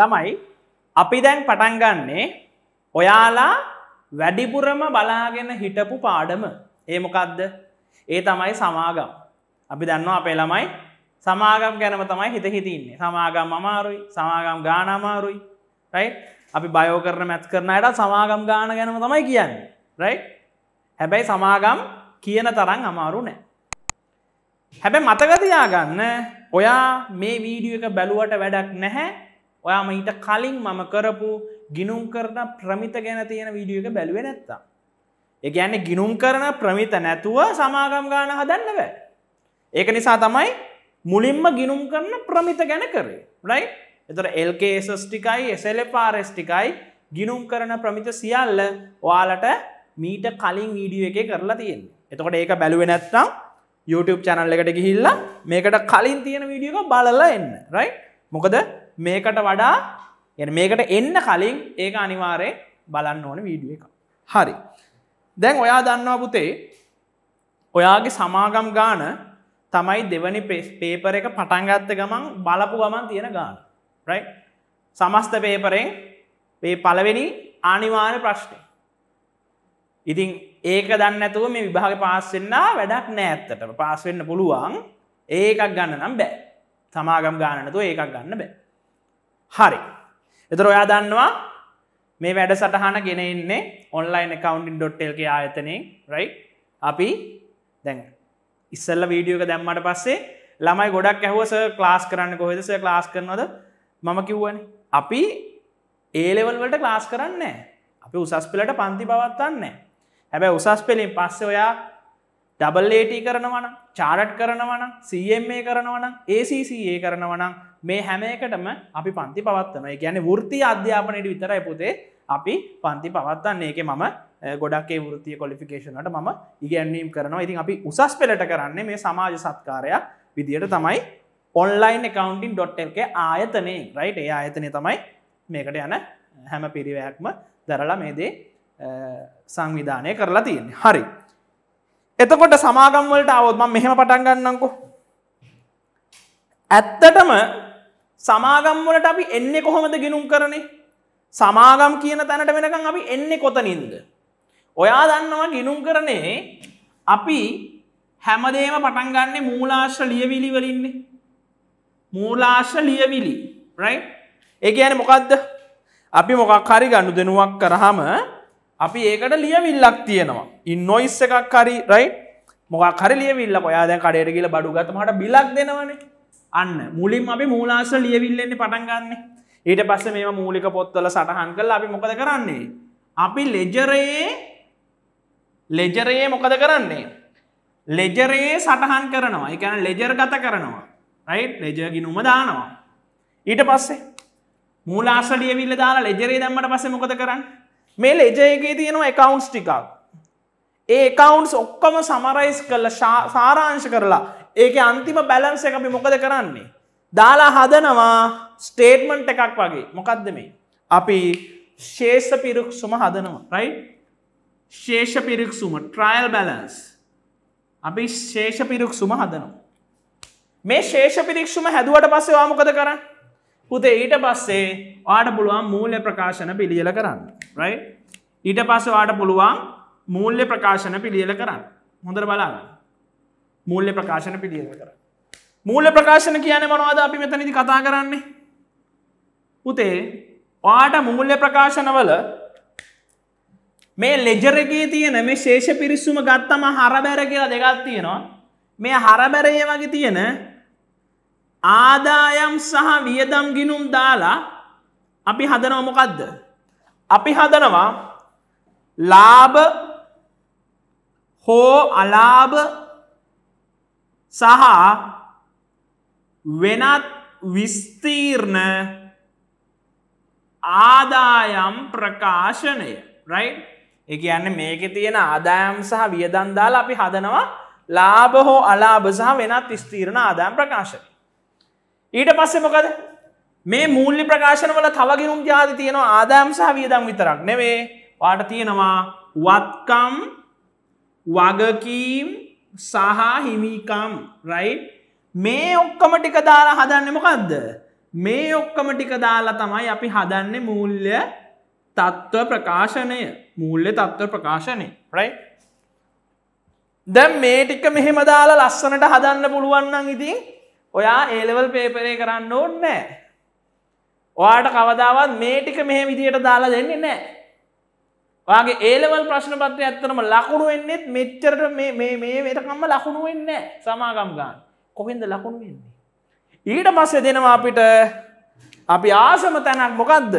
ළමයි අපි දැන් පටන් ගන්නේ ඔයාලා වැඩිපුරම බලාගෙන හිටපු පාඩම ඒ මොකක්ද ඒ තමයි සමාගම් අපි දන්නවා අපේ ළමයි සමාගම් ගැනම තමයි හිත හිතන්නේ සමාගම් අමාරුයි සමාගම් ගාන අමාරුයි රයි අපි බයෝ කරන මැත් කරන අයට සමාගම් ගාන ගැනම තමයි කියන්න රයි හැබැයි සමාගම් කියන තරම් අමාරු නෑ හැබැ මතකතියා ගන්න ඔයා මේ වීඩිය එක බැලුවට වැඩක් නැහැ ඔයා මහිට කලින් මම කරපු ගිනුම් කරන ප්‍රමිත ගැන තියෙන වීඩියෝ එක බැලුවේ නැත්තා. ඒ ගැන්නේ ගිනුම් කරන ප්‍රමිත නැතුව සමාගම් ගාන හදන්න බෑ. ඒක නිසා තමයි මුලින්ම ගිනුම් කරන ප්‍රමිත ගැන කරේ රයි එතර එල්කේසස්ටිකයි එසලපාරෙස්ටිකයි ගිනුම් කරන ප්‍රමිත සියල්ල ඔයාලට මීට කලින් වීඩිය එක කරලා තියෙන් එතකොට ඒක බැලුව නැත්තම් YouTube චැනල් එකට ගිහිල්ලා මේකට කලින් තියෙන වීඩියක බලලා එන්න රයි මොකද මේකට වඩා එ මේකට එන්න කලින් ඒක අනිවාරය බලන්න ඕන වීඩිය එක හරි දැන් ඔයා දන්නවා පුතේ ඔයාගේ සමාගම් ගාන තමයි දෙවනි පේපර එක පටන්ගත්ත ගමන් බලපු ගමන් තියෙන ගාන රයි සමස්ත පේපරෙන් වේ පලවෙනි ආනිවාන ප්‍රශ්නය ඉතින් ඒක දන්නඇතුව මේ විභාග පාස්සෙන්න්න වැඩක් නෑත්තට පාස්වෙන්න පුළුවන් ඒකක් ගන්න නම් බෑ සමාගම් ගානනතු ඒකක් ගන්න බෑ හරි එතර ඔයා දන්නවා මේ වැඩ සටහන ගෙන ඉන්නේ ඔන්ලයින් කකවන්ටින් ඩොට්ටල්ගේ ආයතනය රයි අපි දැන් ඉස්සල්ල වීඩියෝක දැම්මට පස්සේ ළමයි ගොඩක් ඇහවස ක්ලාස් කරන්න කොහෙදස ක්ලාස් කරනවද මම කිව්වන අපි ඒලෙවල්වලට ක්ලාස් කරන්න අපි උසස් පෙලට පන්ති පවත්වන්න හැබැ උසස් පෙලින් පස්ස ඔයා ඩබල්ලේට කරනවන චාරට් කරනවන සMA කරනවන ACCA කරනවනම් මේ හැමයකටම අපි පන්ති පවත්වන ගැන වෘති අධ්‍යාපනයට විතරයි පුතේ අපි පන්ති පවත්වන්නේ එක මම ගොඩක්ේ වෘතිය කොලිෆිකේෂනට මම ඉගැන්වීම් කරනවා ඉතින් අපි උසස් පෙළට කරන්නේ මේ සමාජ සත්කාරයක් විදියට තමයි ඔන්ලයින් එකකවන්ටින් ඩොට්ක ආයතනය රයිට් ඒ ආයතනය තමයි මේකට යන හැම පිරිවයක්ම දරලා මේදේ සංවිධානය කරලා තියන්නේ හරි එතකොට සමාගම්වලට අවොත්ම මෙහෙම පටන් ගන්නංකු ඇත්තටම සමාගම් වලට අපි එන්නේ කොහොමද ගිනුම් කරන්නේ සමාගම් කියන තැනට වෙනකම් අපි එන්නේ කොතනින්ද ඔයා දන්නවා ගිනුම් කරනේ අපි හැමදේම පටන් ගන්නේ මූලාශ්‍ර ලියවිලි වලින්නේ මූලාශ්‍ර ලියවිලි right ඒ කියන්නේ මොකද්ද අපි මොකක් හරි ගනුදෙනුවක් කරාම අපි ඒකට ලියවිල්ලක් තියෙනවා ඉන්නොයිස් එකක් හරි right මොකක් හරි ලියවිල්ලක් ඔයා දැන් කඩේට ගිහලා බඩු ගත්තම හට බිලක් දෙනවනේ අන්න මුලින් අපි මූලාස ලියවිල්ලෙන්නේ පටන්ගන්න ඊට පස්ස මේ මූලික පොත්තල සටහන් කල අපි මොකද කරන්නේ. අපි ලෙජරයේ ලෙජරයේ මොකද කරන්නේ. ලෙජරයේ සටහන් කරනවා එකන ලෙජර් ගත කරනවා රයි ලෙජගිනුම දානවා. ඊට පස්සේ මූලාස ලියවිල්ල දාලා ලෙජරේ දැම්මට පස්සේ මොකද කරන්න මේ ලෙජයගේ තියෙනවා එකකවන්ස් ටිකක් ඒ කවන්ස් ඔක්කම සමරයිස් කල්ල සාරාංශ කරලා ඒක අන්තිම බැලන්ස එක අපි මොකද කරන්නේ. දාලා හදනවා ස්ටේට්මන්ට් එකක් වගේ මොකක්ද මේ. අපි ශේෂ පිරුක්සුම හදනවා රයි ශේෂ පිරික්සුම ට්‍රයිල් බැලන්ස් අපි ශේෂ පිරික්සුම හදනවා. මේ ශේෂ පිරික්ෂුම හැදුවට පස්සේ වාමකද කරන්න පුතේ ඊට පස්සේ ආට පුළුවන් මූල්‍ය ප්‍රකාශන පිළියල කරන්න රයි ඊට පස්සේ වාට පුළුවන් මූල්‍ය ප්‍රකාශන පිළියල කරන්න හොඳර බලාගන්න මූල්‍ය ප්‍රකාශන පිළියඳ කර. මූල්‍ය ප්‍රකාශන කියන මනවාද අපි මෙතනදි කතා කරන්නේ. පුතේ වාට මූල්‍ය ප්‍රකාශනවල මේ ලෙජරගේ තියෙන මේ ශේෂ පිරිස්සුම ගත්තම හරබැර කියලා දෙගත් තියෙනවා මේ හරබැරය වගේ තියෙන ආදායම් සහ වියදම් ගිනුම් දාලා අපි හදනව මොකක්ද අපි හදනවා ලාභ හෝ අලාභ සහ වෙනත් විස්තීර්ණ ආදායම් ප්‍රකාශනය රයි එක යන්න මේක තියෙන ආදායම් සහ වියදන්දාල අපි හදනවා ලාබ හෝ අලාභ සහ වෙනත් ස්තීරණ ආදායම් ප්‍රකාශන. ඊට පස්සෙ මොකද මේ මූල්ලි ප්‍රකාශන වල තවගිරුම් ජාති තියෙනවා ආදායම් සහ වියදම් විතරක් නෙවේ වාට තියෙනවා වත්කම් වගකීම් සහ හිමිකම් රයි මේ ඔක්කම ටික දාලා හදන්න මොකක්ද මේ ඔක්කම ටික දාලා තමයි අපි හදන්න මූල්්‍ය තත්ත්ව ප්‍රකාශනය මූල්්‍ය තත්ත්ව ප්‍රකාශනය රයි දැ මේ ටික මෙහෙම දාලා ලස්සනට හදන්න පුළුවන්නන් ඉතින් ඔයා ඒලෙවල් පේපරය කරන්න ඕන්නෑ ඔයාට කවදාවත් මේ ටික මෙහෙ විදියට දාලා දෙන්නේ නෑ වගේ ඒලවල් ප්‍රශ්න පත්‍රය ඇත්තරම ලකුණු වෙන්නෙත් මෙච්චරට මේ වෙටකම්ම ලකුණු වෙන්න සමාගම් ගාන් කොහෙන්ද ලකුණු වෙන්නේ. ඊට පස්සේ දෙනවා අපිට අපි ආසම තැනක් මොකක්ද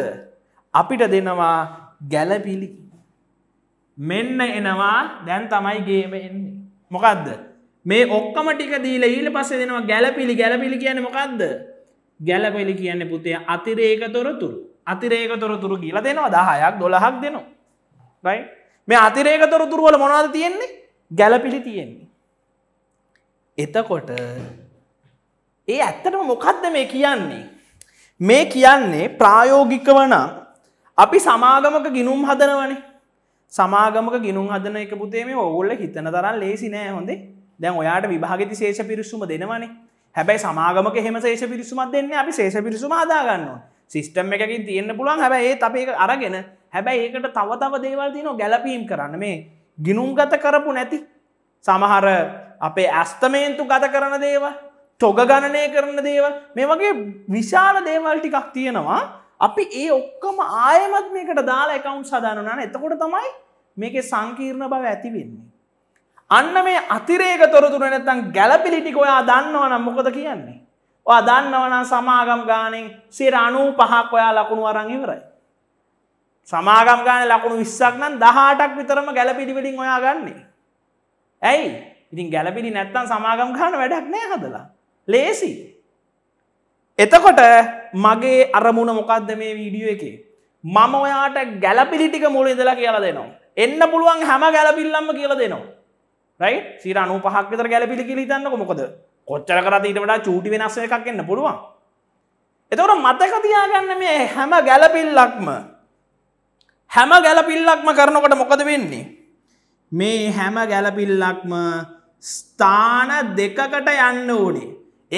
අපිට දෙනවා ගැලපිලි මෙන්න එනවා දැන් තමයි ගේම එන්නේ මොකක්ද මේ ඔක්කම ටික දීල ඊල පස්සේ දෙනවා ගැලපිලි ගැලපිලි කියන මොකක්ද ගැලපෙලි කියන්නේ පුතේ අතිරේක තොරතුරු අතිරේක තොරතුරු කියලා දෙනවා දහයක් දොළහක් දෙනවා රයි මේ අතිරේක තොරතුරුවල මොනාද තියෙන්නේ ගැලපිලි තියෙන්නේ. එතකොට ඒ ඇත්තටම මොකක්ද මේ කියන්නේ. මේ කියන්නේ ප්‍රායෝගික වන අපි සමාගමක ගිනුම් හදනවනේ සමාගමක ගිනුම් හදන එක පුතේ මේ ඔවුල්ල හිතන තරන් ලේසි නෑ හොඳේ දැන් ඔයාට විභාගෙති ශේෂ පිරිසුම දෙනවනේ හැබැයි සමාගමක හෙම ශේෂ පිරිසුමත් දෙන්න අපි ශේෂ පිරිසුම හදාගන්නවා සිිස්ටම් එකකින් තියෙන්න්න පුළුවන් හැබැයි ඒ අපේ අරගෙන හැබැයි ඒකට තව තව දේවල් තියන ගැලපීම් කරන්න මේ ගිනුම් ගත කරපු නැති සමහර අපේ ඇස්තමේන්තු ගත කරන දේව තොග ගණනය කරන දේව මේ වගේ විශාල දේවල් ටිකක් තියෙනවා අපි ඒ ඔක්කම ආයමත් මේකට දාලා එකවුන්් සදානන එතකොට තමයි මේක සංකීර්ණ බව ඇති වෙන්නේ. අන්න මේ අතිරේක තොරතුර නැත්තන් ගැලපිලිටික ඔයා දන්නවනම් මොකද කියන්නේ. ඔයා දන්නවනම් සමාගම් ගානෙන් සිර අනූ පහක් ඔයා ලකුණු අරං ඉවරයි. සමාගම් ගාන ලකුණු විස්සක් නම් දහටක් විතරම ගැලපිරිවිලින් ඔයා ගන්නේ. ඇයි ඉතින් ගැලපිරි නැත්තන් සමාගම් ගාන වැඩක් නෑ හදලා. ලේසි. එතකොට මගේ අරමුණ මොකක්ද මේ වීඩියෝ එකේ. මම ඔයාට ගැලපිලිටික මුල ඉඳලා කියලා දෙනවා. එන්න පුළුවන් හැම ගැලපිල්ලම්ම කියලා දෙනවා. රයි සිර අනු පහක් විතර ගැලපිලි කියලා හිතන්නකො මොකද කොච්චර කරාද ඊට වඩා චූටි වෙනස් එකක් එන්න පුළුවන්. එතකොට මතක තියාගන්න මේ හැම ගැලපිල්ලක්ම හැම ගැලපිල්ලක්ම කරනකොට මොකද වෙන්නේ. මේ හැම ගැලපිල්ලක්ම ස්ථාන දෙකකට යන්න ඕනේ.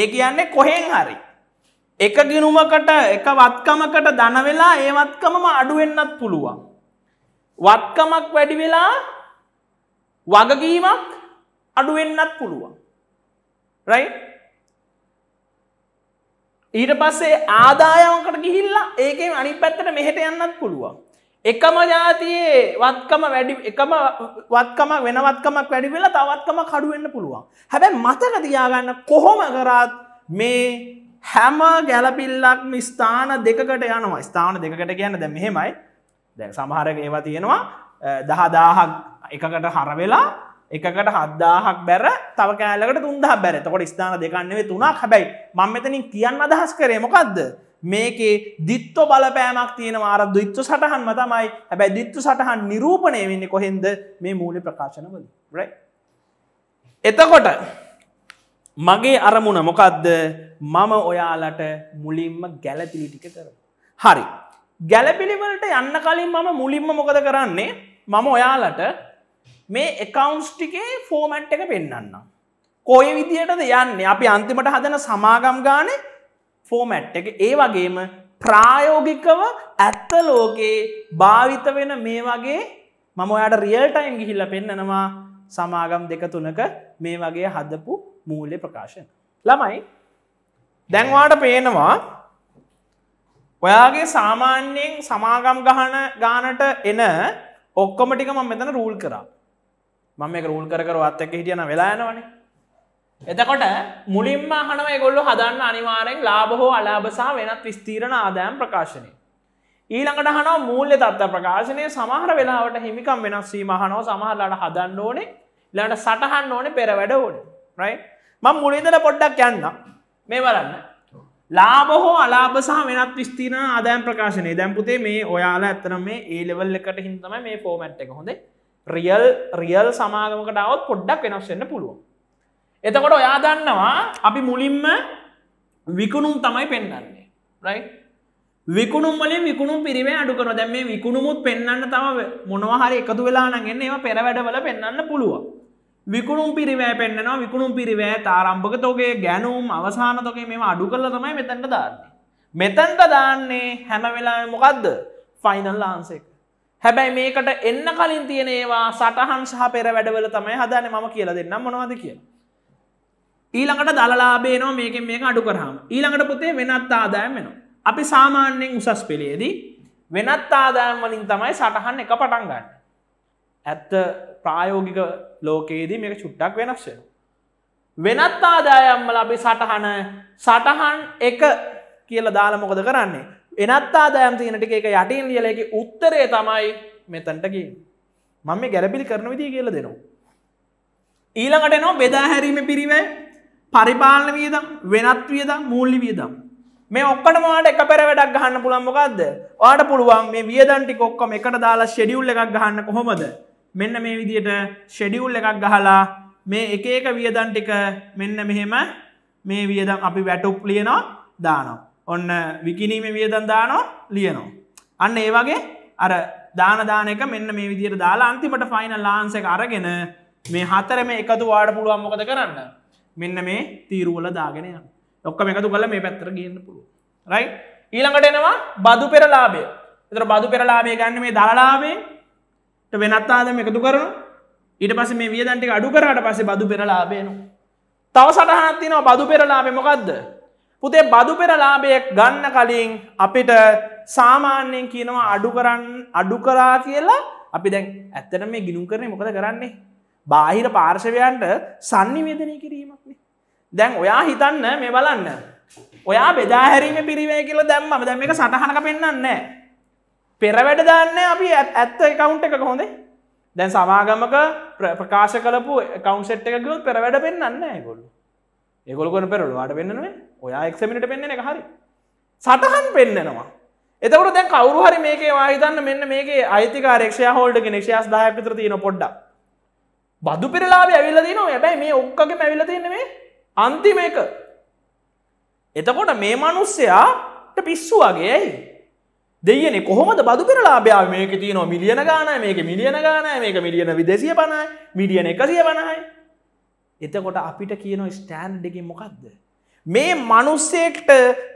ඒ කියන්නේ කොහෙෙන් හරි. එක ගිනුමකට එක වත්කමකට දනවෙලා ඒ වත්කමම අඩුවෙන්නත් පුළුවන්. වත්කමක් වැඩි වෙලා වගකීමක් අඩුවෙන්නත් පුළුවන්. රයි? ඊට පස්සේ ආදායමකට ගිහිල්ලා ඒකෙන් අනිත් පැත්තට මෙහෙට යන්නත් පුළුවන්. එකම ජාතියේ වත්කම වැඩි එකම වත්කම වෙනවත්කමක් වැඩි වෙලා තවත්කම කඩුවෙන්න පුළුවන් හැබැයි මතක තියාගන්න කොහොම කරත් මේ හැම ගැලපිල්ලක්ම ස්ථාන දෙකට යනවා ස්ථාන දෙකට කියන්න දැ මෙහෙමයි දැ සමහරක ඒවා තියෙනවා දහදාහක් එකකට හරවෙලා එකකට හද්දාහක් බැර තව කෑලකට තුන්දහ බැර තකොට ස්ථාන දෙකන්නවේ තුනක් හැබැයි මං මෙතනින් කියන්න අදහස් කරේ මොකක්ද මේකේ දිත්ව බලපෑමක් තියෙන අර දුත්ව සටහන් මතමයි හැබැයි දිත්තු සටහන් නිරූපණය වෙන්නේ කොහෙන්ද මේ මූලි ප්‍රකාශනවල රයි. එතකොට මගේ අරමුණ මොකක්ද මම ඔයාලට මුලින්ම ගැලපිලි ටික කර. හරි. ගැලපිලිවලට යන්න කලින් මම මුලින්ම මොකද කරන්නේ මම ඔයාලට මේ එකවුන්ස්ටිකේ ෆෝමැට් එක පෙන්න්න. කොය විදිහටද යන්නේ අපි අන්තිමට හදන සමාගම් ගානේ ෆෝමැට් එක ඒ වගේම ප්‍රායෝගිකව ඇත්ත ලෝකයේ භාවිත වෙන මේ වගේ මම ඔයාට රියල්ටයිම් ගිහිල්ල පෙන්නනවා සමාගම් දෙක තුනක මේ වගේ හදපු මූලෙ ප්‍රකාශන. ළමයි දැන්වාට පේනවා ඔයාගේ සාමාන්‍යයෙන් සමාගම් ගහන ගානට එන ඔක්කොමටික ම මෙතන රූල් කරා මම එක රූල් කර අත්තක හිටියන වෙලායනවනේ එතකොට මුලින්ම අහනව ගොල්ලු හදන්න අනිවාරෙන් ලාබ හෝ අලාබසා වෙනත් විස්තීරණ ආදායම් ප්‍රකාශනය. ඊළඟට හනෝ මූල්‍ය තත්ත ප්‍රකාශනය සමහර වෙලාවට හිමිකම් වෙනස්වී මහනෝ සමහරලාට හදන්න ඕනේ ලට සටහන්න ඕනේ පෙර වැඩ ඕන රයි මං මුලින්දල පොඩ්ඩක් යන්න මේ වලන්න. ලාබොහෝ අලාබසා වෙනත් විස්තීරණ ආදායම් ප්‍රකාශනය දැම්පුතේ මේ ඔයාලා ඇත්තනම් මේ ඒලෙවල් එකට හින්තම මේ පෝමැට් එක හොඳේ රියල් රියල් සමාගමකටාවත් පොඩ්ඩක් වෙනස්වෙන්න පුළුවන්. එතකොට ඔයා දන්නවා අපි මුලින්ම විකුණුම් තමයි පෙන්න්නන්නේ රයි විකුණුම් වලින් විකුණුම් පිරිවේ අඩු කරන දැම් මේ විකුණුමුත් පෙන්න්න තම මොනවාහරි එකතු වෙලා නගෙන්න ඒවා පෙරවැඩවල පෙන්න්න පුළුවන් විකුණුම් පිරිවෑ පෙන්න්නවා විකුණුම් පිරිවෑ තාරම්භක තෝගේ ගැනුම් අවසානතොගේ මෙම අඩු කරල තමයි මෙතැන්ට දාන්නේ. මෙතැන්ට දාන්නේ හැම වෙලා මොකක්ද ෆයිනල් ලාන්සෙක්. හැබැයි මේකට එන්න කලින් තියෙනේවා සටහන් සහ පෙර වැඩවල තමයි හදන ම කියල දෙන්න මොනවද කියලා. ඊළඟට දලලාබේනවා මේක මේක අඩු කරහම් ඊළඟට පුතේ වෙනත් ආදායම් වෙනවා. අපි සාමාන්‍යයෙන් උසස් පෙළේදී වෙනත් ආදායම් වලින් තමයි සටහන් එක පටන් ගන්න. ඇත්ත ප්‍රායෝගික ලෝකයේදී මේක චුට්ටක් වෙනස් වෙනවා. වෙනත් ආදායම්වල අපි සටහන සටහන් එක කියලා දාලා මොකද කරන්නේ? වෙනත් ආදායම් තියෙන ටික එක යටින් ලියලා ඒකේ උත්තරය තමයි මෙතනට කියන්නේ. මම මේ ගැළපිලි කරන විදිය කියලා දෙනවා. ඊළඟට එනවා බෙදා හැරීමේ පිරිවැය පරිපාලන වියදම් වෙනත් වියදම් මූල්ලි වියදම් මේ ඔක්කට මට එක පෙර වැඩක් ගහන්න පුළන්මොකක්ද වාට පුළුවන් මේ වියදන්ටි කොක්කම එකට දාලා ෂෙඩියුල් එකක් ගහන්න කොහොමද මෙන්න මේ විදියට ෂෙඩියුල් එකක් ගහලා මේ එක එක වියදන් ටික මෙන්න මෙහෙම මේ වියදම් අපි වැටුප් ලියනවා දානවා ඔන්න විකිනීම වියදන් දානෝ ලියනවා අන්න ඒ වගේ අර දානදානක මෙන්න මේ විදියට දාලා අන්තිමට ෆයින ලාන්ස එක අරගෙන මේ හතරම එකතු වාඩ පුළුවන් මොකද කරන්න මෙන්න මේ තීරුවල දාගෙන යන්න ඔක්කම එකතු කල මේ පැත්තර ගන්න පුළුව රයි ඊළඟට එනවා බදු පෙරලාබය එතර බදු පෙරලාබේ ගන්න මේ දරලාබේට වෙනත්තාදම එකතු කරන ඊට පස මේ වියදන්ටික අඩු කරට පසේ බදු පෙරලාබේනු තව සටහනත්තිනවා බදු පෙරලාබේ මොකක්ද පුතේ බදු පෙරලාබයක් ගන්න කලින් අපිට සාමාන්‍යයෙන් කියනවා අඩු කරන්න අඩු කරා කියලා අපි දැන් ඇත්තට මේ ගිනුම් කරන මොකද කරන්නේ බාහිර පාර්ශවයන්ට සංනිවේදනය කිරීමක්නේ. දැන් ඔයා හිතන්න මේ බලන්න. ඔයා බෙදාහැරීම පිරිවේ කියල දැම්ම දැම එක සටහනක පෙන්න්නන්න. පෙරවැඩ දන්න අපි ඇත්ත එකවුන්් එක කොහොඳේ දැන් සමාගමක ප්‍රකාශ කලපු කවන්සෙට් එක ගියොත් පෙරවැඩ පෙන්න්න ගොල්ලු ඒගොල්ගොන පෙරලුවාට පෙන්න්නනේ ඔයා එක්සමිට පෙන්න්න එක හරි. සටහන් පෙන්න්නනවා. එතකට දැන් කවරු හරි මේකේ වාහිතන්න මෙන්න මේක අයිතිකාරක්ෂය හෝල්ඩ නෙක්ෂයාස් දායපිත්‍ර තියෙන පොඩ්ඩක් බදු පෙරලාබ ඇවිල්ලදී නවා ඇබැයි මේ ඔක්කගේ පැවිලතින්නේ අන්තිම එක එතකොට මේ මනුස්සයාට පිස්සු වගේ ඇයි දෙයනෙ කොහොමද බදු පෙරලාභ්‍යාව මේක තියන මිලියන ගාන මේක මිලියන ගාන මේක මිලියන විදසිය පණයි මිලියන එකසිය පණයි එතකොට අපිට කියන ස්ටෑන්්ඩකින් මොකක්ද මේ මනුස්සෙක්ට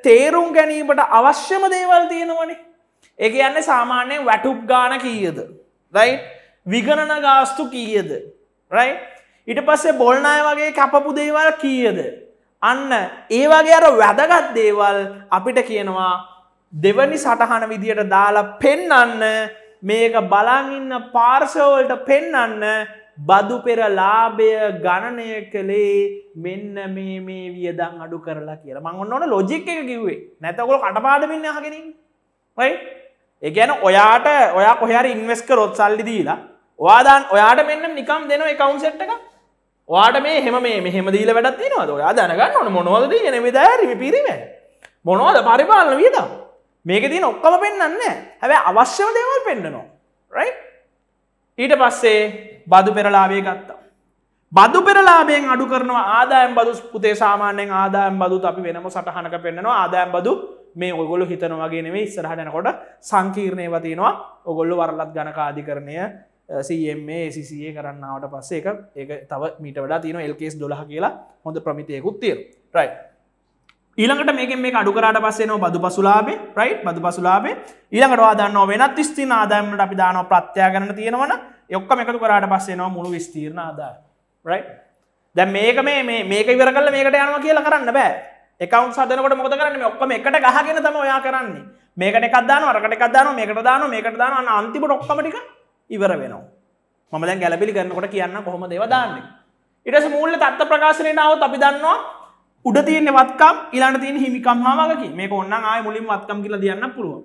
තේරුම් ගැනීමට අවශ්‍යම දේවල් තියෙනවනි එක යන්න සාමාන්‍යයෙන් වැටුප් ගාන කීයද රයි් විගණන ගාස්තු කීයද රයි ඉට පස්සේ බොල්නාය වගේ කැපපු දේවල් කීයද අන්න ඒ වගේ අර වැදගත් දේවල් අපිට කියනවා දෙවනි සටහන විදියට දාලා පෙන්නන්න මේක බලංඉන්න පාර්ශවලට පෙන්නන්න බදු පෙර ලාභය ගණනය කළේ මෙන්න මේ මේ වියදං අඩු කරලා කියලා මං ඔන්න ලොජික් එක කිව්වේ නැතකොල කටපාඩමින්න හගෙනින් යි ඒ ගැන ඔයාට ඔයා කොහර ඉන්වස්ක රොත් සල්ලි දීලා වාදාන් ඔයාට මෙන්න නිකම් දෙන එකවුන්සෙට් එක වාට මේ හෙම මේ මෙහෙම දීල වැඩත් නවද ඔයා දැනගන්න ඕන මොනවද නෙම දෑරි පිරීම මොනවද පරිපාලන වියදම් මේක තින ඔක්කම පෙන්න්න හැබැ අවශ්‍යම දේවල් පෙන්ඩනවා රයි ඊට පස්සේ බදු පෙරලාබේ ගත්තා බදු පෙරලාබයෙන් අඩු කරනවා ආදායම් බදු පුතේ සාමාන්‍යෙන් ආදායම් බදු අපි වෙනම සටහනක පෙන්න්නවා ආදායම් බදු මේ ඔගොලු හිතනවාගේනෙම ඉස්සරහටනකොට සංකීර්ණය වතිනවා ඔගොල්ලු වරලත් ගණකාධිකරණය සMA සිසිය කරන්නාවට පස්සේ එක ඒ තව මීට වඩා තියන එල්කේස් දොලහ කියලා හොඳ ප්‍රමිතියකුත් තේරු රයි ඊළඟට මේක මේ අඩුකරට පස්සේන බදු පසුලාබේ රයි් බදු පසුලාබේ ඊළඟට වාදන්න වෙනත් ස්තින ආදායමට අපි දානව ප්‍රත්්‍යයාගන තියෙනවන යොක්ක එකතු කරට පස්සේනවා මුළු විස්තීරණ ආදා රයි දැ මේක මේ මේක ඉවර කල මේකට යනම කියලා කරන්න බෑ එකවන් සදනකට මොද කරන්න ඔක්කම එකට ගහගෙන තම ඔයා කරන්නේ මේකට එකක්දාන අරකට එකක්දාන මේකට දාන මේකට දාන අන්තිපට ඔක්කමටික ඉවර වෙනවා. මම දැන් ගැලපිලි කරනකොට කියන්න කොහොම දේවදාන්නේ. ඉටස මූල්ල තත්ත ප්‍රකාශනයටාවත් අපි දන්නවා උඩ තියන්නේ වත්කම් ඉලාට තියන හිමිකම් හාමගකි මේ ඔන්න ආය මුලින් වත්කම් කියල දයන්න පුළුව.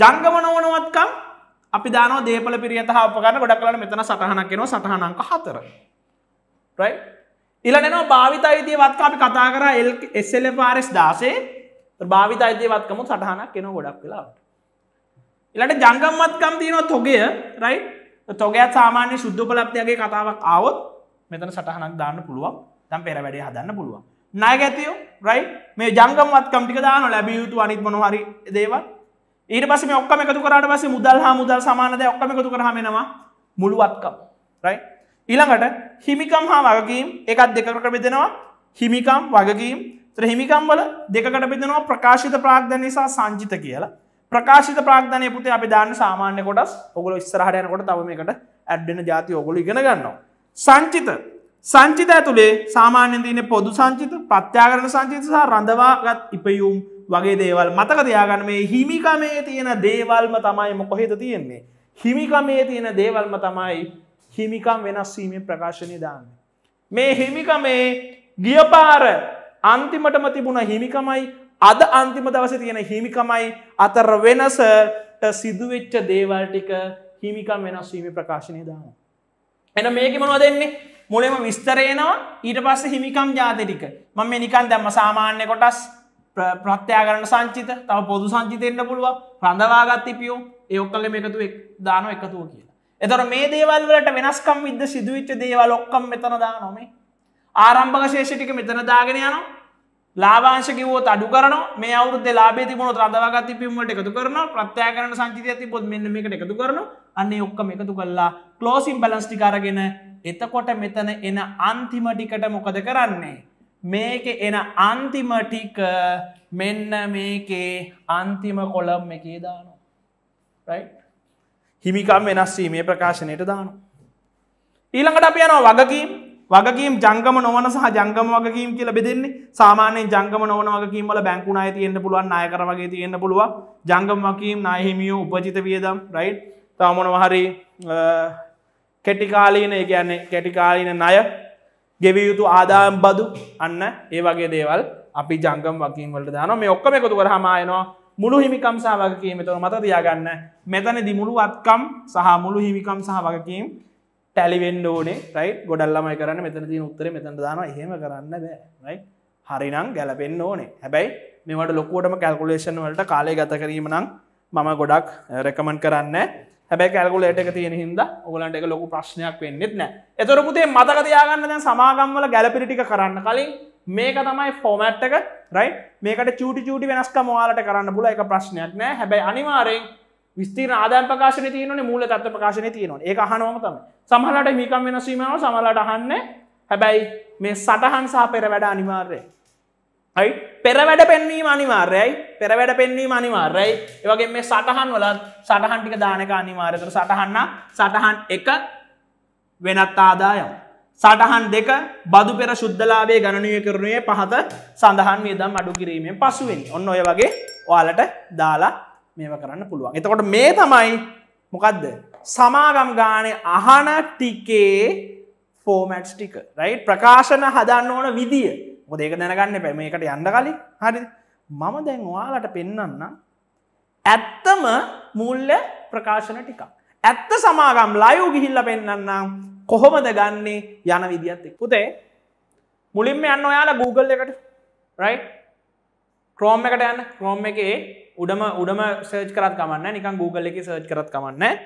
ජංගමනවන වත්කම් අපි දාන දේපල පිරිියත හපකරන ගොඩක් කලන මෙතන සටහනක් කෙනවා සටහනක හතර. රයි ඉලනවා භාවිත අයිතිය වත්කා අපි කතා කර එල් එස්සල පාරෙස් දාසේ භාවිත අයිතිය වත්කම සටහනක් කෙන ගොඩක් වෙලාට. එලට ජංගම්මත්කම් තියෙනවා තොගය රයි තොගත් සාමාන්‍ය ශුද්ධපලක්තියගේ කතාවක් ආවොත් මෙතන සටහනක් දාන්න පුළුවන් තම් පෙර වැඩේ හදන්න පුළුවන් නාය ඇතියෝ රයි මේ ජංගම්මත්කම් ටික දාන ලැබිය යුතු අනිත් මොනහරි දේවල් ඊට පස මේ ඔක්කම එකතු කරට පස මුදල් හා මුදල් සමානද ඔක්කම එකතු කරහමෙනවා මුළුවත්කම් රයි ඊළඟට හිමිකම් හා වගකීම් එකත් දෙකරට බෙදෙනවා හිමිකම් වගකීම් ත්‍රහිමිකම් වල දෙකට බෙදෙනවා ප්‍රකාශිත ප්‍රාග්ධ නිසා සංජිත කියලා ප්‍රකාශිත ප්‍රාග්ධනය පුතේ අපි දාන්න සාමාන්‍ය කොටස් ඔගොල ස්රහට යනකොට තව මේකට ඇඩ්ඩෙන ජාති ඔගොල ඉගෙන ගන්නවා. සංචිත සංචිත ඇතුළේ සාමාන්‍යෙන් තියන පොදු සංචිත ප්‍රත්‍යාගරන සංචිත සහ රඳවාගත් ඉපයුම් වගේ දේවල් මතක තියාගන්න මේ හිමිකමේ තියෙන දේවල්ම තමයිම කොහෙද තියෙන්නේ. හිමිකමේ තියෙන දේවල්ම තමයි හිමිකම් වෙනස් වීමේ ප්‍රකාශනය දාන්න. මේ හිමිකමේ ගියපාර අන්තිමටම තිබුණ හිමිකමයි අද අන්තිම දවස තියෙන හිමිකමයි අතර වෙනසට සිදුවෙච්ච දේවල් ටික හිමිකම් වෙනස්වීම ප්‍රකාශනය දාන. එන මේක මොනව දෙන්නේ මුලෙම විස්තරේනවා ඊට පස්ස හිමිකම් ජාතිටික මං මේ නිකන් දැම්ම සාමාන්‍ය කොටස් ප්‍රත්‍යයාගරන සංචිත තව පොදු සංචිතෙන්න්න පුළුව ප්‍රඳවාගත්තිපියෝ ඒඔක්කල එකතු දාන එකතුව කියලා. එතර මේ දේවල් වලට වෙනස්කම් විද සිදුවිච්ච දේවල් ඔක්කම් මෙතන දා නොමේ ආරම්භක ශේෂටික මෙතන දාගෙන යනවා ලාබංශ කිවෝත් අඩු කරන මේ අවුද ලාබේ තිබුණු රදවාගත් පිමට එකතු කරන ප්‍රත්‍යයාකරන සංචිතය තිබොත් මෙන්න මේකට එකතු කරන අන්න ඔක්කම එකතු කල්ලා කලෝසිම් බැලස්ටි කරගෙන එතකොට මෙතන එන අන්තිමටිකට මොකද කරන්නේ. මේක එන අන්තිමටික මෙන්න මේකේ අන්තිම කොළම් එකේ දානු. හිමිකම් වෙනස්වීමේ ප්‍රකාශනයට දානු. ඊළඟට අප යනවා වගකීම් වගකීම් ජංගම නොවන සහ ජංගම වගකීම් කියල බෙදෙන්නේ සාමානයෙන් ජංගම නොවන වගකීම් වල බැංකුනාය තියෙන්න්න පුළුවන් නායකර වගේ තියෙන්න්න පුළුව ජංගම වකීම් නායහිමියෝ උපජිත වියදම් රයි් තමොන වහරි කෙටිකාලීන කියන්නේ කැටිකාලීන ණය ගෙවිය යුතු ආදායම් බදු අන්න ඒ වගේ දේවල් අපි ජංගම් වකින් වලට දාන මේ ඔක්කම එකතු කර හමායනවා මුළු හිමිකම් සහ වගකීම තොන මත දයාගන්න මෙතන දිමුළු අත්කම් සහ මුළු හිමිකම් සහ වගකීම් ටැලිවෙන්ඩ ඕනේ රයි ගොඩල්ලමයි කරන්න මෙතනති උත්තර මෙතන දාන හෙම කරන්න බෑ හරිනම් ගැලපෙන්න්න ඕනේ හැබැයි මෙවට ලොකුවටම කැල්කුලේෂන් වලට කාලය ගත කිරීම නම් මම ගොඩක් රැකමන් කරන්න හැබැ කැල්කුලට එක තියෙන හිද ඔගලන්ට එක ලොකු ප්‍රශ්නයක් වෙන්නෙත් නෑ එතොරපුතේ මතකතියාගන්න දැන් සමාගම්වල ගැලපිරිටික කරන්න කලින් මේක තමයි ෆෝමැට්ටක රයි මේකට චටි චටි වෙනස්ක මවාලට කරන්න පුල එක ප්‍රශ්නයක් නෑ හැබැයි අනිවාරෙන් විස්තීර ආදාන් ප්‍රකාශන තියන මූල තත්ව ප්‍රකාශන තියනවා ඒ අහනෝම තම සමහලට මිකම් වෙනස්වීමාව සමලට අහන්න හැබැයි මේ සටහන් සහ පෙර වැඩ අනිවාර්ය යි පෙරවැඩ පෙන්වීම අනිවාර්යයි පෙරවැඩ පෙන්වීම අනිවාර්යයි ඒවගේ මේ සටහන් වල සටහන් ටික දානක අනිවාර්යතර සටහන්න සටහන් එක වෙනත් ආදායම් සටහන් දෙක බදු පෙර ශුද්ධලාවේ ගණනය කරනුයේ පහත සඳහන් වියදම් අඩු කිරීමෙන් පසුවෙනි ඔන්න ඔය වගේ ඔයාලට දාලා මේව කරන්න පුළුවන් එතකොට මේ තමයි මොකක්ද සමාගම් ගානය අහන ටිකේ ෆෝමැට්ස් ටික රයි ප්‍රකාශන හදන්න ඕන විදිිය මොද ඒක දැනගන්න පැමේකට යන්න කලින් හරි මම දැන් වාලට පෙන්නන්න ඇත්තම මුල්ල ප්‍රකාශන ටිකක් ඇත්ත සමාගම් ලයෝ ගිහිල්ල පෙන්න්නම් කොහොමද ගන්නේ යන විදිත් පුතේ මුලින්ම යන්න ඔයාලා Google එකට රයිට් ක්‍රෝම් එකට යන්න ක්‍රෝම් එකේ උඩම උඩම සර්ච් කරත් කමන්න නිකන් Google එක සර්ච් කරත් කමන්න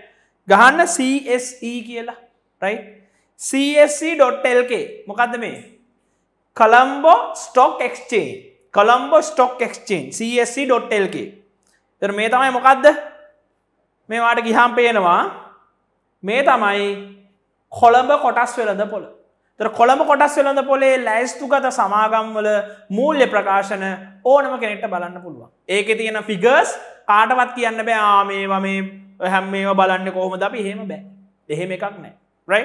ගහන්න CSE කියලා රයි CSC.lk e මොකක්ද මේ කළම්බෝ ස්ටොක් එක්ස්චේ කළම්බෝ ස්ටොක් එක්ස්චේන් CSC.lk තර මේ තමයි මොකක්ද මේවාට ගිහම් පේනවා මේ තමයි කොළඹ කොටස් වෙලද පොළ තර කොළඹ කොටස් වෙළඳ පොලේ ලැස්තුගත සමාගම්වල මූල්්‍ය ප්‍රකාශන ඕනම කෙනෙක්ට බලන්න පුළුවන්. ඒක තියෙන ෆිගර්ස් කාටවත් කියන්න බෑ ආමේවා මේ හැම් මේ බලන්න කොහොම දපි හෙම බෑ දෙහෙම එකක් නෑ රයි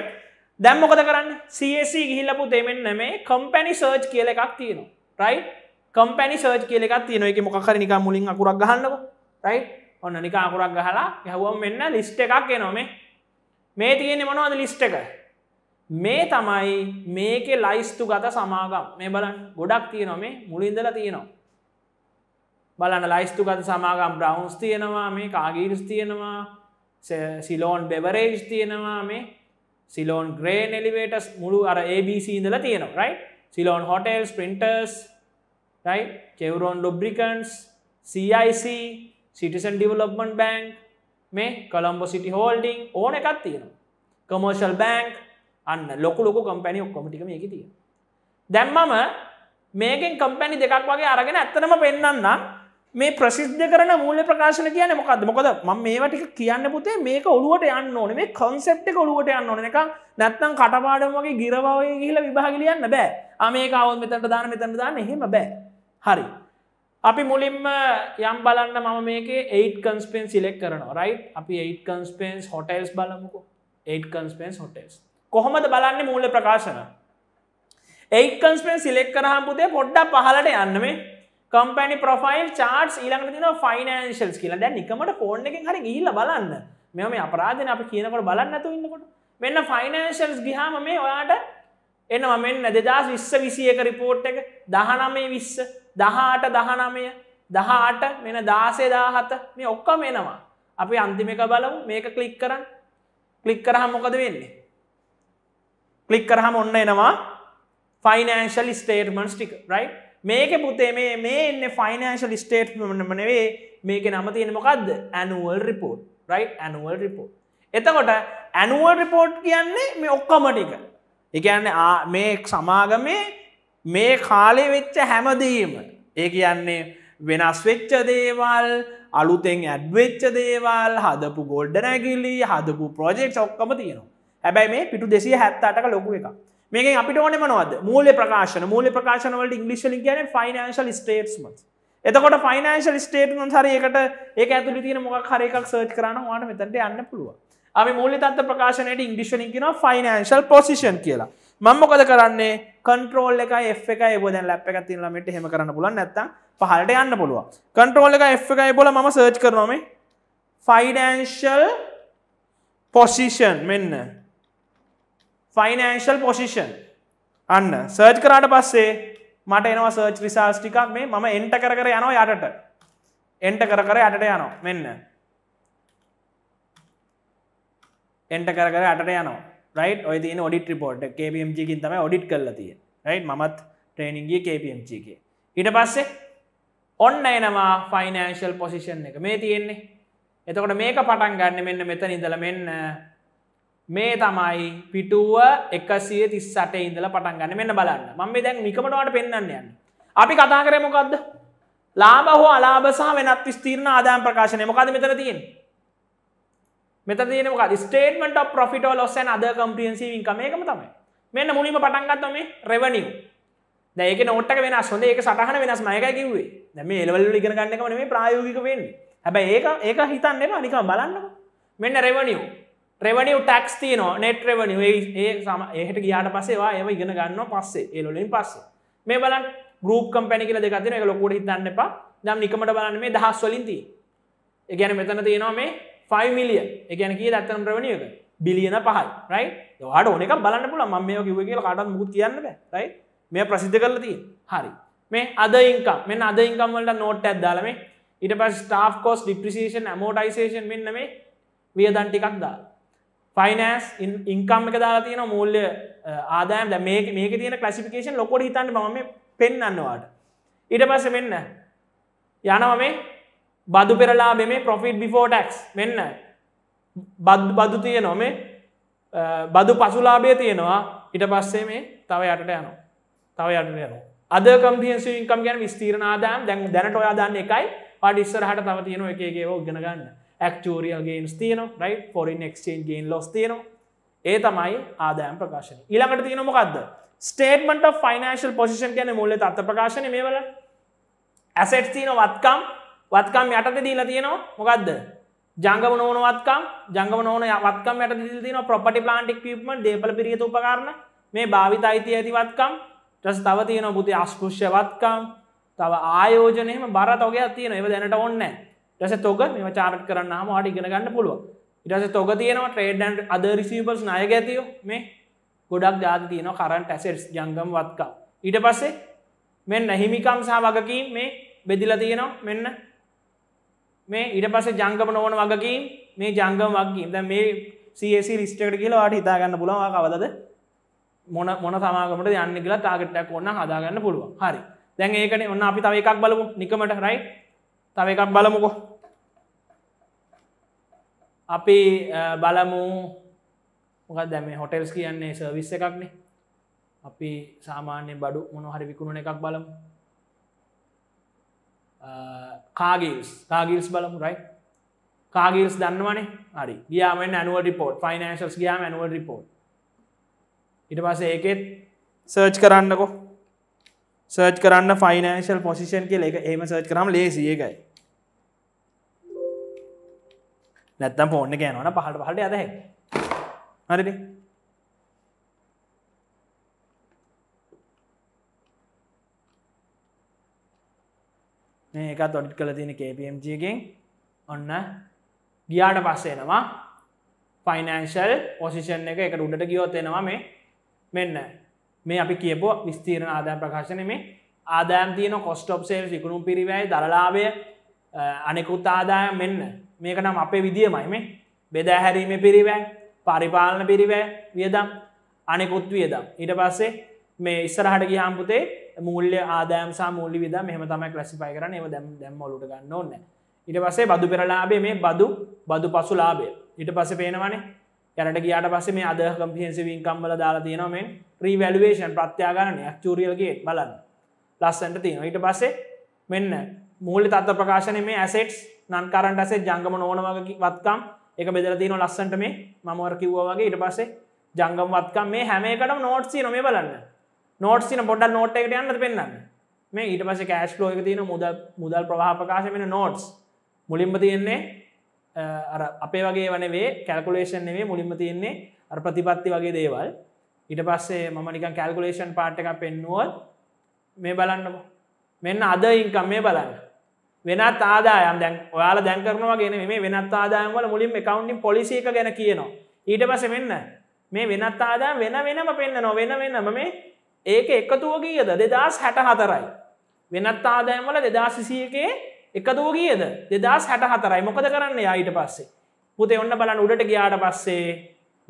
දැම්මොකද කරන්න සC ගිහිල්ලපු දෙමෙන් නෙමේ කම්පැනි සර්ච් කියල එකක් තියෙනවා රයි කම්පැනි සර්ච් කියල එකක් තියෙන එක මොකර නික මුලින් අකුරක් ගහන්නක රයි ඔන්න නිකාකුරක් ගහලා යහුවම් මෙන්න ලිස්ට එකක් එනොමේ මේ තියෙන මොනවද ලිස්ට එක මේ තමයි මේක ලයිස්තු ගත සමාගම් මේ බලන් ගොඩක් තියනො මේ මුලින්දල තියනවා. බලන්න ලයිස්තු ගත සමාගම් බ්‍රවන්ස් තියෙනවා මේ කාගීරිස් තියෙනවා සිලෝන් බෙවරේජ් තියෙනවා මේ සිලෝන් ග්‍රේන් එලිවේටස් මුළු අර ABC ඉඳල තියෙනවා රයි සිලෝන් හොටෙල් ස්පින්ටර්ස් right Chevron lubricants CIC citizens development bank මේ කොළම්බො සිටි හෝල්ඩිං ඕන එකත් තියෙනවා කොමර්ශල් බෑන්ක් අන්න ලොකු ලොක කම්පැනි ඔක්කොමටික මේක තිය දැම්මම මේකෙන් කම්පැනි දෙකක් වගේ අරගෙන ඇත්තනම පෙන්න්නම් මේ ප්‍රසිද්ධ කරන මූල ප්‍රකාශන කියන මොකද මොකද ම මේවටික කියන්න පුතේ මේක ඔලුවට යන්න ඕන මේ කොන්සෙප්ට ඔලුවට යන්න ඕන එක නැත්තම් කටපාඩම වගේ ගිරවාවය කියලා විභාගලියන්න බෑ අමේකාවත් මෙතට දාන මෙතට දාන්න එහෙම බෑ හරි අපි මුලින්ම යම් බලන්න මම මේක 8 කන්ස්පෙන් සිලෙක් කරනවා රයි් අපි 8 කන්ස්පෙන්ස් හොටල්ස් බලමුකෝ 8 කන්ස්පෙන්ස් හොටෙල්ස් කොහොමද බලන්න මූල ප්‍රකාශන ඒකන්ස්පෙන් සිලෙක් කරහම්පුතේ පොඩ්ඩක් පහලට යන්නම කම්පැනි ප්‍රොෆයිල් චාර්ට් ඊළඟට තින ෆයිනන්ශල්ස් කියලා දැන් නිකමට ෆෝන් එකින් හරි ගිහිල්ලා බලන්න මෙයා මේ අපරාධන අපි කියනකොට බලන්න නැතුව ඉන්නකොට මෙන්න ෆයිනන්ශල්ස් ගිහාම මේ ඔයාට එනවා මෙන්න දෙදස් විස්ස විසියක රිපෝට් එක දහනමේ විස්ස දහට දහනමය දහට මෙන දාසේ දාහත මේ ඔක්කම එනවා අපි අන්තිමික බලමු මේක කලික් කරන්න කලික් කරහම් මොකද වෙන්නේ කලික් කරහම ඔන්න එනවා ෆයිනන්ශල් ස්ටේටමන්ස් ටික රයි මේක පුතේ මේ මේ එන්න ෆයිනන්ශල් ස්ටේට්මනවේ මේක නම තියෙන මොකක්ද annual report right annual report එතකොට ඇනුවල් රිපෝට් කියන්නේ මේ ඔක්කොමටික එකන්න මේ සමාගමේ මේ කාලේ වෙච්ච හැමදීම ඒ කියන්නේ වෙනස් වෙච්ච දේවල් අලුතෙන් ඇඩ්වෙච්ච දේවල් හදපු ගොල්ඩ නැගිලි හදපු ප්‍රජෙක්් ඔක්කම තියෙනවා හැබැයි මේ පිටු දෙසිය හැත්තටක ලොකු එක මේක අපිට ඕන මනවද මූල ප්‍රකාශන මූල ප්‍රකාශනවලට ඉංගලිශල කියන ෆයිනන්ශල් ස්ටේට්ම එතකොට ෆයිනන්ශල් ස්ටේට්මන් හර එකට ඒ ඇතුළ තියෙන මොක් හරකක් සර්ච් කරන්න වාන මෙතට යන්න පුළුව අපි මූලි තත්ත ප්‍රකාශනයට ඉංගලිශලින් කියෙන ෆයිනන්ශල් පොසිෂන් කියලා මංමොකද කරන්නේ කන්ට්‍රෝල් එක එක් බොද ලැප් එක තිනලමට හෙම කරන්න පුලන් නැත්තම් පහලට යන්න පුළුව කන්ට්‍රෝල් එක එක් එකයි බොල ම සර්ච් කරනොමේ ෆයිඩන්ශල් පොසිෂන් මෙන්න ෆයිනෑන්ශල් පොසිෂන් අන්න සර්ච් කරාට පස්සේ මට එනවා සර්ච් රිසාස් ටිකක් මේ මම එන්ට කර කර යනවා යටට එන්ට කර කර යටට යනවා මෙන්න එන්ට කර කර යටට යනවා රයි් ඔය තින ඔඩිට රිපෝට් කපම්ජිකින් තම ඔඩිට කරල තිය රයි් මත් ට්‍රේනිින්ගේ කපම්ජිගේ ඉට පස්සේ ඔන්න එනවා ෆයිනෑන්ශල් පොසිෂන් එක මේ තියෙන්නේ එතකොට මේක පටන් ගන්න මෙන්න මෙත නිදල මෙන්න මේ තමයි පිටුව එකසිය තිස්සට ඉඳල පටන් ගන්න මෙන්න බලන්න මම දැන් මිකමටවාට පෙන්න්න යන්න. අපි කතා කරමොකක්ද ලාබ හෝ අලාබසාහ වෙනත් ස්තීරණ ආදායම් ප්‍රකාශනය මොකද මෙතර තියෙන් මෙත තියනක ස්ටේටමට පොෆිට ලොස්සන් අද කම්පියන්සි ඉංකම එකම තමයි මෙන්න මුලිම පටන්ගත්තම රෙවනිියව දැක නොට වෙන සොඳ ඒක සටහන වෙනස් මයක කිවේ දැම එලවල් ලිගෙන ගන්නකම මේ ප්‍රායෝගික වෙන්න හැබැ ඒ ඒක හිතන්න එප අනිකම බලන්න මෙන්න රෙවනිියෝ රෙවනිව ටක්ස් තියන නෙට් රෙවනිව ඒ සම එහට ගියාට පසේවා ඒම ඉගෙන ගන්න පස්සේ ඒලොලින් පස්සේ මේ බලන් ගරුප් කම්පැනි කියල දෙකතින එක ලොකොට හිතන්න එපා දම් නිකමට බලන්න මේ දහස් වලින්තිී එකගැන මෙතන තියෙනවා මේ 5 මිලියන් එකගැන කිය දත්තන ප්‍රවනියක බිලියන පහයි රයි හට ඕනක බලන්න පුල ම මේ කිව කියල කටත් මුත් කියන්න රයි මේ ප්‍රසිද්ධ කරලති හරි මේ අද ඉංකම් මෙ අද ඉංකම්වලට නෝට් ඇත්දාලම ඉට පස් ටාෆ් කෝස් ඩිප්‍රසිේෂන් මෝටයිසේෂන් මෙන්න මේ වියදන්ටිකක් දාලා ෆයිනස් ඉන්කම් එක දාලා තියෙන මූල්්‍ය ආදායම් මේ මේක තියෙන කලසිිකේෂන් ලොකොට හිතන්න මම පෙන්න්නවාට ඉට පස්ස මෙන්න යනව මේ බදු පෙරලා මේ පොෆිට් බිෆෝටක්ස් මෙන්න බද් බදු තිය නොමේ බදු පසුලාබය තියෙනවා ඉට පස්සේ මේ තව යටට යනවා තව යට යනවා අද කම්පියන්ස ඉකම් ගැන විස්තීරණ ආදායම් දැන් දැනට ඔයාදාන්න එකයි පඩිස්සර හට තව තියෙනවා එක ඒකෝ ගෙනගන්න ඇක්ටෝරියල් ගේන්ස් තියන right foreign exchange gain loss තියන ඒ තමයි ආදායම් ප්‍රකාශන ඊළඟට තියෙන මොකක්ද ස්ටේටමට ෆනන්ශල් පොසිෂන් කියන මුල්ල අත්ත ප්‍රකාශන මේ වල ඇසෙට් තියන වත්කම් වත්කම් යටට දීලා තියෙනවා මොකක්ද ජංගම නොනවත්කම් ජංගම නොන වත්කම් යට දිදින පොපටි ප්ලාන්ටික් ීම දේපල පිරිියතු උපකාරන මේ භාවිත අයිති ඇතිවත්කම් ට්‍රස් තව තියෙන බුති අස්කෘෂ්‍යවත්කම් තව ආයෝජනයම බරතවගේ තියෙන එව දැනට ඔන්නෑ ටස තොග මෙම චාර්ට් කරන්න මාට ඉගෙනගන්න පුළුව ඉටස තොග තියෙනවා ට්‍රේඩන් අද රිසිපස් නය ගැතියෝ මේ ගොඩක් ජාති තියන කරන්ට ඇසෙට්ස් ජංගම් වත්කා ඊට පස්සේ මෙන්න හිමිකම් සහ වගකීම් මේ බෙදිල තියෙනවා මෙන්න මේ ඉට පස ජංගම නොවන වගකීම් මේ ජංගම් වගේීම් ද මේ සේසි රිස්ටකට කියලා වාට හිතාගන්න පුළුව කවදද මොන මොන සමාගමට යන්න කියලා තාගට්ටක් ඔන්න හදාගන්න පුළුව හරි දැන් ඒකන ඔන්න අපි තව එකක් බලමු නිකමට රයි තව එකක් බලමුකෝ අපි බලමු මොකක් දැම හොටෙල්ස් කියන්නේ සර්විස්ස එකක්නේ අපි සාමාන්‍ය බඩු මොන හරි විකුණන එකක් බලමු කාගිල්ස් කාගිල්ස් බලමු රයි කාගිල්ස් දන්නවනේ හරි ගියාම ඇනුව රිපෝට් ෆනන්ශස් ගියාම ඇනුව රිපෝට් ඉට පස ඒකෙත් සර්ච් කරන්නකෝ සර්ච් කරන්න ෆයිනන්ශල් පොසිෂන් කියල එක ඒම සර්ච් කරම් ලේසිය එකයි නැත්තම් පෝන්න ගෑනවන පහට පහට අදහ හරිට මේක තොඩිට කළ තියෙන කපMGගෙන් ඔන්න ගියාට පස්සේනවා ෆයිනන්ශල් පොසිෂන් එක එක උඩට ගියෝතෙනවා මේ මෙන්න මේ අපි කියපු විස්තීරණ ආදාය ප්‍රකාශන මේ ආදායම් තියන කොස්ටෝප් සේල් සිකුණුම් පිරිවයි දරලාභය අනෙකුත් ආදායම් මෙන්න මේක නම් අපේ විදිියමයි මේ බෙදෑහැරීම පිරිවෑ පරිපාලන පිරිවෑ වියදම් අනෙකුත් වියදම් ඊට පස්සේ මේ ඉස්සරහට ගියහම්පුතේ මුල්්‍ය ආදෑම් සාමූල්ලි විද මෙහම තමයි ක්ලසිපයි කරන ඒව දැම් දැම්මලුට ගන්න ඕන්න ඉට පසේ බදු පෙරලාබේ මේ බදු බදු පසු ලාබේ ඊට පස පේනවනේ යරට ගියාට පස මේ අද කම්පියන්සිවින් කම්බල දාලා තියනවෙන් ප්‍රීවැලුවේෂන් ප්‍රත්‍යාගණනයක් චූරියල්ගේ බලන්න ලස්සන්ට තියෙන ඊට පස්සේ මෙන්න මූලි තත්ව ප්‍රකාශන මේ ඇසෙට්ස් නන් කරන්ට ඇසේ ජංගම නෝනවගේ වත්කම් එක බෙදරතින ලස්සන්ට මේ මමවර කිව්වාගේ ඉට පසේ ජංගම වත්කම් මේ හැමකට නෝට්සි නොමේ බලන්න නෝට්සින පොඩ නෝට් එකට යන්න පෙන්න්න මේ ඊට පස කෑශ් ලෝක තියන මුද මුදල් ප්‍රවාහපකාශ වෙන නෝට්ස් මුලින්ම තියෙන්නේ අපේ වගේ වනේ කැල්කුලේෂන් නේ මුලින්ම තියෙන්නේ අර ප්‍රතිපත්ති වගේ දේවල් ඉට පස්සේ මමනිකන් කැල්කුලේෂන් පාට් එකක් පෙන්නුවල් මේ බලන්නම මෙන්න අද ඉංකම් මේ බලන්න වෙනත් ආදායම් දැන් ඔයාල දැන් කරනවා ගෙන මේ වෙනත් ආදායම්වල මුලින් එකකවන්ටින් පොලිසි එක ගැන කියනවා ඊට පස වෙන්න මේ වෙනත් ආදායම් වෙන වෙනම පෙන්න්න නො වෙන වෙනම මේ ඒක එකතුව ගීයද දෙදස් හැට හතරයි වෙනත් ආදායම්වල දෙදාසිසියකේ එකතුව ගියද දෙදස් හැට හතරයි මොකද කරන්න යායට පස්සේ පුතේ ඔන්න බලන්න උඩට ගියාට පස්සේ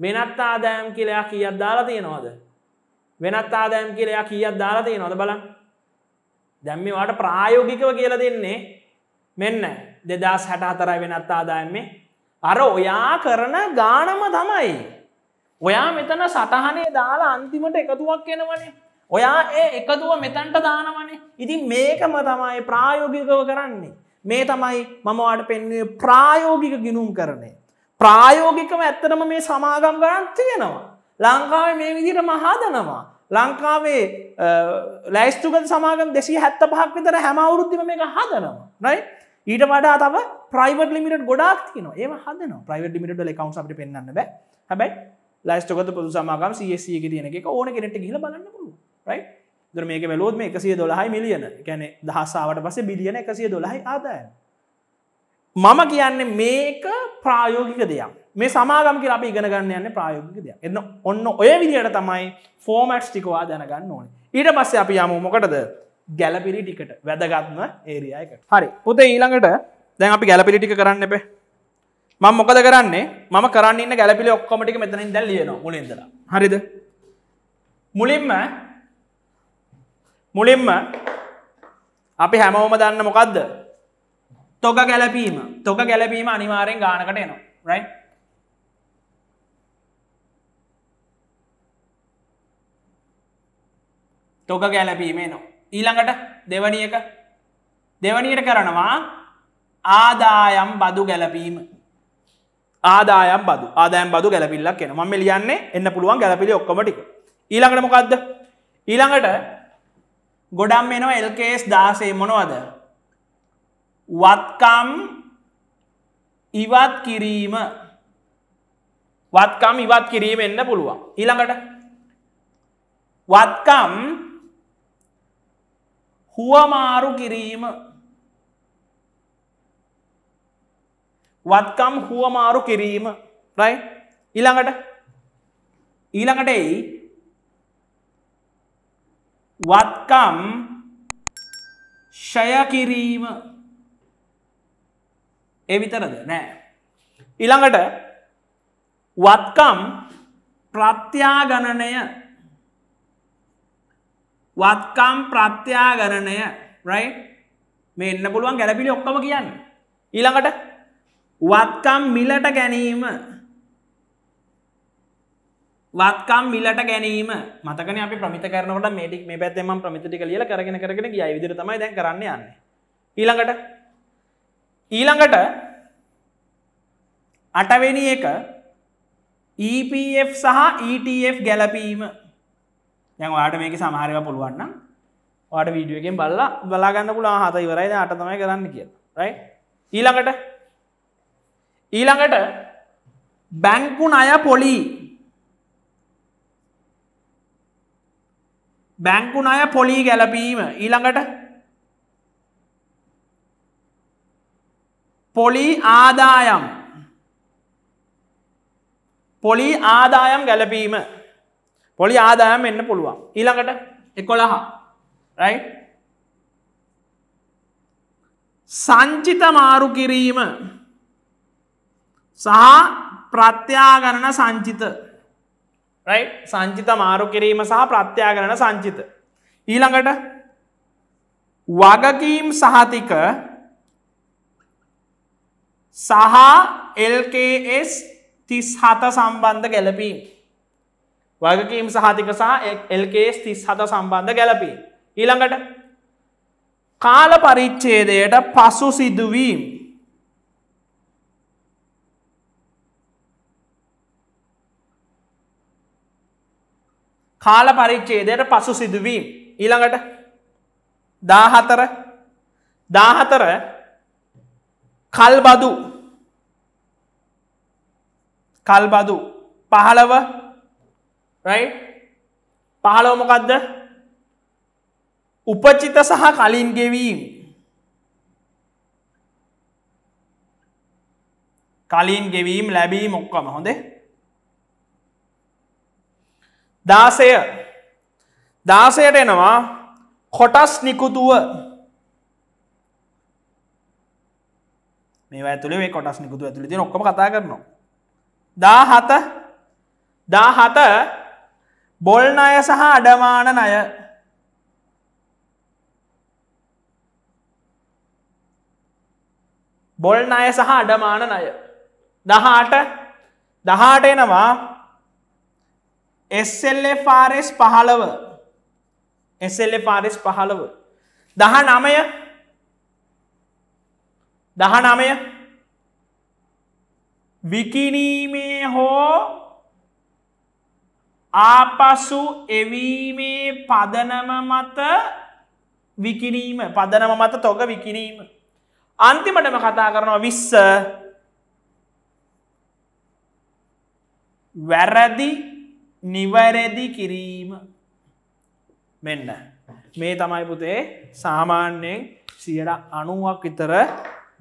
වෙනත් ආදායම් කියලයා කියත් දාලා තියෙනවාද වෙනත් ආදායම් කියලයා කියත් දාලා තියෙනවද බලන් දැම්මවාට ප්‍රායෝගිකව කියලා දෙන්නේ මෙන්න දෙදස් හැටහතරයි වෙනත් ආදායම අර ඔයා කරන ගානම තමයි. ඔයා මෙතන සටහනේ දාලා අන්තිමට එකතුවක් එෙනවනේ. ඔයා ඒ එකතුව මෙතැන්ට දානවනේ ඉතින් මේකම තමයි ප්‍රායෝගිකව කරන්නේ. මේ තමයි මමවාට පෙන්න්නේ ප්‍රායෝගික ගිනුම් කරනේ. ප්‍රායෝගිකම ඇත්තටම මේ සමාගම් ගණන් තියෙනවා. ලංකාවේ මේ විදිට මහදනවා. ලංකාවේ ලෑස්තුගන් සමාගම් දෙසි හැත්ත පහක් විතර හැමවුරුද්ධම මේ හදනවා නයි ඊට වඩා තම ප්‍රයිවට ලිමිට ගොඩක් තින ඒ හදන ප්‍රයිවට ලිමිට ලකවන්් අපට පෙන්න්න බෑ හැබැයි ලයිස්ටකත පොදු සමාගම් සේසියක e තියනක ඕන කෙනෙට ගහිල බලන්න පුළුව රයි දර මේක වැලෝත් මේ එකසිය දොළහයි මිලියන ගැන දහස්සාාවට පස බිලියන එකසිය දොළහයි ආදාය මම කියන්නේ මේක ප්‍රායෝගික දෙයක් මේ සමාගම කියලා අපි ඉගෙන ගන්න යන්න ප්‍රායෝගික දෙයක්. එන්න ඔන්න ඔය විදිහට තමයි ෆෝමැට්ස් ටික ඔයා දැනගන්න ඕනේ. ඊට පස්සේ අපි යමු මොකටද? ගැලපිලි ටිකට වැදගත්ම ඒරියා එකට. හරි. පුතේ ඊළඟට දැන් අපි ගැලපිලි ටික කරන්න එපේ. මම මොකද කරන්නේ? මම කරන්න ඉන්න ගැලපිලි ඔක්කොම ටික මෙතනින් දැන් ලියනවා මුලින් ඉඳලා. හරිද? මුලින්ම මුලින්ම අපි හැමෝම දන්න මොකක්ද? තොග ගැලපීම. තොග ගැලපීම අනිවාර්යෙන් ගානකට එනවා. right? තොග ගැලපීමේ නො. ඊළඟට දෙවනියක දෙවනියට කරනවා ආදායම් බදු ගැලපීම ආදායම් බදු ආදායම් බදු ගැලපිල්ලක් එන මම ලියන්නේ එන්න පුළුවන් ගැලපිලි ඔක්කොමටික ඊළඟට මොකක්ද ඊළඟට ගොඩම් වෙනවා එල්කේස් දාසේ මොනවද වත්කම් ඉවත් කිරීම වත්කම් ඉවත් කිරීම එන්න පුළුවන් ඊළඟට වත්කම් හුවමාරු කිරීම වත්කම් හුවමාරු කිරීම රයි ඊළඟට ඊළඟට එයි වත්කම් ෂය කිරීම එවිතරද නෑ ඊළඟට වත්කම් ප්‍රත්‍යාගණනය වත්කම් ප්‍රත්‍යාගරණය රයි මෙන්න පුළුවන් ගැලපිලි ඔක්කම කියන්න ඊළඟට වත්කම් මිලට ගැනීම වත්කම් මිලට ගැනීම මතකන අපි ප්‍රමිත කරනට මේටික් මේ පැත්තෙම ප්‍රමිතික ලියල කරගෙන කරගෙන ගිය විදිර තමයි දැන් කරන්න යන්න ඊළඟට ඊළඟට අටවෙනි එක EPF සහ ETF ගැලපීම යන් වාට මේක සමහරව පුළුවන්න වාට වීඩියුවගෙන් බල්ලා බලාගන්න පුළා හත ඉවරයිද අටතමයි කරන්න කිය රයි ඊළඟට ඊළඟට බැංකුන් අය පොලි බැංකුන් අය පොලී ගැලපීම ඊළඟට පොලි ආදායම් පොලි ආදායම් ගැලපීම පොලි ආදායම් එන්න පුළුවන් ඊළඟට එකොළහා රයි සංචිත මාරු කිරීම සහ ප්‍රත්‍යාගණන සංචිත රයි සංචිත මාරු කිරීම සහ ප්‍රත්‍යාගණන සංචිත ඊළඟට වගකීම් සහතික සහ LKS තිස් හත සම්බන්ධ ගැලපීම් වගකීම් සහතික සහ එල්කේස් තිස් හත සම්බන්ධ ගැලපී. ඊළඟට කාල පරිච්චේදයට පසු සිදුවීම් කාල පරිච්චේදයට පසු සිදුවීම් ඊළඟට දාහතර දාහතර කල්බදු කල්බදු පහළව රයි පහලෝමොකක්ද උපචිත සහ කලින් ගෙවීම් කලින් ගෙවීම් ලැබී මොක්කම හොඳේ දාසය දාසයට එනවා කොටස් නිකුතුව මේ ඇතුළේ කොටස් නිකුතු ඇතුළති ඔක්කම කතා කරනවා දාහත දාහත බොල් අය සහ අඩමාන නය බොල් අය සහ අඩමාන නය දහාට දහාට එනවා එස්ල්ලෆාරෙස් පහළව එසල්ල පාරෙස් පහළව දහ නමය දහ නමය විකිනීමේ හෝ ආපසු එවීමේ පදනම මත විකිරීම පදනම මත තොග විකිරීම. අන්තිමටම කතා කරනවා විස්ස වැරදි නිවැරදි කිරීම මෙන්න. මේ තමයි පුතේ සාමාන්‍යයෙන් සියට අනුවක් විතර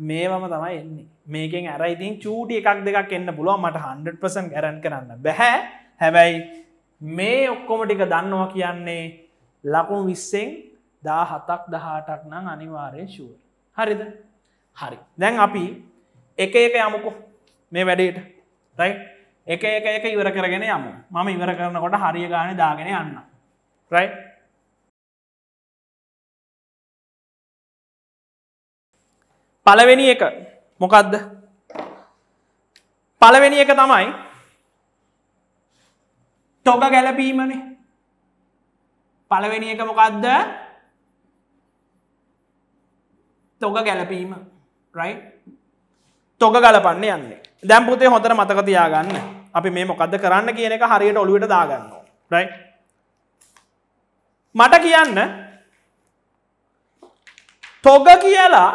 මේවම තමයි එන්නේ මේකෙන් ඇරයිතින් චූටි එකක් දෙකක් එන්න පුළුව මට හන්ඩපසන් ඇරන් කරන්න බැහැ හැබැයි මේ ඔක්කොම ටික දන්නවා කියන්නේ ලකුණු විස්සෙන් දා හතක් දහටක් නං අනිවාරය ශුව. හරිද හරි දැන් අපි එක එක යමුකු මේ වැඩේට රයි එක එක එක ඉවර කරගෙන යමු මම ඉවර කරනකොට හරිය ගාන දාගෙන යන්න රයි පලවෙනි එක මොකක්ද පලවෙනි එක තමයි තොග ගැලපීමනේ පලවෙනි එක මොකක්ද තොග ගැලපීම රයි තොග ගලපන්න යන්නේ දැම්පුතේ හොතර මතක තියාගන්න අපි මේ මොකක්ද කරන්න කියන එක හරියට ඔලුවට දාගන්න රයි මට කියන්න තොග කියලා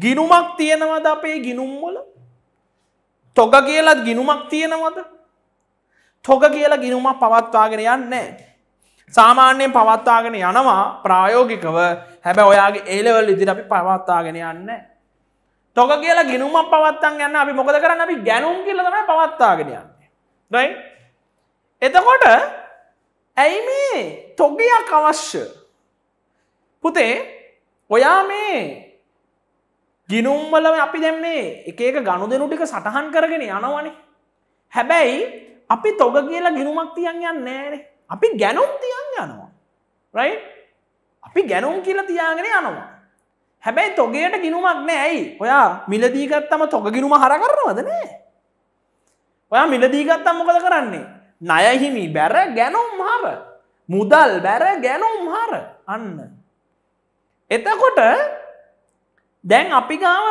ගිනුමක් තියෙනවද අපේ ගිනුම්වල තොග කියලත් ගිනුමක් තියෙනවද තොග කියල ගිනුමක් පවත්වාගෙන යන්නේ. සාමාන්‍යයෙන් පවත්වාගෙන යනවා ප්‍රායෝගිකව හැබැ ඔයාගේ ඒලවල් ඉදිර අපි පවත්වාගෙන යන්න. තොක කියලා ගිනුමක් පවත්තන් යන්න අපි මොකද කරන්න අපි ගැනුම් කියලතම පවත්වාගෙන යන්නේ. දයි එතකොට ඇයි මේ තොගයක් අවශ්‍ය පුතේ ඔයා මේ ගිනුම්වලම අපි දැම් මේ එක එක ගණු දෙනු ටික සටහන් කරගෙන යනවනේ හැබැයි අපි තොග කියලා ගිනුමක් තියන් යන්න නෑනේ අපි ගැනුම් තියන් යනවා රයි අපි ගැනුම් කියලා තියාගෙන යනවා හැබැයි තොගේට ගිනුමක් නෑ ඇයි ඔයා මිලදීගත්තම තොග ගිනුම හර කරනවද නෑ ඔයා මිලදීගත්තම් මොකද කරන්නේ නයහිමි බැර ගැනුම් හර මුදල් බැර ගැනුම් හර අන්න එතකොට දැන් අපි ගාව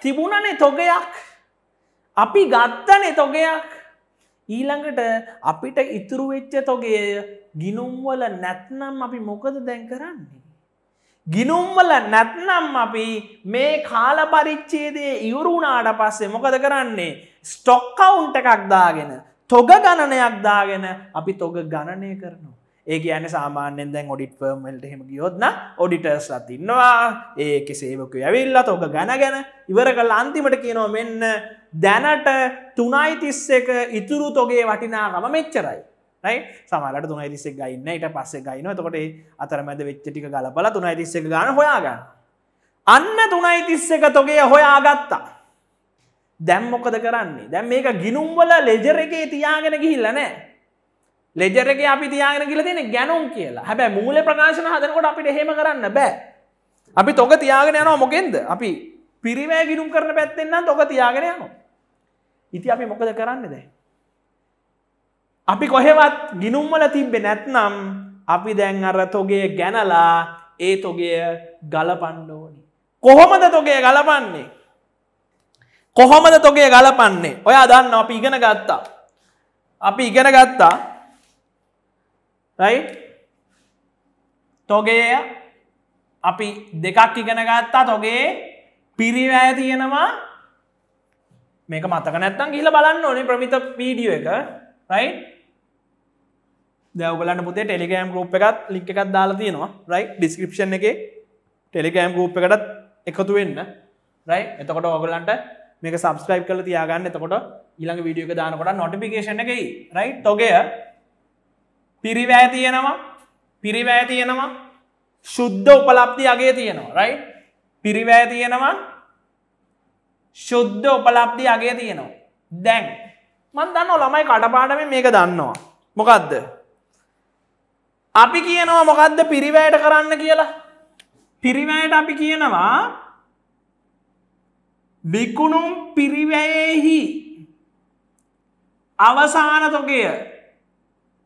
තිබුණනේ තොගයක් අපි ගත්තනේ තොගයක් ඊළඟට අපිට ඉතුරුවෙච්ච තොගේ ගිනුම්වල නැත්නම් අපි මොකද දැන් කරන්නේ. ගිනුම්වල නැත්නම් අපි මේ කාල පරිච්චේදේ ඉවරුණාට පස්සේ මොකද කරන්නේ ස්ටොක්කවුන්ට එකක් දාගෙන තොග ගණනයක් දාගෙන අපි තොග ගණනය කරනවා. ඒක යන සාමාන්‍යෙන් දැන් ඔඩිට ෆර්මල්ට හෙම ගියොත්න ඔඩිටර්ස් ලතින්නවා ඒක සේවක ඇවිල්ලා තෝක ගැන ගැන ඉවර කල් අන්තිමට කියනවා මෙන්න දැනට තුනයි තිස්සක ඉතුරු තොගේ වටිනාගම මෙච්චරයි. යි සමලට තුනයි තිස්සෙක් ගන්න ට පස්සේ ගයින තකොට අතරමැද වෙච්චටික ගලපල තුනයි තිස්සක ගන හොයාගන්න. අන්න තුනයි තිස්සක තොගේ හොයාගත්තා. දැම්මොකද කරන්නේ දැම් මේක ගිනුම්වල ලෙජර එකේ තියාගෙන ගිහිල්ලනෑ. ලෙජර එක අපි තියාගෙන කියල තින ගැනුම් කියලා හැබැ මූල ප්‍රකාශන හදනකොට අපිට හෙම කරන්න බෑ. අපි තොක තියාගෙන යනවා මොකෙන්ද අපි පිරිවෑ ගිනුම් කරන පැත්තෙන්න්න තොක තියාගෙන යනවා. ඉති අපි මොකද කරන්න දැ. අපි කොහෙවත් ගිනුම්වල තිබ්බෙ නැත්නම් අපි දැන් අර තොගේ ගැනලා ඒ තොගේ ගලපන්න ඕනි. කොහොමද තොගේ ගලපන්නේ. කොහොමද තොගේ ගලපන්නේ ඔය අදන්න අපි ඉගෙන ගත්තා. අපි ඉගෙන ගත්තා රයි තොගේ අපි දෙකක් ඉගෙන ගත්තා තොගේ පිරිවෑ තියෙනවා මේක මතක නැත්තන් කියල බලන්න ඕනේ ප්‍රමිත පීඩිය එක රයි දැවලන්න පුතේ ටෙලිකෑම් රූප් එකත් ලික් එකත් දාලා තියෙනවා රයි ඩිස්ක්‍රපෂන් එක ටෙලිකෑම් රූප් එකටත් එකතු වෙන්න රයි එතකොට ඔගලන්ට මේක සබස්ක්‍රයිබ් කල තියාගන්න එතකොට ඊළඟ විඩියෝ දානකොට නොටිපිකේෂන එකයි රයි ටොගය පිරිවෑ තියෙනවා පිරිවෑ තියෙනවා ශුද්ධ උපලප්ති අගේ තියෙනවා රයි පිරිවෑ තියෙනවා ශුද්ධ උපලබ්ධි අගේ තියෙනවා. දැන් මන් දන්න ළමයි කටපාඩම මේක දන්නවා. මොකක්ද. අපි කියනවා මොකක්ද පිරිවැයට කරන්න කියලා. පිරිවැයට අපි කියනවා විකුණුම් පිරිවැයෙහි අවසාන තොකය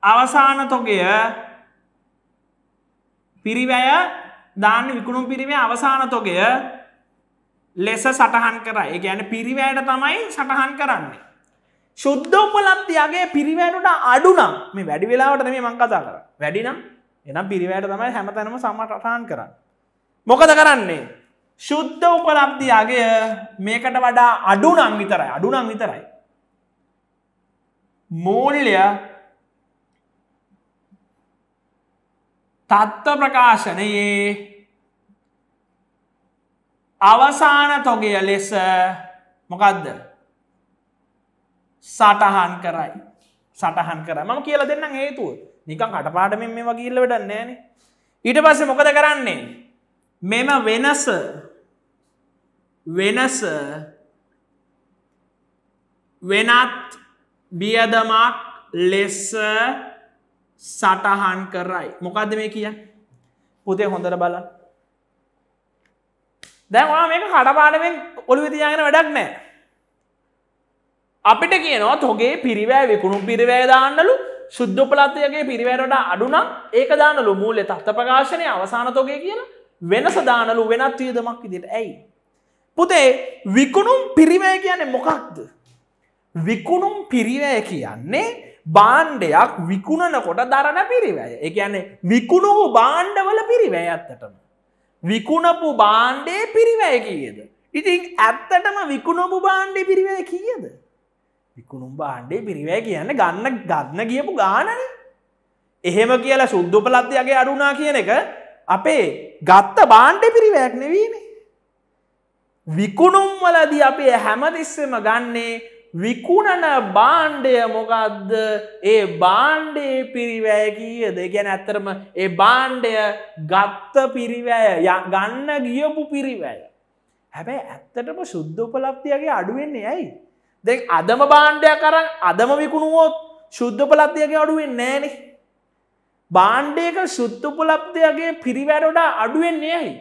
අවසාන තොකය පිරිවැය දාන්න විකුණුම් පිරිවේ අවසාන තොකය ලෙස සටහන් කරයි ගැන පිරිවැයට තමයි සටහන් කරන්නේ. ශුද්ධෝපලබ්ධයාගේ පිරිවැටට අඩුනම් මේ වැඩි වෙලාවට මේ මංකතා කර වැඩිනම් එනම් පිරිවැයට තමයි හැමතැනම සමටටහන් කරන්න. මොකද කරන්නේ. ශුද්ධ උපලබ්ධයාගේ මේකට වඩා අඩුනම් විතරයි අඩුනම් විතරයි. මූල්්‍ය තත්ත්ව ප්‍රකාශනයේ අවසාන තොගය ලෙස මොකක්ද සටහන් කරයි සටහන් කර ම කියල දෙන්න හේතුව නිකං කටපාටම මේ වගේල්ල වැඩන්න ෑන ඊට පස්සේ මොකද කරන්නේ මෙම වෙනස වෙනස වෙනත් බියදමක් ලෙස සටහන් කරයි මොකක්ද මේ කිය පුතේ හොඳර බලන්න දැන් ඔයා මේක කටපාඩමෙන් ඔළුවේ තියාගෙන වැඩක් නෑ අපිට කියනවා තොගේ පිරිවෑ විකුණු පිරිවෑ දාන්නලු ශුද්ධපලත්වයගේ පිරිවැරට අඩුනම් ඒක දානලු මූලෙ තත්ත ප්‍රකාශනය අවසානතෝගේ කියන වෙනස දානලු වෙනත් වියදමක් විදිට ඇයි. පුතේ විකුණුම් පිරිවය කියන්නේ මොකක්ද. විකුණුම් පිරිවය කියන්නේ බාණ්ඩයක් විකුණනකොට දරණ පිරිවය. ඒ කියන්නේ විකුණුහු බාණ්ඩවල පිරිවැය ඇත්තටම. විකුණපු බාණ්ඩේ පිරිවැය කියද. ඉතින් ඇත්තටම විකුණපු බාණ්ඩේ පිරිවැය කියද. විකුණුම් බාණ්ඩේ පිරිවැය කියන්න ගන්න ගන්න කියපු ගානන. එහෙම කියලා සුද්දුපලද්දයගේ අරුණා කියන එක අපේ ගත්ත බාණ්ඩ පිරිවැයක් නෙවීනේ. විකුණුම්වලදී අපේ හැමතිස්සම ගන්නේ විකුණන බාණ්ඩය මොකක්ද ඒ බාණ්ඩයේ පිරිවැය කියද ගැන ඇත්තරම ඒ බාණ්ඩය ගත්ත පිරිවැය ගන්න ගියපු පිරිවැය. හැබැයි ඇත්තටම ශුද්ධපලක්තියගේ අඩුවෙන්නේ ඇයි. දෙ අදම බාණ්ඩයක් කරන්න අදම විකුණුවොත් ශුද්ධපලක්තියගේ අඩුවෙන් නෑනෙ. බාණ්ඩයක ශුද්ධපලක්තියගේ පිරිවැඩොඩා අඩුවෙන්නේ ඇයි.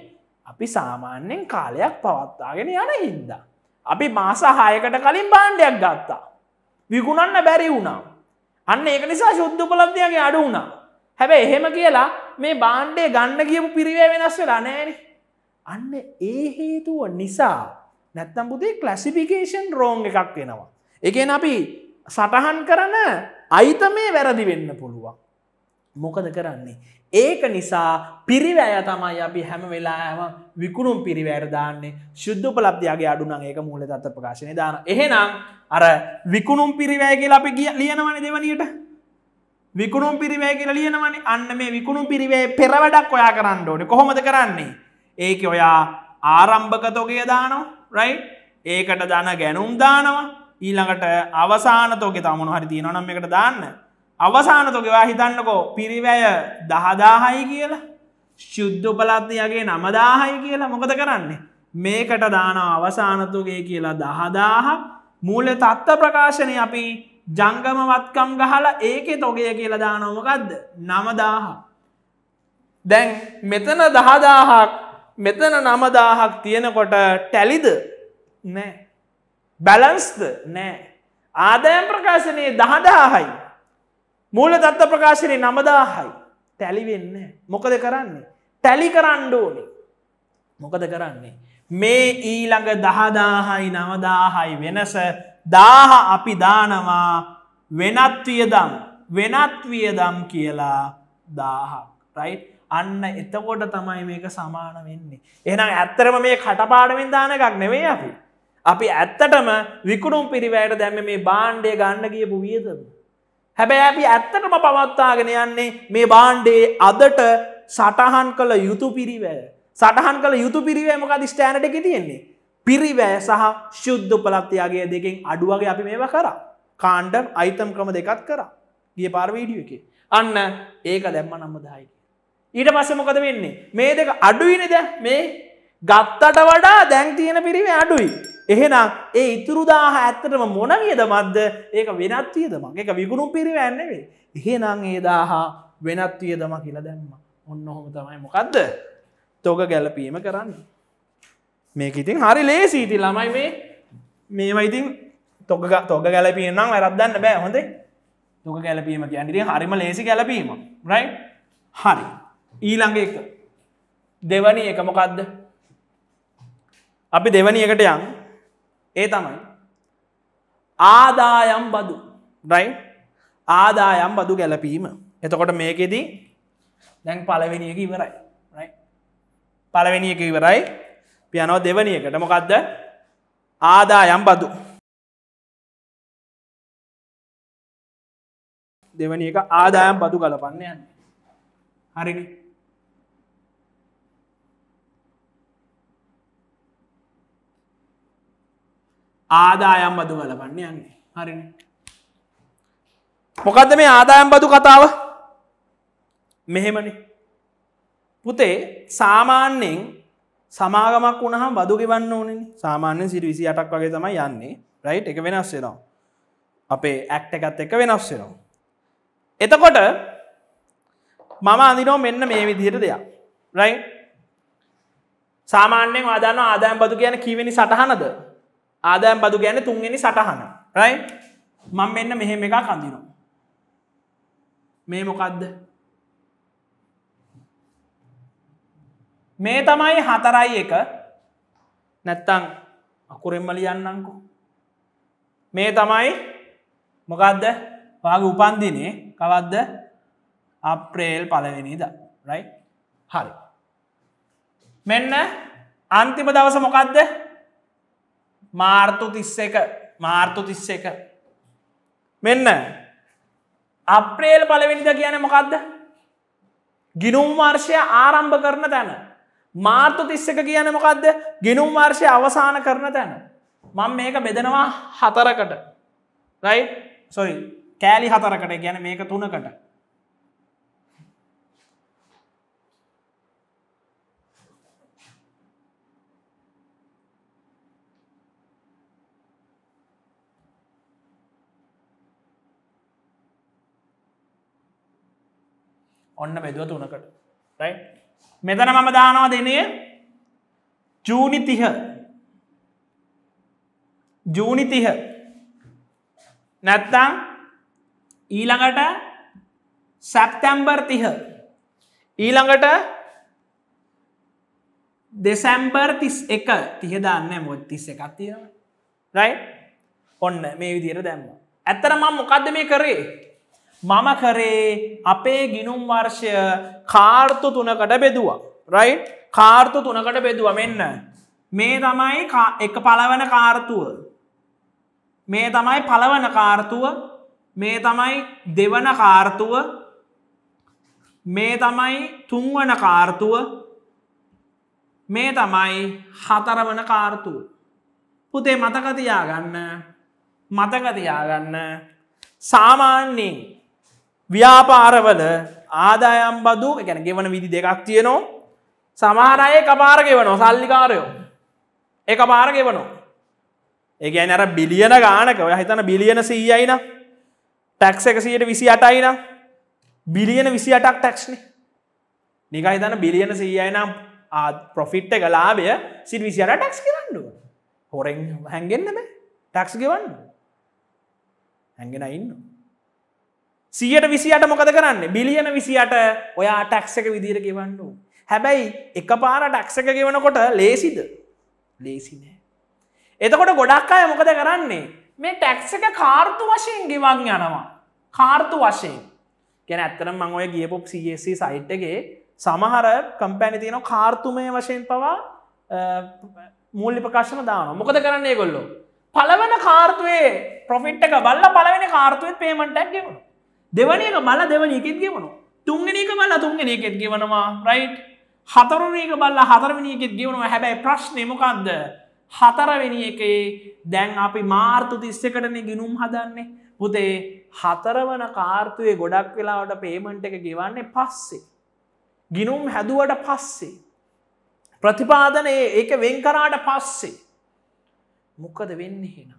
අපි සාමාන්‍යෙන් කාලයක් පවත්තාගෙන යන හින්දා. අපි මාස හායකට කලින් බාණ්ඩයක් ගත්තා. විකුණන්න බැරි වුණා. අන්න ඒක නිසා ශුද්ධ උපලබ්ධයගේ අඩු වුණා. හැබැයි එහෙම කියලා මේ බාණ්ඩේ ගන්න කියපු පිරිවේ වෙනස් වෙලා නෑනේ. අන්න ඒ හේතුව නිසා නැත්තම් පුතේ ක්ලැසිෆිකේෂන් රෝං එකක් වෙනවා. එකෙන් අපි සටහන් කරන අයිත මේ වැරදි වෙන්න පුළුවන්. මොකද කරන්නේ ඒක නිසා පිරිවැය තමයි අපි හැම වෙලාම විකුණුම් පිරිවැයට දාන්නේ ශුද්ධ පලබ්දයාගේ අඩුනං ඒක මූල තත්ත ප්‍රකාශනය දාන එහෙනම් අර විකුණුම් පිරිවැය කියලා අපි කිය ලියනවන දෙවනියට විකුණුම් පිරිවැය කියලා ලියනවන අන්න මේ විකුණුම් පිරිවේ පෙරවැඩක් ඔයා කරන්න ඕන කොහොමද කරන්නේ ඒක ඔයා ආරම්භකතෝකය දානවා රයි ඒකට දන ගැනුම් දානවා ඊළඟට අවසානතෝක තමුණු හරි තියෙනනම් එකට දාන්න අවසානතොකවා හිතන්නකෝ පිරිවැය දහදාහයි කියලා ශුද්ධ උපලත්නයගේ නමදාහයි කියලා මොකද කරන්නේ. මේකට දානවා අවසානතුගේ කියලා දහදාහ මූල තත්ත ප්‍රකාශනය අපි ජංගමවත්කම් ගහලා ඒකෙ තොගය කියලා දානොමකක්ද නමදාහ. දැන් මෙතන දහදාහක් මෙතන නමදාහක් තියෙනකොට ටැලිද නෑ බැලන්ස්ද නෑ ආදායම් ප්‍රකාශනයේ දහදාහයි මූල තත්ත්ව ප්‍රකාශනය නමදාහයි තැලිවෙන්න මොකද කරන්නේ තැලි කරන්න ඕනේ මොකද කරන්නේ මේ ඊළඟ දහදාහයි නවදාහයි වෙනස දාහ අපි දානවා වෙනත්වියදම් වෙනත්වියදම් කියලා දාහක් රයි් අන්න එතකොට තමයි මේක සමාන වෙන්නේ එනම් ඇත්තරම මේ කටපාඩමින් දාන එකක් නෙවේ අපි අපි ඇත්තටම විකුණුම් පිරිවැයට දැම මේ බාණ්ඩය ගන්න කියපු වියදම හැබැයි අපි ඇත්තටම පවත්තාගෙන යන්නේ මේ බාණ්ඩේ අදට සටහන් කළ යුතු පිරිවැය. සටහන් කළ යුතු පිරිවෑමකද ස්ටෑනට එක තියෙන්නේ. පිරිවෑ සහ ශුද්ධ උපලක්තියාගේ දෙකින් අඩුවගේ අපි මේවා කර. කාණ්ඩම් අයිතම් ක්‍රම දෙකත් කර. ගිය පාර්වීඩිය එක. අන්න ඒක දැම්ම නම්මදායි. ඊට පස්සමොකද වෙන්නේ. මේ දෙක අඩුයිනද මේ ගත්තට වඩා දැන් තියෙන පිරිවේ අඩුයි. එහෙනම් ඒ ඉතුරුදාහ ඇත්තටම මොනවියද මද්ද ඒක වෙනත්වියද මක් එක විගුණු පිරිවැන්නවේ. එහෙනම් ඒ දාහා වෙනත්වියදම කියලා දැම්ම ඔන්න ඔහොම තමයි මොකක්ද තොග ගැලපීම කරන්න. මේක ඉතින් හරි ලේසිීති ළමයි මේ මේවා ඉතින් තොග තොග ගැලපීනම් වැරදන්න බෑ හොඳේ තොක ගැලපීම කියන්නට හරිම ලේසි ගැලපීම රයි හරි ඊළඟ එක දෙවනි එක මොකක්ද අපි දෙවනි එකට යන් ඒ තමයි ආදායම් බදු රයි ආදායම් බදු ගැලපීම එතකොට මේකෙදී දැන් පලවෙනියක ඉවරයි පලවෙනියක ඉවරයි පියනෝ දෙවනියකට මොකක්ද ආදායම් බදු දෙවනි එක ආදායම් බදු ගලපන්න යන්න හරිනි ආදායම් බදු ගලපන්න යන්නේ හරි මොකක්ද මේ ආදායම් බදු කතාව මෙහෙමන පුතේ සාමාන්‍යෙන් සමාගමක් වුණහම් බදු ගෙවන්න ඕනෙ සාමාන්‍ය සිට විසි අටක් වගේ තමයි යන්නේ රයි් එක වෙනස් වෙනවා අපේ ඇක්ට එකත් එක වෙනස් වෙනවා එතකොට මම අදිනෝ මෙන්න මේ විදිහයට දෙයක් රයි සාමාන්‍යෙන් ආදාන ආදායම් බදු කියන කිවෙනි සටහනද ආදෑම් බදු ගැන තුන්ගනි සටහන රයි මං මෙන්න මෙහෙම එකක් කඳිනවා මේ මොකක්ද මේ තමයි හතරයි එක නැත්තං අකුරෙම්මලි යන්නංකු මේ තමයි මොකක්ද වාග උපන්දිනේ කවද්ද අප්‍රේල් පලවෙනිද රයි හරි මෙන්න අන්තිම දවස මොකක්ද මාර්තු තිස්ස එක මාර්තු තිස්ස එක මෙන්න අප්‍රේල් පලවෙනිද කියන මොකක්ද ගිනුම් වර්ෂය ආරම්භ කරන තැන මාර්තු තිස්සක කියන මොකක්ද ගිනුම් වර්ෂය අවසාන කරන තැන මං මේක බෙදෙනවා හතරකට රයි සොයි කෑලි හතරකට ගැන මේක තුනකට ඔන්න බෙදුව තුනකට රයි මෙතන මම දානවා දෙනය ජූනි තිහ ජූනි තිහ නැත්තං ඊළඟට සැප්තැම්බර් තිහ ඊළඟට දෙසැම්බර් තිස් එක තිහ දන්න මොත් තිස්ස එකක් තියෙන රයි ඔන්න මේ විදිර දැම්ම ඇත්තර මම මොකක්ද මේ කරේ මම කරේ අපේ ගිනුම් වර්ෂය කාර්තු තුනකට බෙදවා. රයි් කාර්තු තුනකට බෙදුව මෙන්න. මේ තමයි එක පලවන කාර්තුව. මේ තමයි පලවන කාර්තුව මේ තමයි දෙවන කාර්තුව මේ තමයි තුන්වන කාර්තුව මේ තමයි හතරවන කාර්තුව. පුතේ මතකතියාගන්න මතකතියාගන්න සාමාන්‍යෙන් ව්‍යාපාරවල ආදායම් බදු එකැන ගෙවන විදි දෙකක් තියෙනවා සමහරය කපාරගෙවනෝ සල්ලිකාරයෝ ඒ පාරගෙවනෝ ඒගැන අර බිලියන ගානක ඔය හිතන බිලියන සීයයින ටැක්ස එකසියට විසි අටයින බිලියන විසි අටක් ටැක්ස්න නිකයි තන බිලියන සීයයිනම් පොෆිට්ට ගලාබය සිට විසියට ටැක්ස් කරන්නුව හොරෙන් හැගෙන්න්නම ටැක්ස් ගෙවන්න හැගෙන ඉන්නවා සියට විසියට මොකද කරන්න බිලියන විසියට ඔයා ටැක්සක විදිර ගෙවන්නු. හැබැයි එක පාර ටැක්සක ගෙවනකොට ලේසිද ලේසිනෑ. එතකොට ගොඩක් අය මොකද කරන්නේ මේ ටැක්සක කාර්තු වශයෙන් ගෙවන් යනවා. කාර්තු වශයෙන් ගැන ඇත්තන මං ඔය ගියපොක් සC සයිට්ගේ සමහර කම්පැනි තියන කාර්තුමය වශයෙන් පවා මූල්ලි ප්‍රකාශන දාන මොකද කරන්නේ ගොල්ලෝ. පලවන කාර්තුවේ ප්‍රොෆිට්ක බල්ල පලවෙන කාර්තුවත් පේමටක් ගෙවුණු. දෙවනක බල දෙවනකෙත් ගෙවනවා තුන්ගෙනක බල තුන්ගෙනකෙත් ගෙවනවා රයිට් හතරුණක බල්ල හතරවනියකෙත් ගෙවනවා හැබැයි ප්‍රශ්නයමකක්ද හතරවෙනි එකේ දැන් අපි මාර්තු තිස්සකටන ගිනුම් හදන්නේ පුතේ හතරවන කාර්තුවේ ගොඩක් වෙලාවට පේමන්ට් එක ගෙවන්නේ පස්සේ. ගිනුම් හැදුවට පස්සේ. ප්‍රතිපාදන ඒක වෙන්කරාට පස්සේ. මොකද වෙන්න හෙන.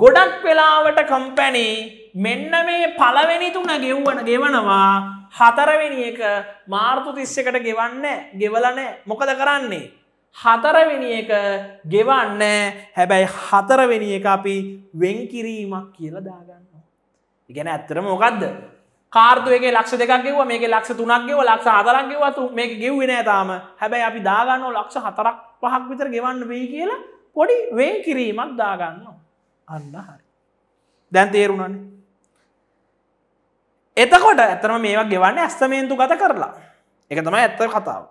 ගොඩක් වෙලාවට කම්පැනේ මෙන්න මේ පළවෙනි තුන ගෙව්වන ගෙවනවා හතරවෙනි එක මාර්තු තිස්සකට ගෙවන්න ගෙවලනෑ මොකද කරන්නේ. හතරවෙනි එක ගෙවන්න හැබැයි හතරවෙනි එක අපි වෙන්කිරීමක් කියලා දාගන්න. ඉගැන ඇත්තර මොකක්ද. කාර්තුවගේ ලක්ෂ දෙකක් ගෙව මේ ලක්ෂ තුනක්ගේව ලක්ෂ අතරක් ගෙවතු මේ ගෙව්වෙනෑ තාම හැබැයි අපි දාගන්නෝ ලක්ෂ හතරක් පහක් විතර ගෙවන්න වෙයි කියලා පොඩි වෙන් කිරීමක් දාගන්නවා. අන්න හරි දැන් තේරුණන එතකොට ඇතම මේවා ගෙවන්න ඇස්තමේන්තු ගත කරලා එක තමයි ඇත්ත කතාව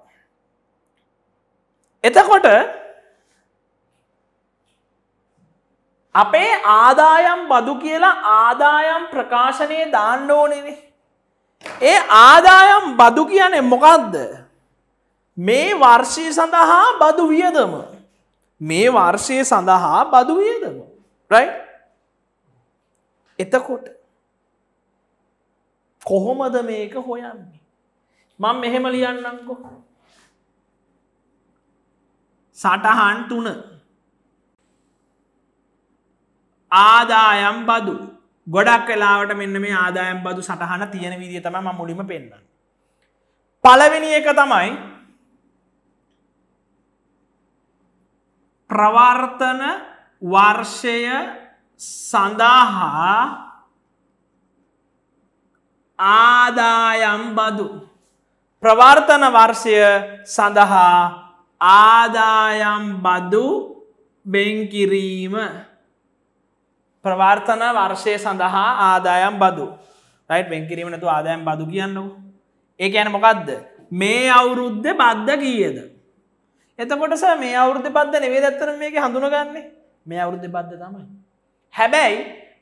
එතකොට අපේ ආදායම් බදු කියලා ආදායම් ප්‍රකාශනය දාන්න ඕනනේ ඒ ආදායම් බදු කියන්නේ මොකක්ද මේ වර්ෂය සඳහා බදු වියදම මේ වර්ෂය සඳහා බදු වියදම රයි එතකොට කොහොමද මේක හොයන්නේ මං මෙහෙම ලියන්නංකො සටහන් තුන ආදායම් බදු ගොඩක් කලාවට මෙන්න මේ ආදායම් බදු සටහන තියෙන විදිිය තම ම මුලිම පෙන්න්න. පලවෙනි එක තමයි ප්‍රවර්තන වර්ෂය සඳහා ආදායම් බදු ප්‍රවර්තන වර්ෂය සඳහා ආදායම් බදු බෙන්කිරීම ප්‍රවර්තන වර්ෂය සඳහා ආදායම් බදු රයිට් බෙන්කිරීමනතු ආදායම් බදු කියන්නු ඒ ඇන මොකක්ද මේ අවුරුද්ධ බද්ධ ගීයද එතකොටස මේ අවුරුද්ධ බද්ධ නෙවේ දත්තර මේක හඳුනගන්නේ මේ අවුරුද්ධ බද්ධ තමයි. හැබැයි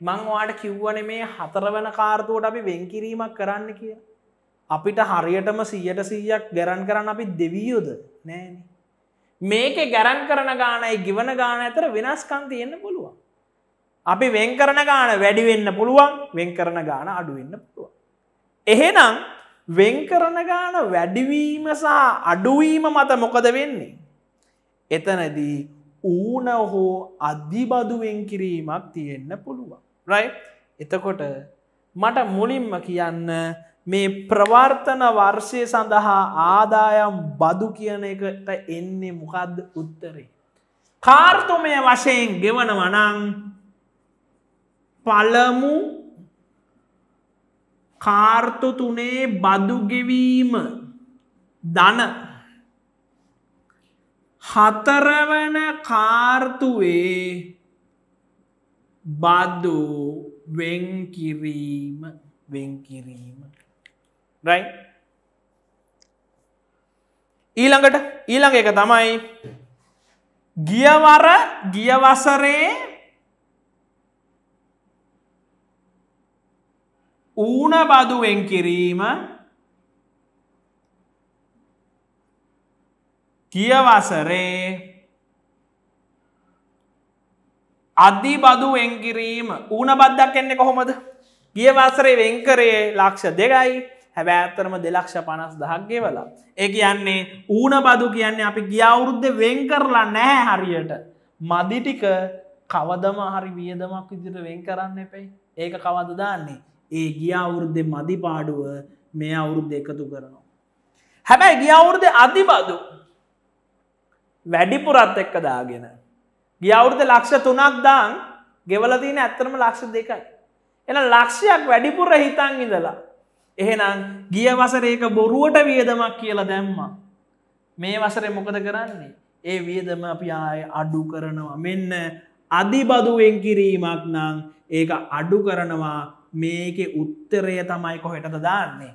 මංවාට කිව්වන මේ හතර වන කාර්තුවට අපි වෙන්කිරීමක් කරන්න කිය. අපිට හරියටම සීයට සීයක් ගැරන් කරන්න අපි දෙවියෝද නෑන. මේක ගැරන් කරන ගානයි ගිවන ගාන ඇතර වෙනස්කන් තියෙන්න්න පුළුවන්. අපි වෙන් කරන ගාන වැඩිවෙන්න පුළුවන් වෙන් කරන ගාන අඩුවෙන්න පුළුවන්. එහෙනම් වෙන් කරන ගාන වැඩිවීම සහ අඩුවීම මත මොකද වෙන්නේ. එතනදී ඌන හෝ අධිබදුවෙන් කිරීමක් තියෙන්න පුළුවන්. රයි එතකොට මට මුලින්ම කියන්න මේ ප්‍රවර්තන වර්ෂය සඳහා ආදායම් බදු කියන එකට එන්නේ මොකක්ද උත්තරේ. කාර්තුමය වශයෙන් ගෙවන වනං පළමු කාර්තු තුනේ බදුගෙවීම දන හතරවන කාර්තුවේ බදු වෙන්කිරීම වෙන්කිරීම රයි ඊළඟට ඊළඟ එක තමයි ගියවර ගියවසරේ ඌන බදුවෙන් කිරීම කිය වසරේ අධි බදු වෙන්කිරීම ඌන බද්දක් එන්නේ කොහොමද ගිය වසරේ වෙන්කරේ ලක්ෂ දෙකයි හැබෑඇත්තරම දෙලක්ෂ පනස් දහක්ගේ වලා ඒ කියන්නේ ඌන බදු කියන්නේ අපි ගියවුරුද්ධ වෙන් කරලා නෑ හරියට මදිටික කවදම හරි වියදමක් විදිට වෙන් කරන්න එපයි ඒක කවද දාන්නේ ඒ ගිය අවුරුද්දෙ මදිපාඩුව මේ අවුරුද්ධ එකතු කරනවා හැබැයි ගිය අවුරුද්ධ අධිබදු වැඩිපුරත් එක්ක දාගෙන. ගියවුරුද ලක්ෂ තුනක් දාං ගෙවලදීන ඇත්තරම ලක්ෂ දෙකයි. එන ලක්ෂයක් වැඩිපුර හිතන් ඉඳලා. එහෙනම් ගිය වසරේක බොරුවට වියදමක් කියලා දැම්මා. මේ වසරේ මොකද කරන්නේ. ඒ වියදම අපි ආය අඩු කරනවා මෙන්න අධිබදුවෙන් කිරීමක් නං ඒක අඩු කරනවා මේකෙ උත්තරය තමයි කොහෙටද දාන්නේ.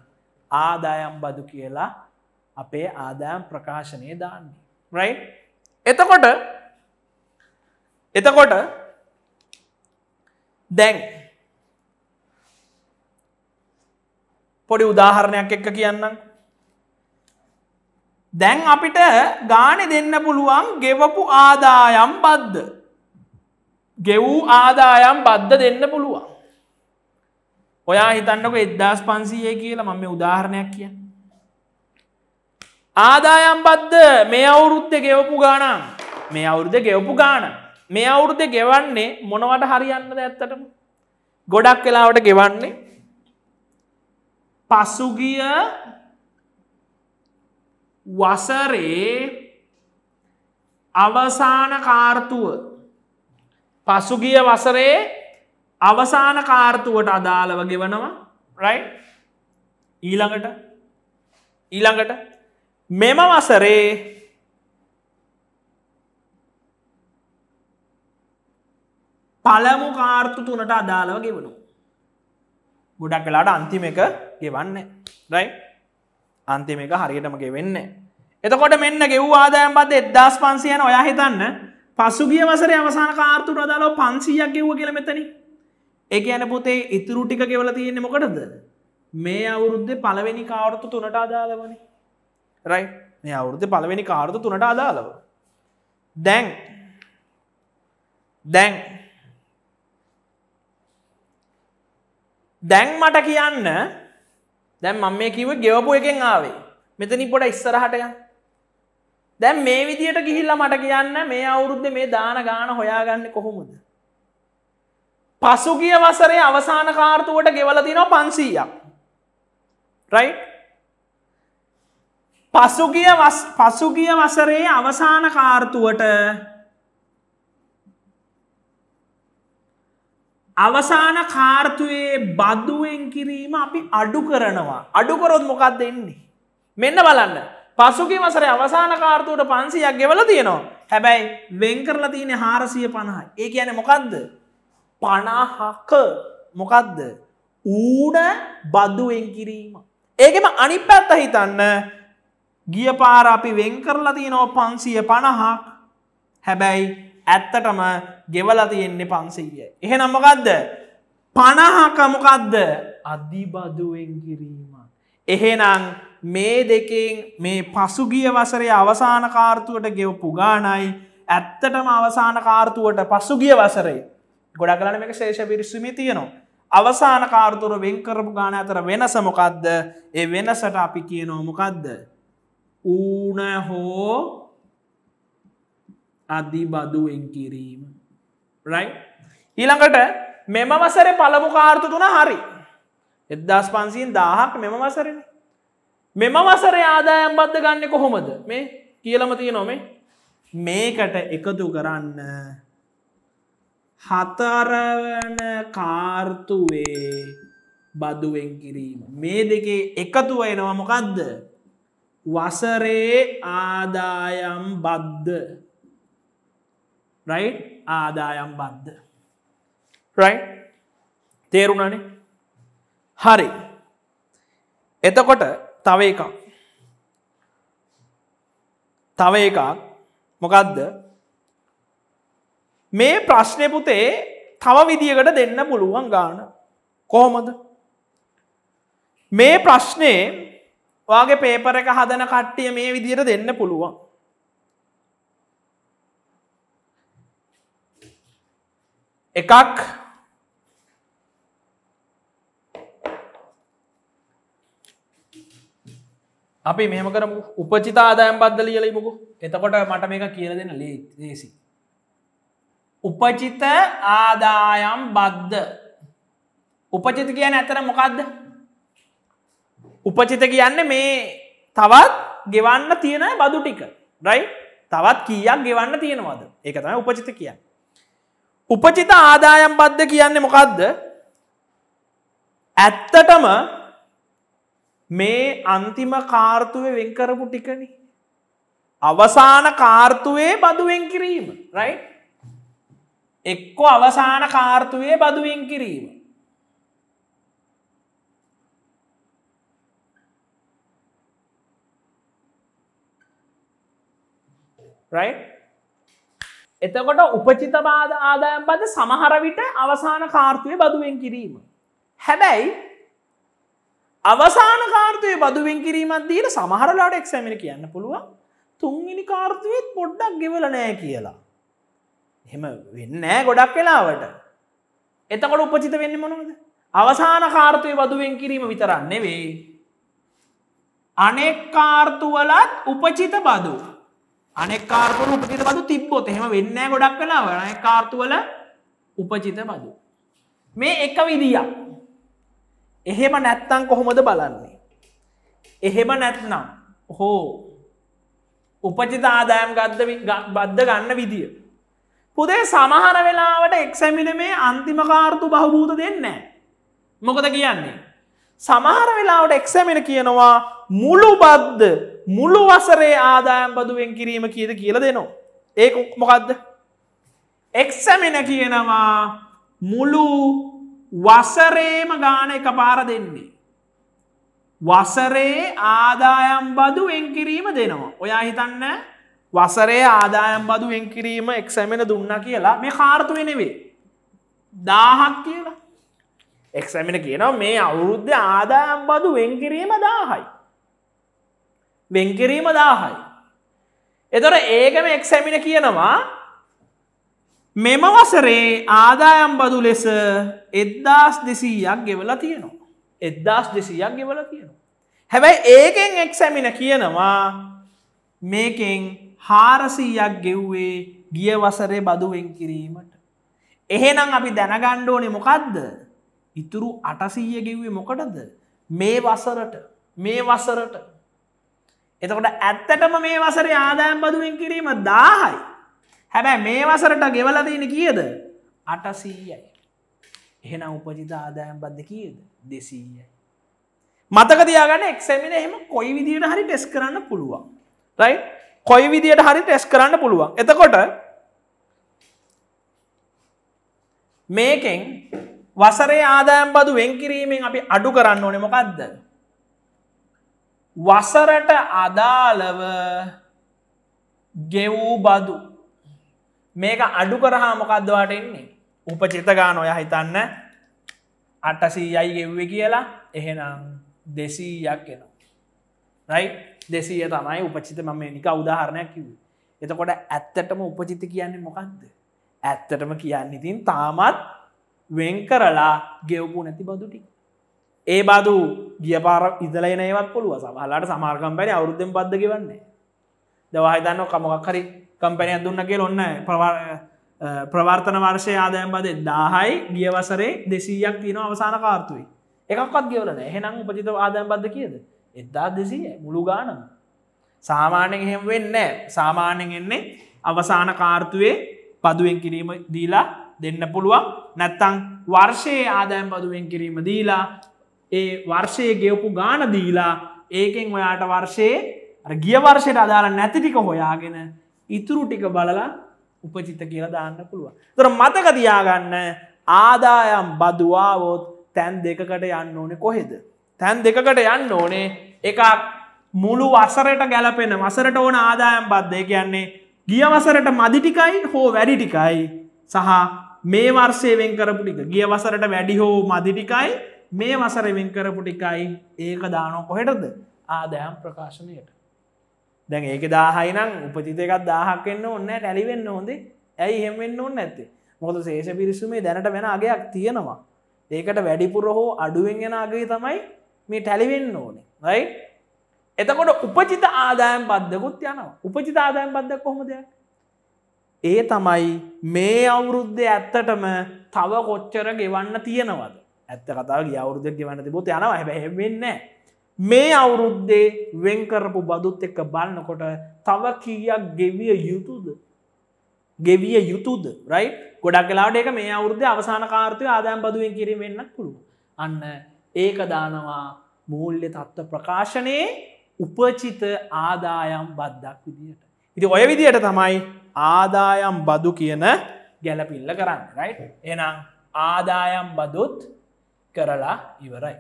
ආදායම් බදු කියලා අපේ ආදායම් ප්‍රකාශනය දාන්නේ. right? එතකොට එතකොට දැන් පොඩි උදාහරණයක් එක්ක කියන්නම් දැන් අපිට ගානෙ දෙන්න පුළුවන් ගෙවපු ආදායම් බද්ධ ගෙවූ ආදායම් බද්ධ දෙන්න පුළුවන් ඔයා හිතන්නක එද්දාස් පන්සියේ කියලා මම උදාහරණයක් කියන්න ආදායම් බද්ධ මේ අවුරුද්ධ ගෙවපු ගානම් මේ අවුරුද ගෙවපු ගාන මේ අවුරුද ගෙවන්නේ මොනවට හරියන්නද ඇත්තටම ගොඩක් කලාවට ගෙවන්නේ පසුගිය වසරේ අවසාන කාර්තුව පසුගිය වසරේ අවසාන කාර්තුවට අදාළව ගෙවනවා රයි ඊළඟට ඊළඟට මෙම වසරේ පළමු කාර්තු තුනට අදාළව ගෙවුණු. ගොඩක් වෙලාට අන්තිම එක ගෙවන්න රයි අන්තිම එක හරියටම ගෙවෙන්න. එතකොට මෙන්න ගෙව් ආදායම් බද එද්දස් පන්සියන ඔයා හිතන්න පසුගිය වසර අවසාන කාර්තුට අදාලෝ පන්සීයක් ගෙව්ව කියල මෙතනි. එක ඇන පොතේ ඉතුරු ටික ගෙවල තියෙන්නේ මොකටද. මේ අවුරුද්ධ පළවෙනි කාවරතු තුනට අදාලවනේ රයි මේ අවුරුද්ධ පළවෙනි කාර්ද තුනට අදාලව දැන් දැන් දැන් මට කියන්න දැන් මම මේ කිව ගෙවපු එකෙන් ආවේ මෙතනි පොඩ ඉස්සරහටය දැන් මේ විදියට ගිහිල්ල මට කියන්න මේ අවුරුද්ධ මේ දාන ගාන හොයාගන්න කොහොමුද පසුගිය වසරේ අවසාන කාර්තුවට ගෙවල තිනවා පන්සීයක් රයිට් පසුගිය පසුගිය වසරේ අවසාන කාර්තුවට අවසාන කාර්තුවේ බද්දුවෙන් කිරීම අපි අඩු කරනවා අඩුකරොත් මොකක් දෙන්නේ මෙන්න බලන්න පසුගේ වසර අවසාන කාර්තුවට පන්සියක් ගෙවල තියෙනවා හැබැයි වෙන් කරලා තියෙන හාරසිය පණහා ඒ කියන මොකක්ද පණහක මොකක්ද ඌඩ බද්දුවෙන් කිරීම ඒකෙම අනිපැත්ත හිතන්න ගිය පාර අපි වෙන් කරලා තියනෝ පන්සිය පණහා හැබැයි ඇත්තටම ගෙවලා තියෙන්නේ පන්සීය. එහෙනම් මොකක්ද පණහකමොකක්ද අධිබදුවෙන් කිරීම. එහෙනම් මේ දෙකෙන් මේ පසුගිය වසරේ අවසාන කාර්තුවට ගෙවපු ගානයි ඇත්තටම අවසාන කාර්තුවට පසුගිය වසරේ ගොඩ කලන එක ශේෂ පිරිස්සුමි තියනවා. අවසාන කාර්තුර වෙන් කරපු ගාන අතර වෙනස මොකක්ද ඒ වෙනසට අපි කියනෝ මොකක්ද ඌන හෝ අධිබදුවෙන් කිරීම රයි ඊළඟට මෙම වසර පළමු කාර්තු තුන හරි එදදාස් පන්සිීන් දාහක් මෙම වසරෙන මෙම වසර ආදායම් බද්ධ ගන්න කොහොමද මේ කියලමතිය නොමේ මේකට එකතු කරන්න හතරවන කාර්තුවේ බදුවෙන් කිරීම මේ දෙකේ එකතුවයනවා මොකක්ද වසරේ ආදායම් බද්ධ රයි ආදායම් බද්ධ රයි තේරුණනේ හරි එතකොට තව එකක් තව එකක් මොකක්ද මේ ප්‍රශ්නය පුතේ තව විදිියකට දෙන්න පුළුවන් ගාන කොහොමද මේ ප්‍රශ්නය වගේ පේපර එක හදන කට්ටිය මේ විදිර දෙන්න පුළුවන් එකක් අපි මෙම කරම උපචිතා ආදායම් බද්ධ ලියලයිමුකු එතකොට මට මේක කියල දෙන ලේසි උපචිත ආදායම් බද්ධ උපචිත කියන ඇතර මොකක්ද උපචිත කියන්න මේ තවත් ගෙවන්න තියෙන බදු ටික රයි තවත් කියක් ගෙවන්න තියෙනවාද ඒක තම උපචිත කියන්න. උපචිත ආදායම් බද්ධ කියන්නේ මොකක්ද ඇත්තටම මේ අන්තිම කාර්තුව වෙන්කරපු ටිකන අවසාන කාර්තුවේ බදුවෙන් කිරීම රයි එක්කො අවසාන කාර්තුවේ බදුවෙන් කිරීම රයි එතකොට උපචිත බාද ආදායම් බද සමහර විට අවසාන කාර්තුවය බදුවෙන් කිරීම හැබැයි අවසාන කාර්තය බදුවෙන් කිරීමත් දීට සමහරලාට එක්සැමිට කියන්න පුළුවන් තුන්ගිනි කාර්තුවත් පොඩ්ඩක් ගෙවල නෑ කියලා එහෙම වෙන්නෑ ගොඩක් වෙලාවට එතකොට උපචිත වෙන්න මොනවද අවසාන කාර්තය බදුවෙන් කිරීම විතරන්න වේ අනෙක් කාර්තුවලත් උපචිත බදුව අනෙක් කාර්තුවල උපචිත බදු තිබ්බොත් එහෙම වෙන්න ගොඩක් වෙලාව අනෙක් කාර්තුවල උපචිත බදු. මේ එක විදිියක්. එහෙම නැත්තං කොහොමද බලන්නේ. එහෙම නැත්නම් හෝ උපචිත ආදායම් ගද්ද බද්ධ ගන්න විදිිය. පුදේ සමහර වෙලාවට එක්සැමින මේ අන්තිමකාර්තු බහභූත දෙන්න. මොකද කියන්නේ. සමහර වෙලාවට එක්සැමෙන කියනවා මුළු බද්ද මුළු වසරේ ආදායම් බදුවෙන් කිරීම කියද කියල දෙනවා. ඒ මොකක්ද. එක්සැමෙන කියනවා මුළු වසරේම ගාන එක පාර දෙන්නේ. වසරේ ආදායම් බදු එංකිරීම දෙනවා. ඔයා හිතන්න වසරේ ආදායම් බදු එංකිරීම එක්සැමෙන දුන්න කියලා මේ කාර්තුවෙනෙවේ. දාහක් කියලා එක්සැමින කියනවා මේ අවුරුද්ධ ආදායම් බදු වෙන්කිරීම දාහයි. වෙන්කිරීම දාහයි. එතොට ඒකම එක්සැමින කියනවා මෙම වසරේ ආදායම් බදු ලෙස එද්දාස් දෙසීයක් ගෙවලා තියෙනවා. එද්දාස් දෙසීයක් ගෙවල තියෙනවා. හැබැයි ඒකෙන් එක්සැමින කියනවා මේකෙන් හාරසීයක් ගෙව්වේ ගිය වසරේ බදුවෙන් කිරීමට. එහෙනම් අපි දැනගණ්ඩෝනෙ මොකක්ද ඉතුරු අටසීය ගෙව්වේ මොකටද මේ වසරට මේ වසරට එතකොට ඇත්තටම මේ වසර ආදායම් බදුවෙන් කිරීම දාහයි හැබැයි මේ වසරට ගෙවලදන කියද අටසීයයි එහෙන උපජිත ආදායම් බද්ධ කියද දෙසීයයි මතකතියාගන්න එක්සැමින එහෙම කොයි විදිට හරි ටෙස් කරන්න පුළුවන් රයි කොයි විදියට හරි ටෙස් කරන්න පුළුවන් එතකොට මේකෙන් වසරේ ආදායම් බදු වෙන්කිරීමෙන් අපි අඩු කරන්න ඕනෙ මොකක්ද. වසරට අදාලව ගෙවූ බදු මේක අඩු කරහා මොකක්දවාට එන්නේ උපචිත ගාන ඔය හිතන්න අටසීයයි ගෙව්ව කියලා එහෙනම් දෙසීයක් කෙනවා රයි දෙසීය තමයි උපචිත මම නික උදාහරණයක් කිව එතකොට ඇත්තටම උපචිත කියන්නේ මොකක්ද ඇත්තටම කියන්න ඉතින් තාමත් වෙන් කරලා ගෙවපු නැති බඳුටි. ඒ බදු ගියපාර ඉදලනයවත් පුළුව සමහලාට සමාර්කම්පැන අවුද්ධෙන් පද්ද ගවන්නේ. දවාහිතන්න කමක් හරි කම්පැනයක් දුන්න කිය ඔන්න ප්‍රවර්තන වර්ෂය ආදයම් බද දාහයි ගියවසරේ දෙසීයක් තියෙන අවසාන කාර්තුවයි. එකක්ත් ගෙවලන හෙනම් උපජිත ආදයම් බද්ධ කියද. එදදා දෙසිය මුළු ගානම්. සාමාන්‍යෙන් එහෙම වෙන්න සාමාන්‍යෙන් එන්නේ අවසාන කාර්තුවේ පදුවෙන් කිරීම දීලා දෙන්න පුළුවන් නැත්තං වර්ෂයේ ආදායම් බදුවෙන් කිරීම දීලා ඒ වර්ෂය ගෙවපු ගාන දීලා ඒකෙන් ඔයාට වර්ෂයේ ගිය වර්ෂයට අදාළ නැතිටික හොයාගෙන ඉතුරු ටික බලලා උපචිත කියලා දාන්න පුළුව. තොර මතකතියාගන්න ආදායම් බදවාවෝත් තැන් දෙකකට යන්න ඕනේ කොහෙද. තැන් දෙකකට යන්න ඕනේ එකක් මුළු වසරට ගැලපෙන වසරට ඕන ආදායම් බද්ධය කියන්නේ ගියවසරට මදිටිකයි හෝ වැඩිටිකයි සහ මේ වර්සය වෙන් කරපුටික ගිය වසරට වැඩි හෝ මදිටිකයි මේ වසර වෙන් කරපුටිකයි ඒක දානෝ කොහෙටද ආදෑම් ප්‍රකාශනයට දැන් ඒක දාහයිනම් උපතිතකත් දාහක්කෙන්න්න ඔන්න ටැලිවෙන්න හොදේ ඇයි හෙමෙන්න්න ඔන්න ඇත්තේ මොද සේෂ පිරිසුමේ දැනට වෙන අගයක් තියෙනවා ඒකට වැඩිපුර හෝ අඩුවෙන්ගෙන අගේ තමයි මේ ටැලිවෙන්න ඕනේ රයි එතකොට උපචිත ආදායම් බද්ධකුත් යනවා උපචිත ආදායම් බද්ධක් කොහොම දෙයක් ඒ තමයි මේ අවුරුද්ධ ඇත්තටම තව කොච්චර ගෙවන්න තියෙනවද ඇත්ත කතා අවුරුද්ධ ගෙවන්න තිබොත් යනවා හැබැ වෙන්න මේ අවුරුද්දේ වෙන්කරපු බදුත් එක්ක බලන්නකොට තව කියක් ගෙවිය යුතුද ගෙවිය යුතුද රයි ගොඩක් කලාට එක මේ අවුරුද්ධ අවසාන කාර්තය ආදායම් බදුවෙන් කිරීම වෙන්නක් පුළුව අන්න ඒක දානවා මූල්්‍ය තත්ත්ව ප්‍රකාශනයේ උපචිත ආදායම් බද්ධක් විදියට. ඉති ඔය විදියට තමයි ආදායම් බදු කියන ගැලපිල්ල කරන්න රයි් එනම් ආදායම් බදුත් කරලා ඉවරයි.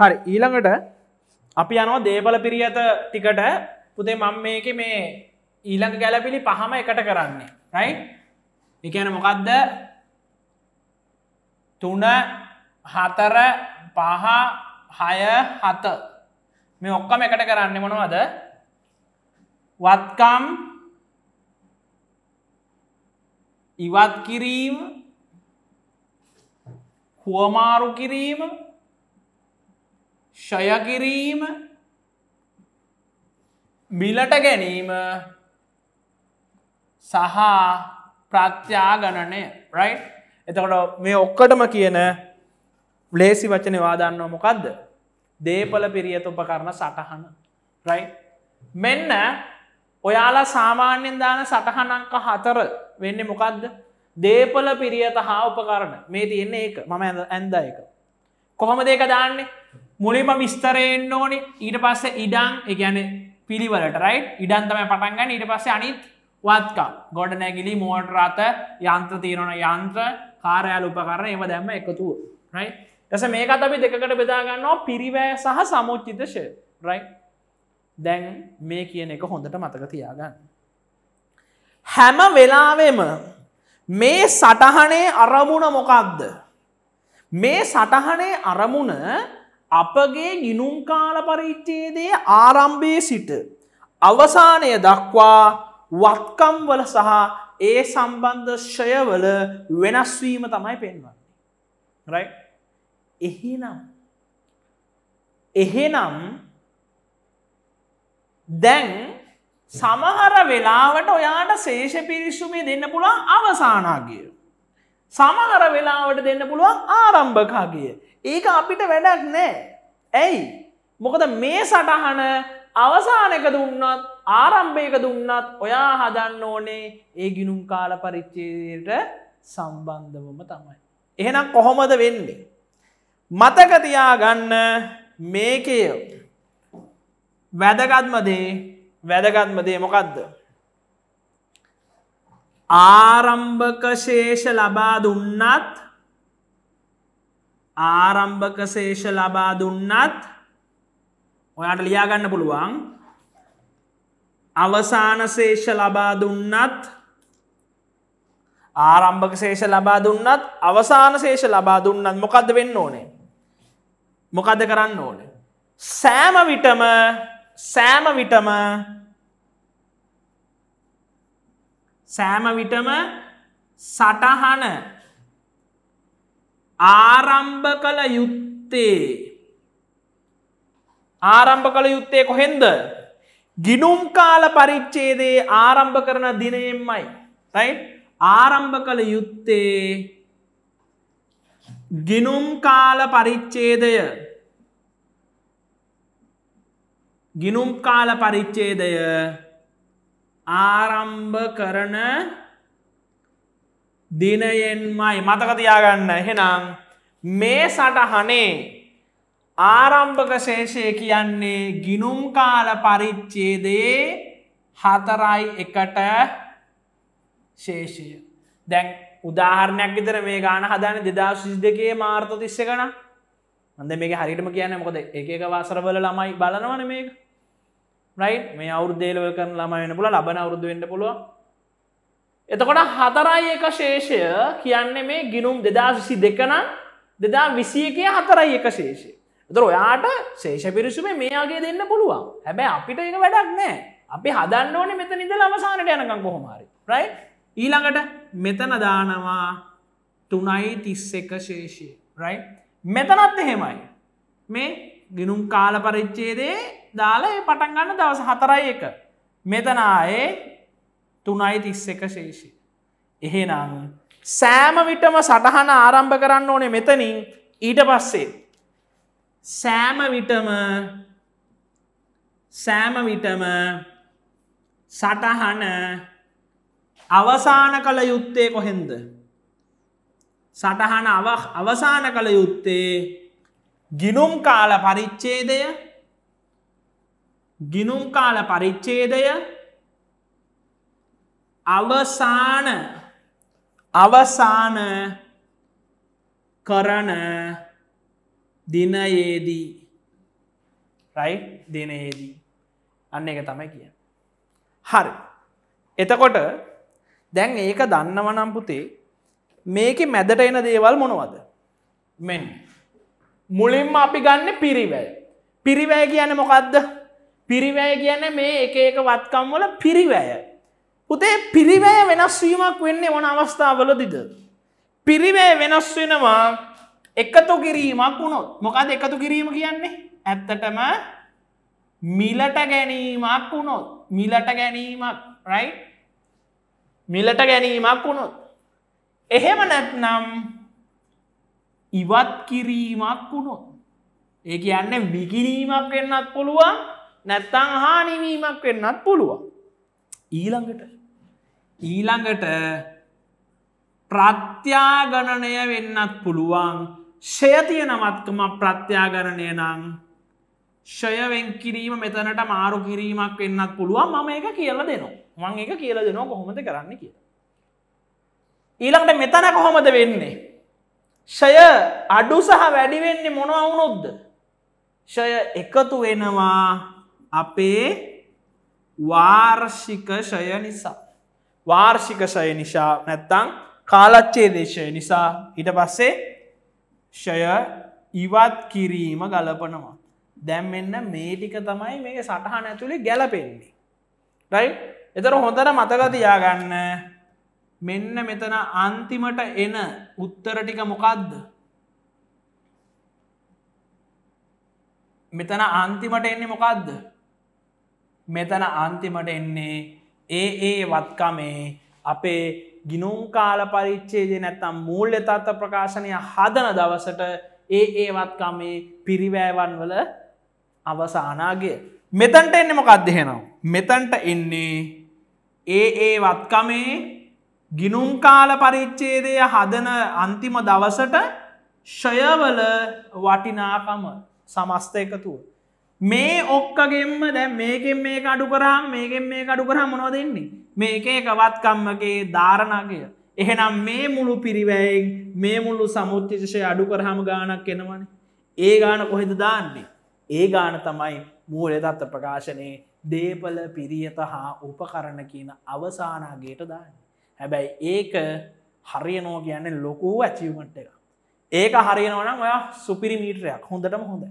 හරි ඊළඟට අපි යනෝ දේපල පිරිියත ටිකට පුදේ මං මේක මේ ඊළඟ ගැලපිලි පහම එකට කරන්නේ රයි එකන මොකක්ද තුන හතර පහ හය හත මේ ඔක්කම එකට කරන්න මොනවද වත්කම් ඉවත් කිරීම හුවමාරු කිරීම ශයකිරීම මිලට ගැනීම සහ ප්‍රත්‍යාගණනය රයි් එතකොට මේ ඔක්කටම කියන ලේසි වචනය වාදන්නව මොකක්ද දේපල පිරියත උපකරන සටහන රයි මෙන්න ඔයාලා සාමාන්‍යෙන් දාන සටහනංක හතර වෙන්න මොකක්ද දේපල පිරියත හා උපකරණ මේ තියන්නේ ඒක මම ඇන්ද එක කොහොම දෙක දාන්නේ මුලිම විස්තරයෙන් ඕනි ඊට පස්සේ ඉඩං එකැන පිළිවලට රයි ඉඩන්තම පටන්ගන්න ඊට පස්සේ අනිත් වත්කා ගොඩ නැගිලි මෝටරාත යන්ත්‍ර තීරණ යන්ත්‍ර කාරයාල උපකරණ එම දැම්ම එකතුව රයි ඇස මේකත් අපි දෙකට බෙදාගන්නවා පිරිවෑ සහ සමුච්චිතශය රයි දැන් මේ කියන එක හොඳට මතක තියාගන්න. හැම වෙලාවෙම මේ සටහනේ අරමුණ මොකක්ද. මේ සටහනේ අරමුණ අපගේ ගිනුම්කාල පරිච්චේදේ ආරම්භයේ සිට අවසානය දක්වා වත්කම්වල සහ ඒ සම්බන්ධ ෂයවල වෙනස්වීම තමයි පෙන්වන්නේ. රයි? එහෙනම් එහෙනම් දැන් සමහර වෙලාවට ඔයාට ශේෂ පිරිස්සුමේ දෙන්න පුළුවන් අවසානාගිය. සමහර වෙලාවට දෙන්න පුළුවන් ආරම්භකාගිය. ඒක අපිට වැඩක් නෑ. ඇයි මොකද මේ සටහන අවසානක දුන්නත් ආරම්භයක දුන්නත් ඔයා හදන්න ඕනේ ඒ ගිනුම් කාල පරිච්චේයට සම්බන්ධවම තමයි. එහෙනම් කොහොමද වෙන්නේ. මතකතියා ගන්න මේකය වැදගත්මදේ වැදගත්මදේ මොකක්ද. ආරම්භක ශේෂ ලබා දුන්නත් ආරම්භක ශේෂ ලබා දුන්නත් ඔයාට ලියාගන්න පුළුවන් අවසාන ශේෂ ලබා දුන්නත් ආරම්භක ශේෂ ලබා දුන්නත් අවසාන ශේෂ ලබා දුන්නත් මොකක්ද වෙන්න ඕනේ මොකද කරන්න ඕන. සෑම විටම සෑම විටම සෑම විටම සටහන ආරම්භ කළ යුත්තේ ආරම්භ කළ යුත්තේ කොහෙන්ද ගිනුම් කාල පරිච්චේදේ ආරම්භ කරන දිනයෙන්මයි තයි ආරම්භ කළ යුත්තේ ගිනුම් කාල පරිච්චේදය ගිනුම් කාල පරිච්චේදය ආරම්භ කරන දිනයෙන්මයි මතකතියාගන්න එහෙනම් මේ සටහනේ ආරම්භක ශේෂය කියන්නේ ගිනුම් කාල පරිච්චේදේ හතරයි එකට ශේෂය. දැන් උදාහරණයක් විතර මේ ගාන හදාන දෙදා සිස් දෙකේ මාර්ත තිස්ස කන අද මේක හරිටම කියන්න මොකද එකක වාසරවල ළමයි බලනවන මේක රයි මේ අවුදේලව කන ළමයන පුල ලබන අවුරුදු වෙන්න පුළුව එතකොට හතරයි එක ශේෂය කියන්නේ මේ ගිනුම් දෙදා විසි දෙකනම් දෙදා විසියකේ හතරයි එක ශේෂය දර ඔයාට ශේෂ පිරිසුම මේයාගේ දෙන්න පුළුවන් හැබැයි අපිට එක වැඩක් නෑ අපි හදන්න ඕනේ මෙත නිද ලවසානට යනකම් කොහොමරි රයි ඊළඟට මෙතන දානවා තුනයි තිස් එක ශේෂය රයි මෙතනත් එහෙමයි මේ ගිනුම් කාල පරිච්චේදේ දාල පටන් ගන්න දවස හතරයි එක මෙතනායේ තුනයි තිස් එක ශේෂය එහෙනම් සෑම විටම සටහන ආරම්භ කරන්න ඕනේ මෙතනින් ඊට පස්සේ සෑම විටම සෑම විටම සටහන අවසාන කළ යුත්තේ කොහෙන්ද සටහන අවසාන කළ යුත්තේ ගිනුම් කාල පරිච්චේදය ගිනුම් කාල පරිච්චේදය අවසාන අවසාන කරන දිනයේදී රයි දිනයේදී අන්න එක තමයි කිය හරි එතකොට දැන් ඒක දන්නව නම්පුතේ මේක මැදට එන දේවල් මොනවද මෙන් මුලින්ම අපි ගන්න පිරිවැය පිරිවැය කියන මොකක්ද පිරිවැය කියන මේ එක එක වත්කම් වල පිරිවැය පුතේ පිරිවැය වෙනස්වීමක් වෙන්නේ ඕන අවස්ථාවලදිද පිරිවැය වෙනස් වෙනවා එකතු කිරීමක් වුණොත් මොකද එකතු කිරීම කියන්නේ ඇත්තටම මිලට ගැනීමක් වුණොත් මිලට ගැනීමක් රයිට් මිලට ගැනීමක් වුණොත්. එහෙම නැත්නම් ඉවත් කිරීමක් වුණොත්. ඒ කියන්න විකිරීමක් වෙන්නත් පුළුවන් නැත්තං හානිවීමක් වෙන්නත් පුළුවන්. ඊළඟට ඊළඟට ප්‍රත්‍යාගණනය වෙන්නත් පුළුවන් ෂයතිය නමත්කම ප්‍රත්‍යාගණනය නම් ෂයවෙන් කිරීම මෙතනට මාරු කිරීමක් වෙන්නත් පුළුවන් මම එක කියල දෙනවා. මං එක කියල දෙනවා කොහොමද කරන්න කිය. ඊළඟට මෙතන කොහොමද වෙන්නේ. ෂය අඩු සහ වැඩිවෙන්නේ මොනවුනොද්ද. ෂය එකතු වෙනවා අපේ වාර්ෂික ෂය නිසා. වාර්ෂික ෂය නිසා නැත්තං කාලච්චේ දේශය නිසා ඉට පස්සේ ෂය ඉවත් කිරීම ගලපනවා. දැම් එන්න මේ ටික තමයි මේ සටහන ඇතුළේ ගැලපෙන්නේ. රයි එතර හොඳට මතක තියාගන්න මෙන්න මෙතන අන්තිමට එන උත්තර ටික මොකක්ද මෙතන අන්තිමට එන්නේ මොකක්ද මෙතන අන්තිමට එන්නේ ඒ ඒ වත්කමේ අපේ ගිනුම් කාල පරිච්චේදේ නැත්තම් මූල්්‍ය තත්ව ප්‍රකාශනය හදන දවසට ඒ ඒ වත්කමේ පිරිවෑවන් වල අවසානාගේ මෙතන්ට එන්නෙම කද්දහෙනවා මෙතන්ට එන්නේ ඒ ඒ වත්කමේ ගිනුම්කාල පරිච්චේදය හදන අන්තිම දවසට ෂයවල වටිනාකම සමස්ත එකතුව. මේ ඔක්කගෙන්ම දැ මේකෙන් මේ අඩු කරම් මේකෙන් මේ අඩු කරම් මොනො දෙන්නේ මේක එකවත්කම්මගේ ධාරණගය. එහෙනම් මේ මුළු පිරිවැයෙන් මේ මුල්ලු සමුත්තිශෂය අඩු කරහම ගානක් කෙනවන. ඒ ගාන කොහෙද දාන්නේ. ඒ ගාන තමයි මූලෙදත්ත ප්‍රකාශනයේ දේපල පිරියත හා උපකරණ කියන අවසානාගේට දාන්න. හැබැයි ඒක හරියනෝ කියන්නේ ලොකූ ඇචිවමට් එක. ඒක හරියනවනම් ඔයා සුපිරිමීටරයක් හොඳටම හොඳයි.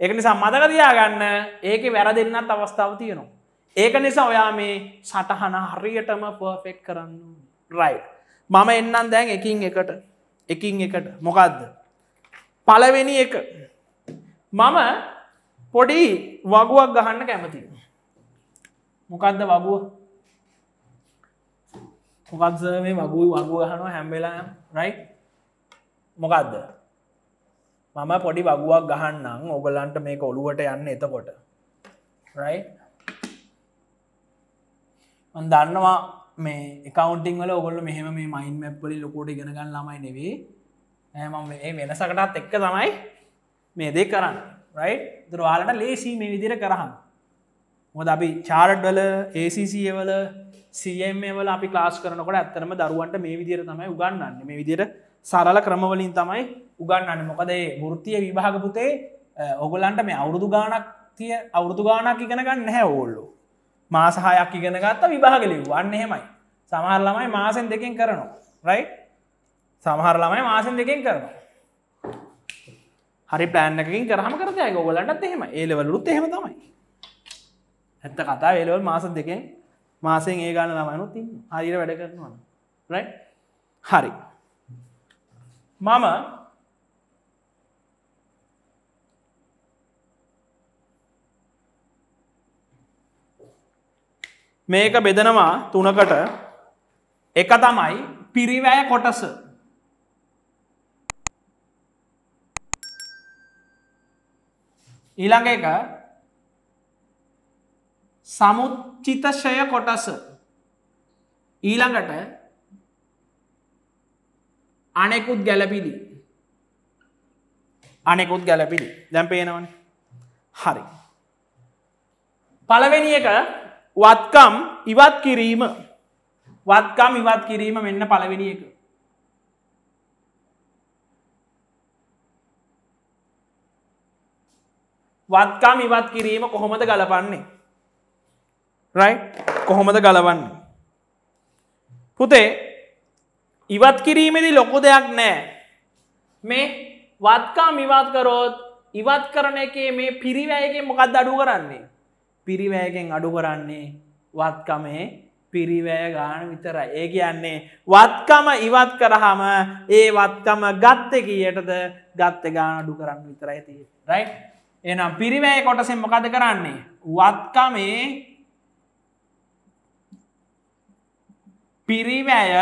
ඒක නිසා මදකතියාගන්න ඒක වැර දෙන්නත් අවස්ථාව තියනවා. ඒක නිසා ඔයා මේ සටහන හරියටම පර්ෆෙක්් කරන්න රයි. මම එන්නම් දැන් එකින් එකට එකින් එකට මොකක්ද. පලවෙනි එක මම පොඩි වගුවක් ගහන්න කැමතිීම. මොකක්ද වගුව මොකක්ද මේ වගුයි වගුව හනුව හැම්බෙලා රයි මොකක්ද මම පොඩි වගුවක් ගහන්නම් ඔගලන්ට මේක ඔළුවට යන්න එතකොට රයි දන්නවා මේ එකකවන්ටිං වල ඔගොල්ල මෙහම මේ මයින් මැප්පලි ලොකෝට ගෙනගන්න ළමයි නෙවේ ඇම ඒ වෙනසකටත් එක්ක තමයි මේ දේ කරන්න රයි් දුරවාලට ලේසි මේ විදිර කරහන්න මොද අපි චාරට්වල ඒසිසියවල සවල අපි ලාස් කරනකොට ඇත්තරම දරුවන්ට මේ විදිර තමයි උගන්නන්න මේ විදිර සරල ක්‍රමවලින් තමයි උගන්නන්න මොකදේ ෘතිය විභාගපුතේ ඔගොලන්ට මේ අවුරුදු ගානක් තිය අවුරුදු ගානක් ඉගෙනගන්න නැහැ ඕල්ලු මාසාහයක් ඉගෙනගත්ත විභාගලි වන්න එහෙමයි සමහර ළමයි මාසෙන් දෙකින් කරනවා රයි සමහර ළමයි මාසෙන් දෙකින් කරනවා හරි පෑන්නකින් කරහම කරතය ගොලන්ටත් එහෙම ඒලවලුත් එහෙම තමයි ඇත්ත කතා වෙලවල් මාස දෙකෙන් මාසෙන් ඒ ගන්න ළමයිනුත් තින් හරිර වැඩ කරනවා රයි හරි මම මේක බෙදනවා තුනකට එක තමයි පිරිවැය කොටස ඊළඟ එක සමුච්චිතශය කොටස ඊළඟට අනෙකුත් ගැලපිලි අනෙකුත් ගැලපිලි දැම්පේනවන හරි පලවෙනි එක වත්කම් ඉවත් කිරීම වත්කම් ඉවත් කිරීම මෙන්න පලවෙනි එක වත්කම් ඉවත් කිරීම කොහොමද ගලපන්නේ රයි කොහොමද ගලවන්න. පුතේ ඉවත් කිරීමේදී ලොකු දෙයක් නෑ මේ වත්කා මිවාත් කරෝත් ඉවත් කරන එකේ මේ පිරිවැයගෙන් මොකක්ද අඩු කරන්නේ. පිරිවැයගෙන් අඩු කරන්නේ වත්කමේ පිරිවැය ගාන විතර ඒ කියන්නේ වත්කම ඉවත් කරහම ඒ වත්කම ගත්ත කියයටද ගත්ත ගාන අඩු කරන්න විතරයි තිය රයි එනම් පිරිවැය කොටසෙන් මොකද කරන්නේ වත්කමේ පිරිවැය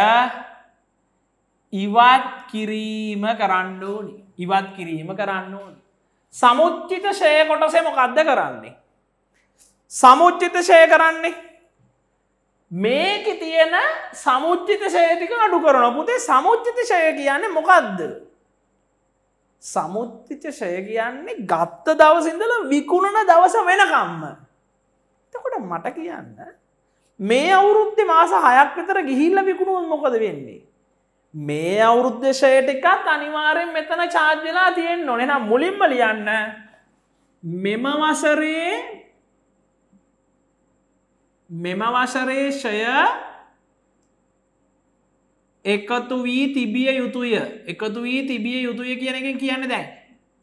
ඉවත් කිරීම කරන්න ඕනි ඉවත් කිරීම කරන්න ඕනි. සමුච්චිත ශය කොටසේ මොකක්ද කරන්නේ. සමුච්චිත ශය කරන්නේ. මේක තියෙන සමුච්චිත ශයතික අඩු කරන පුතේ සමුච්චිත ශය කියන්නේ මොකක්ද. සමුච්චිත ශය කියන්නේ ගත්ත දවසිඳල විකුණන දවස වෙනකම්ම. තකොට මට කියන්න මේ අවුරුද්ධ මාස හයක් විතර ගිහිල්ල විකුණුවන් මොකද වෙන්නේ. මේ අවුරුද්දශයට එකත් අනිවාරෙන් මෙතන චාර්ජලා තියෙන් නොනෙන මුලින්ම ලියන්න මෙම වසරේ මෙම වසරේෂය එකතු වී තිබිය යුතුය එකතු වී තිබිය යුතුය කියන එක කියන්න දැන්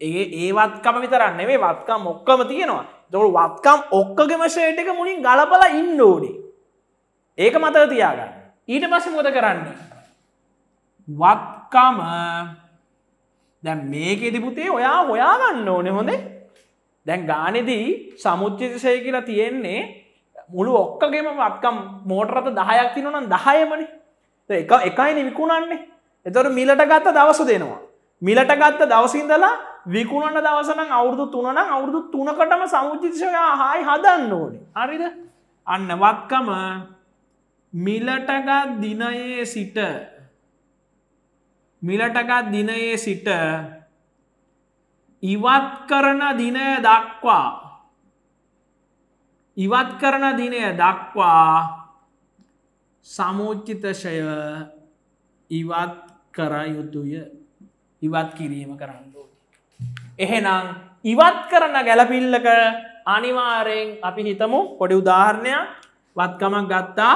ඒ ඒ වත්කම විතරන්නේ වේ වත්කම් ඔක්කම තියෙනවා දොළ වත්කම් ඔක්කගම ෂයට එක මුලින් ගලපල ඉන්න ඕනේ ඒක මතව තියාගන්න ඊට පස මොද කරන්න වත්කම දැ මේක දිපුතේ ඔයා හොයාගන්න ඕනෙ හොඳේ දැන් ගානෙදී සමුච්චිතිසය කියලා තියෙන්නේ මුළු ඔක්කගේම වත්කම් මෝටරත දහයක් තිනනම් දහයමනි එක එකයින විකුණන්නේ එතොට මිලට ගත්ත දවස දෙනවා. මිලට ගත්ත දවසින්දලා විකුණන්න දවසන අවුරදු තුනන අවුරදු තුනකටම සමුචිතිශකයා හායි හදන්න ඕනේ අරිද අන්න වත්කම මිලටගත් දිනයේ සිට මිලටගත් දිනයේ සිට ඉවත් කරන දිනය දක්වා ඉවත් කරන දිනය දක්වා සමෝච්චිතශය ඉවත් කර යුතුය ඉවත් කිරීම කරන්න. එහෙනම් ඉවත් කරන ගැලපිල්ලක අනිවාරයෙන් අපි හිතමු පොඩි උදාහරණයක් වත්කමක් ගත්තා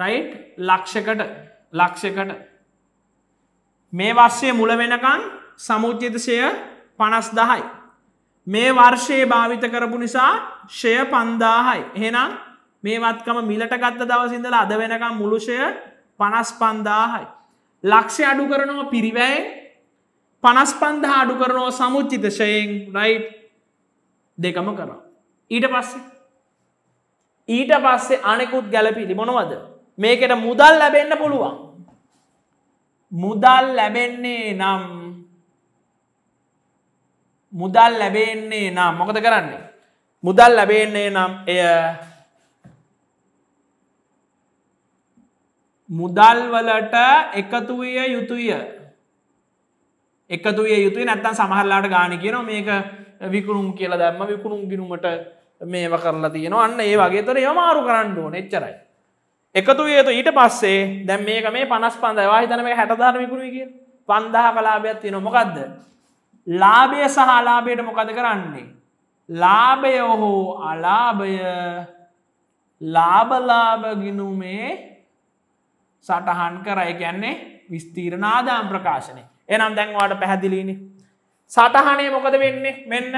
රයි් ලක්ෂකට ලක්ෂකට මේ වර්ෂය මුල වෙනකං සමුච්චිතශය පනස් දහයි. මේ වර්ෂයේ භාවිත කරපු නිසා ෂය පන්දාහයි. එහෙනම් මේ වත්කම මිලට ගත්ත දවසිදල අද වෙනකම් මුළුෂය පනස් පන්දාහයි. ලක්ෂය අඩු කරනවා පිරිවැයි පනස් පන්දහ අඩු කරනවා සමුච්චිතශයෙන් රයි් දෙකම කරා. ඊට පස්සේ ඊට පස්සේ අනෙකුත් ගැලපිලි මොනවද මේකට මුදල් ලැබෙන්න පුළුවන් මුදල් ලැබෙන්නේ නම් මුදල් ලැබෙන්නේ නම් මොකද කරන්නේ මුදල් ලැබෙන්නේ නම් එය මුදල් වලට එකතුවිය යුතුය එකතුය යුතුයි නැත්තන් සමහරලාට ගාන කියන මේක විකුණුම් කියලා දැම්ම විකුණුම් ගිනුමට මේව කරලා තියෙනවා අන්න ඒ වගේ තොර යමාරු කරන්න ඕන එච්චරයි එකතු වේතු ඊට පස්සේ දැම් මේක මේ පනස් පන්දවා හිතනම හැටධාර විකුණුව කිය පන්දහ කලාභයක් තියෙන මොකක්ද ලාබය සහලාබයට මොකද කරන්නේ ලාභය ඔහු අලාභය ලාබලාභගිනුමේ සටහන් කරයි ගැන්නේ විස්තීරණාදාම් ප්‍රකාශනය එනම් දැන්වාට පැහැදිලීනි සටහනේ මොකද වෙන්නේ මෙන්න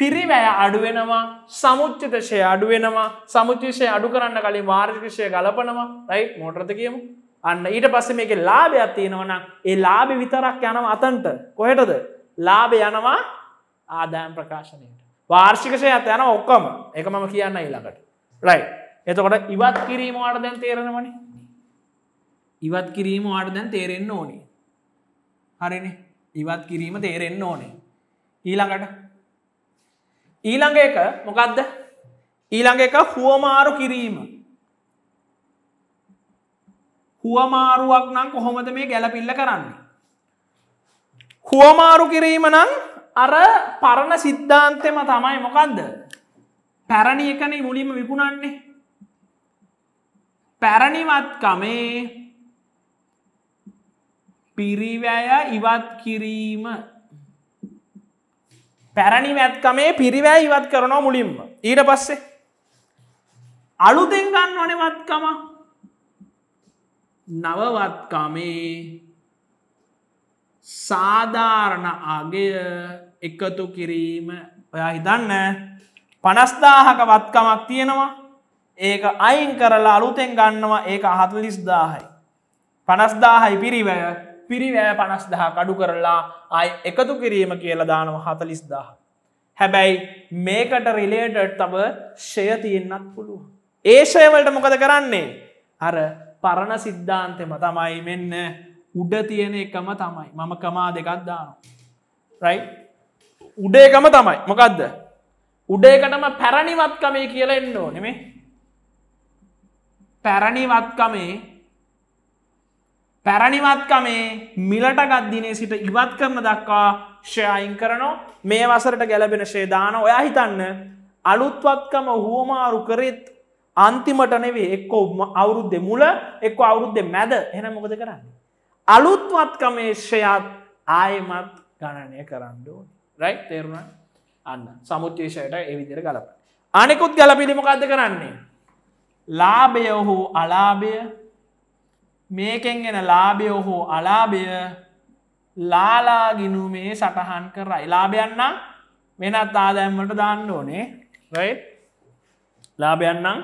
පිරිවැය අඩුවෙනවා සමුච්චිතශය අඩුවෙනවා සමුචිෂය අඩු කරන්න කලින් වාර්ශිකෂය ගලපනවා රයි මෝටරත කියමු අන්න ඊට පස්ස මේක ලාභයක් තියෙනවනම් ඒ ලාබි විතරක් යනව අතන්ට කොහෙටද ලාබ යනවා ආදායම් ප්‍රකාශනයට වාර්ෂිකෂය ඇත යන ඔක්කම එක මම කියන්න ඊළඟට රයි එතකොට ඉවත් කිරීම අට දැන් තේරෙනවනි ඉවත් කිරීම අට දැන් තේරෙන්න්න ඕනේ හරිනි ඉවත් කිරීම තේරෙන්න්න ඕනේ ඊළඟට ඊළඟ එක මොකක්ද ඊළඟ එක හුවමාරු කිරීම හුවමාරුවක් නම් කොහොමද මේ ගැලපිල්ල කරන්න හුවමාරු කිරීම නම් අර පරණ සිද්ධාන්තෙම තමයි මොකක්ද පැරණි එකන මුලිම විකුණන්නේ පැරණිවත්කමේ පිරිවැය ඉවත් කිරීම පැරණි වැත්කමේ පිරිවෑ ඉවත් කරනවා මුලින්ම ඊට පස්සේ අලුතෙන් ගන්නවන වත්කම නවවත්කමේ සාධාරණ අගය එකතු කිරීම ඔයා හිතන්න පනස්දාහක වත්කමක් තියෙනවා ඒක අයින් කරලා අලුතෙන් ගන්නවා ඒක හතුලිස්දාහයි පනස්දාහයි පිරිවය පිරිවෑ පනස්දහ කඩු කරලා අයි එකතු කිරීම කියලා දානව හතලිස්දා. හැබැයි මේකට රිලේටඩ් තව ෂය තියෙන්න්නත් පුළුව. ඒෂයවලට මොකද කරන්නේ. අර පරණ සිද්ධාන්තෙම තමයි මෙන්න උඩ තියෙන එකම තමයි මම කමා දෙකක්දාන. රයි උඩේකම තමයි මොකක්ද. උඩේකටම පැරණිවත්කමේ කියලා එන්න ඕනෙමේ පැරණිවත්කමේ පැරණිවත්කමේ මිලට ගත්දිනේ සිට ඉවත් කරන දක්වා ශ්‍රයයින් කරනෝ මේ වසරට ගැලබෙන ශේදාන ඔයා හිතන්න අලුත්වත්කම හුවමාරු කරෙත් අන්තිමටනෙවේ එක්කෝ අවුරුද්ධ මුල එක්ක අවුරුද්ධ මැද එන මොකද කරන්න. අලුත්වත්කමේ ශ්‍රයාත් ආයමත් ගණනය කරන්න රයි තේරුණ අන්න සමුච්චේෂයට එවිදිර ගලප. අනෙකුත් ගලපිලිමකක්ද කරන්නේ. ලාභය ඔහු අලාභය මේකෙන් එන ලාභය හෝ අලාභය ලාලාගිනුමේ සටහන් කරයි ලාභයන්නම් වෙනත් ආදැම්මට දාන්න ඕනේ රයි ලාභයන්නම්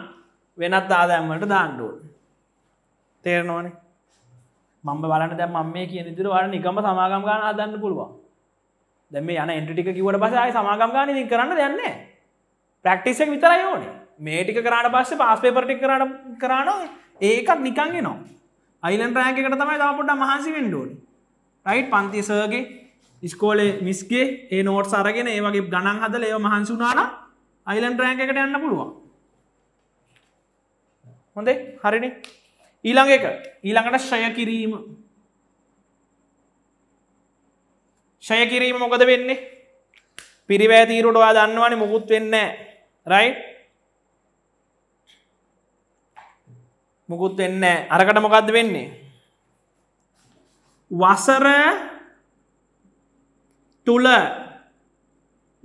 වෙනත් ආදැම්මට දාණ්ඩුවන් තේරනවාන මම බලට දැ මම මේ කිය නිතුර වර නිකම සමාගම් ගාන අදන්න පුළුවන් දැම යන එන්ටික කිවට පසයි සමාගම් ගාන ති කරන්න දෙන්න ප්‍රක්ටිසක් විතරයි ඕනේ මේටික කරට පස්සේ පස්පේ පටි කරට කරන්න ඒකත් නිකන්ගේ නවා අයිලන් රෑකට තමයි තවපොට මහන්සි වෙන්ඩෝඩි රයිට් පන්තිසගේ ඉස්කෝලේ මිස්ගේ ඒ නෝට් සරගෙන ඒවගේ ගණන් හදල ඒ මහන්සුනාන අයිලන් රෑකට යන්න පුළුවන් හොඳේ හරිනි ඊළඟ එක ඊළඟට ශය කිරීම ශය කිරීම මොකද වෙන්නේ පිරිවෑ තීරුටවා දන්නවානේ මොකුත් වෙන්න රයිට් මුකුත් වෙන්න අරකට මොකක්ද වෙන්නේ වසර තුළ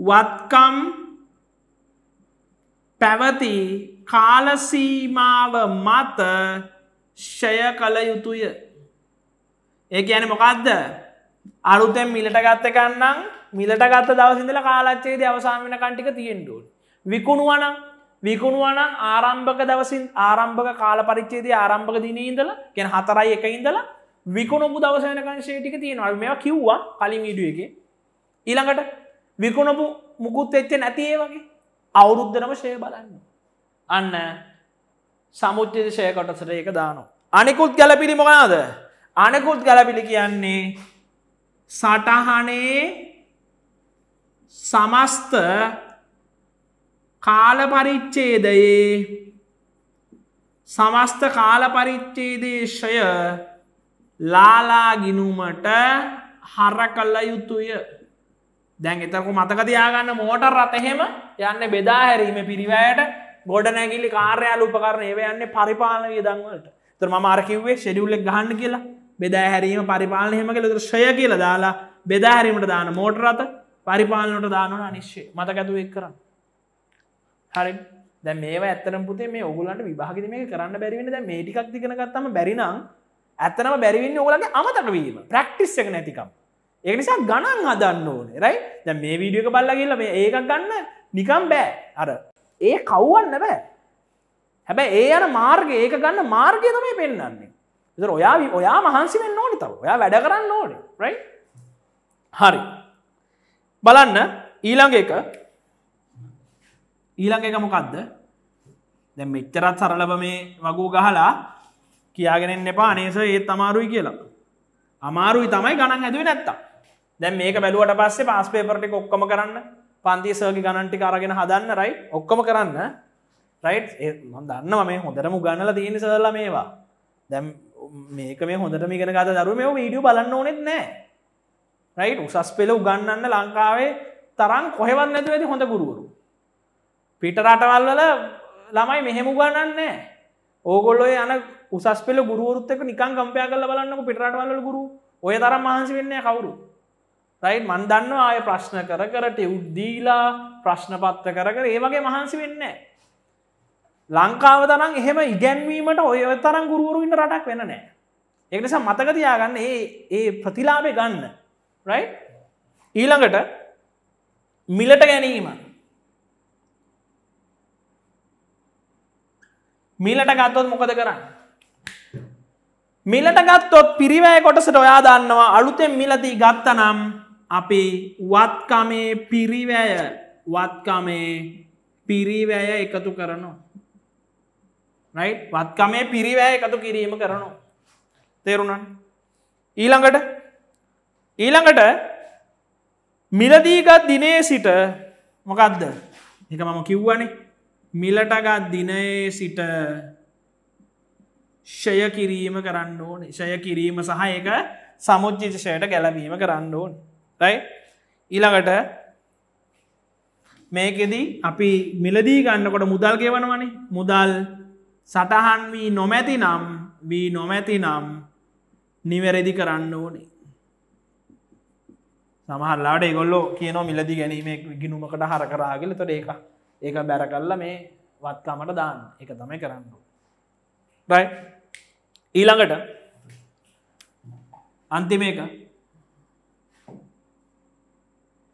වත්කම් පැවති කාලසීමාව මත ෂය කළ යුතුය ඒ ඇන මොකක්ද අලුතැම් මිලට ගත්ත කන්නම් මිලට ගත්ත දවසිදල කාලච්චේද අවසාමන කණ්ටික තියෙන්ඩුවන් විකුණුවනම් විකුණුවන ආරම්භක දවසින් ආරම්භක කාල පරිච්චේදේ ආරම්භක දිනීඉදල ගැන හතරයි එක ඉඳලා විකුණපු දවසයනකංශේටික තියෙනවා මෙ කිව්වා කලින් ඉඩුව එක ඊළඟට විකුණපු මුකුත් එච්ච නැතිඒ වගේ අවුරුද්ධනම ශය බලන්න අන්න සමුච්චද ෂය කොටසට ඒක දානවා අනෙකුත් ගැලපිරි මොකනාද අනෙකුත් ගැලපිලි කියන්නේ සටහනේ සමස්ත කාලපරිච්චේදයේ සමස්ත කාලපරිච්චේදේශය ලාලාගිනුමට හර කල්ල යුතුය දැන් එතරකු මතකතියාගන්න මෝට රතහෙම යන්න බෙදා හැරීම පිරිවෑයට ගොඩ නැගිලි කාර්යාල උපකරන ඒව යන්න පරිපාලනය දංවලට තර ම අරකිවේ ෙඩියුල්ලෙක් ගහන්න කියලා බෙදා හැරීම පරිපාලන හෙම කළ ශ්‍රය කියල දාලා බෙදාහැරීමට දාන මෝට රත පරිපාලනට දානන අනිශ්‍ය මතකැතුවෙක් කරන්න හරි දැ මේ ඇතන පුතේ මේ ඔගුලන්ට විභාග මේ කරන්න බැරිවෙන දැ මේ ටිකක් තිකන ගත්තම බැරිනම් ඇතනම බැරිවෙන්න ඔගලගේ අමතට වීම ප්‍රක්ටිස් එක නැතිකම් ඒ නිසා ගණන් හදන්න ඕන රයි දැ මේ වීඩියක බල්ල කියල්ල මේ ඒක ගන්න නිකම් බෑ අර ඒ කව්වන්න බෑ හැබැ ඒ අන මාර්ග ඒක ගන්න මාර්ගය තමයි පෙන්න්නන්නේ ඉදර ඔයා ඔයා මහන්සි වෙන්න ඕනි තව ඔයා වැඩ කරන්න ඕනේ රයි හරි බලන්න ඊළඟ එක ඊළඟ එක මොකක්ද දැ මෙච්චරත් සරලබ මේ වගූ ගහලා කියාගෙනෙන් එපා අනේස ඒත් තමාරුයි කියලා අමාරුයි තමයි ගණන් හැදුව නැත්තා දැ මේක බැලුවට පස්සේ පස්පේපරටි ඔක්කම කරන්න පන්ති සර්ගි ගණන්ටි කාරගෙන හදන්න රයි ඔක්කම කරන්න රයි් දන්නම මේ හොඳරම ගන්නල තියෙන සදල මේවා දැම් මේක මේ හොඳට මිගෙන ගත දරුව මේ වීඩිය බලන්න ඕනෙත් නෑ රයි් උසස් පෙළ උගන්නන්න ලංකාවේ තරම් කොහෙවන්න ඇතු ඇති හොඳ ගුරුවරු පිට රටවල් වල ළමයි මෙහෙම ගන්නන්න ඕගොල්ලෝ යන උසස් පෙල ගුරුවරුත්තක නිකන් කම්පය කල බලන්නක පිටරටවල්ල ගුරු ඔය තරම් මහන්සි වෙන්නේ කවුරු රයි් මන් දන්න ආය ප්‍රශ්න කර කරට උද්දීලා ප්‍රශ්න පත්ත කර කර ඒ වගේ මහන්සි වෙන්න ලංකාව තරම් එහෙම ඉගැන්වීමට ඔය තරම් ගුරුවරු ඉන්න රටක් වෙන නෑ එනිසා මතකතියාගන්න ඒ ඒ ප්‍රතිලාබය ගන්න රයි ඊළඟට මිලට ගැනීම මිලට ගත්තොත් මොකද කරන්න. මිලට ගත්තොත් පිරිවෑ කොටසට ඔයා දන්නවා අලුතෙන් මිලදී ගත්තනම් අපි වත්කමේ පිරිවැය වත්කමේ පිරිවැය එකතු කරනවා. රයි වත්කමේ පිරිවෑ එකතු කිරීම කරනවා. තේරුණන් ඊළඟට ඊළඟට මිලදීගත් දිනේ සිට මොකක්ද එක මම කිව්වනේ මිලටගත් දිනයේ සිට ෂය කිරීම කරන්න ඕන ෂය කිරීම සහ එක සමුච්චිෂයට ගැලවීම කරන්න ඕන් රයි ඊළඟට මේකෙදී අපි මිලදී ගන්නකොට මුදල් ගෙවනවනි මුදල් සටහන් වී නොමැති නම් වී නොමැති නම් නිවැරදි කරන්න ඕනේ සමහල්ලාට ගොල්ලෝ කියන මිලදි ගැනීම ගිනුමකට හර කරාගල තොට ඒකා ඒක බැර කල්ල මේ වත්කාමට දාන්න එක තමයි කරන්න. රයි ඊළඟට අන්තිමේක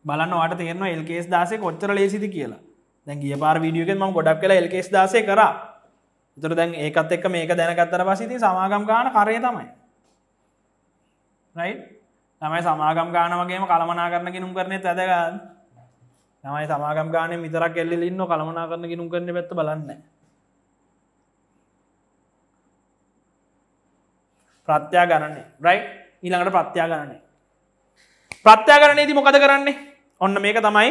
බලන්න වට තේරන එල්කේස් දාසේ කොච්චර ලේසිති කියලා දැන් ගිය පාර වීඩියගෙන් ම ගොඩක් කළ එල්කේස් දාසේ කර තුර දැන් ඒකත් එක්ක මේක දැනගත්තර පසිති සමාගම් ගාන කරය තමයි රයි තමයි සමාගම් ගාන වගේම කළමනා කරන ගිනුම් කරනය ඇදගන්න නමයි සමාගම් ගානය විතරක් එල්ලෙලින්න කළමනා කරන ගිනුම් කරන පැත්ත බලන්න ප්‍රත්‍යා ගණන්නේ රයි් ඊළඟට ප්‍රත්‍යා ගණනේ ප්‍රත්‍යා ගණනේති මොකද කරන්නේ ඔන්න මේක තමයි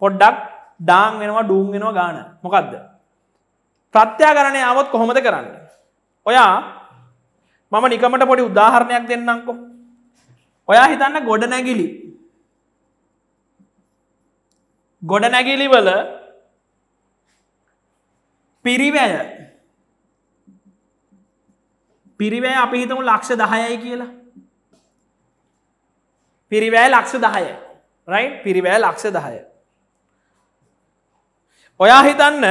පොඩ්ඩක් ඩාං වෙනවා ඩූම් වෙනවා ගාන මොකක්ද ප්‍රත්‍යා ගණනය අවත් කොහොමද කරන්න ඔයා මම නිකමට පොඩි උදාහරණයක් දෙන්නංකෝ ඔයා හිතන්න ගොඩ නැගිලි ගොඩනැගිලිවල පිරිවැය පිරිවැය අපි හිතමු ලක්ෂ දහයයි කියලා පිරිවෑ ලක්ෂ දහය රයි පිරිවෑ ලක්ෂ දහය ඔයා හිතන්න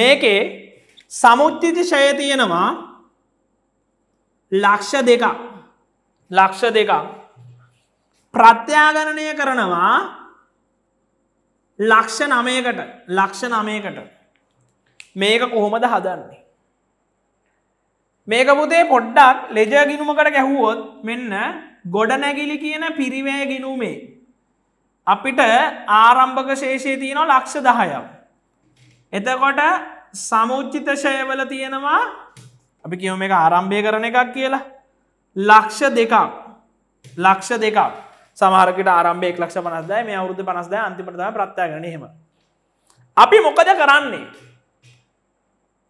මේකේ සමුච්චිතිශය තියෙනවා ලක්ෂ දෙක ලක්ෂ දෙකක් ප්‍රත්‍යාගණනය කරනවා ලක්ෂ නමයකට ලක්ෂ නමයකට මේක කොහොමද හදන්නේ. මේක පුතේ පොඩ්ඩක් ලෙජ ගිනුමකට ගැහුවොත් මෙන්න ගොඩනැගිලි කියන පිරිවය ගිනුමේ. අපිට ආරම්භක ශේෂය තියෙනවා ලක්ෂ දහයම්. එතකොට සමුච්චිත ශයවල තියෙනවා අපි කියව මේ ආරම්භය කරන එකක් කියලා ලක්ෂ දෙකක් ලක්ෂ දෙකක් සමහරකට ආරම්භය ලක්ෂ පනස්දෑ මේ අවුරුද්ධ පනස්දෑ අන්තිපටම ප්‍රත්ථගන හෙම. අපි මොකද කරන්නේ.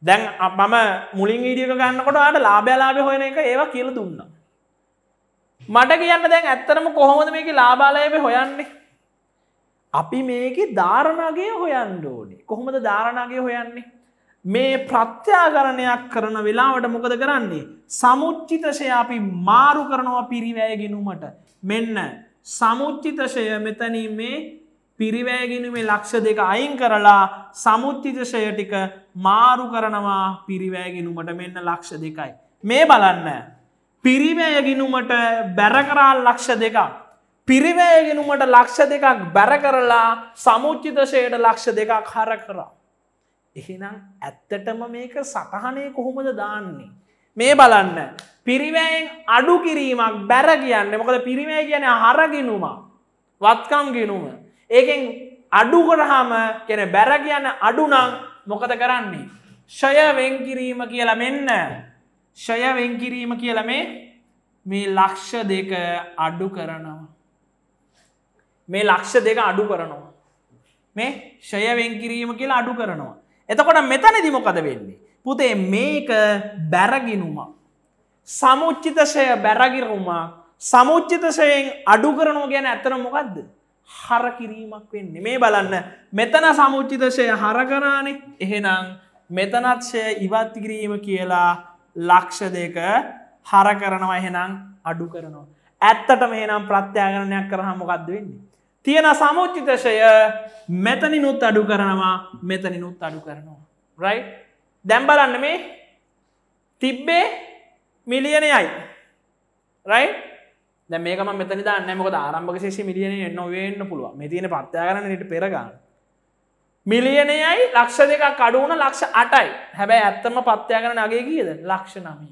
දැන් මම මුලින් ඊඩියක ගන්නකොට අට ලාබෑලාබ හොයන එක ඒවා කියල දුන්න. මට කියන්න දැන් ඇත්තරම කොහොමද මේක ලාබාලයබ හොයන්නේ. අපි මේක ධාරණගේ හොයන්න ඕනේ කොහොමද ධාරණගේ හොයන්නේ. මේ ප්‍රත්‍යාගරණයක් කරන වෙලාවට මොකද කරන්නේ. සමුච්චිතශය අපි මාරු කරනවා පිරිවැය ගෙනුමට මෙන්න සමුච්චිතශය මෙතනින් මේ පිරිවෑගෙනුමේ ලක්ෂ දෙක අයින් කරලා සමුත්තිතශය ටික මාරු කරනවා පිරිවෑගෙනුමට මෙන්න ලක්ෂ දෙකයි. මේ බලන්න. පිරිවෑගෙනුමට බැරකරාල් ලක්ෂ දෙකක්. පිරිවෑගෙනුමට ලක්ෂ දෙකක් බැර කරලා සමුච්චිතශයට ලක්ෂ දෙකක් හර කරා. එහෙනම් ඇත්තටම මේක සටහනය කොහොමද දාන්නේ. මේ බලන්න පිරිවැයෙන් අඩු කිරීමක් බැර කියන්න මොකද පිරිවේ කියන හරගෙනුම වත්කම් ගෙනුම. ඒකෙන් අඩු කරහම කෙන බැර කියන්න අඩුනං මොකද කරන්නේ. ෂයවෙන් කිරීම කියල මෙන්න ෂයවෙන් කිරීම කියල මේ මේ ලක්ෂ දෙක අඩු කරනවා. මේ ලක්ෂ දෙක අඩු කරනවා. මේ ෂයවෙන් කිරීම කියලා අඩු කරනවා. එතකොට මෙතනදිමොකද වෙන්නේ. පුතේ මේක බැරගෙනුමක්. සමුච්චිතශය බැරගිරුමා සමුච්චිතශයෙන් අඩු කරනෝ ගැන ඇතර මොකක්ද. හර කිරීමක් වෙන්න මේ බලන්න මෙතන සමුච්චිතශය හරකරානෙ එහෙනම් මෙතනත්ශය ඉවත් කිරීම කියලා ලක්ෂ දෙක හර කරනවා එහෙනම් අඩු කරනවා. ඇත්තට මෙහනම් ප්‍රත්‍යාගරණයක් කරහමොකක්ද වෙන්නේ. තියෙන සමුච්චිතශය මෙතනිනුත් අඩු කරනවා මෙතනිනුත් අඩු කරනවා. රයි දැම්බලන්න මේ තිබ්බේ මිලියනයයි රයි දැමේකම මෙතනි දන්නමක ආරම්භක ශේෂ මිලියනය නොවන්න පුළුව මෙතින පත්්‍යාරන නිට පෙරගන්න මිලියනයයි ලක්ෂ දෙක කඩුවන ලක්ෂ අටයි හැබැයි ඇත්තම පත්්‍යාගන නගේ කියද ලක්ෂ නමය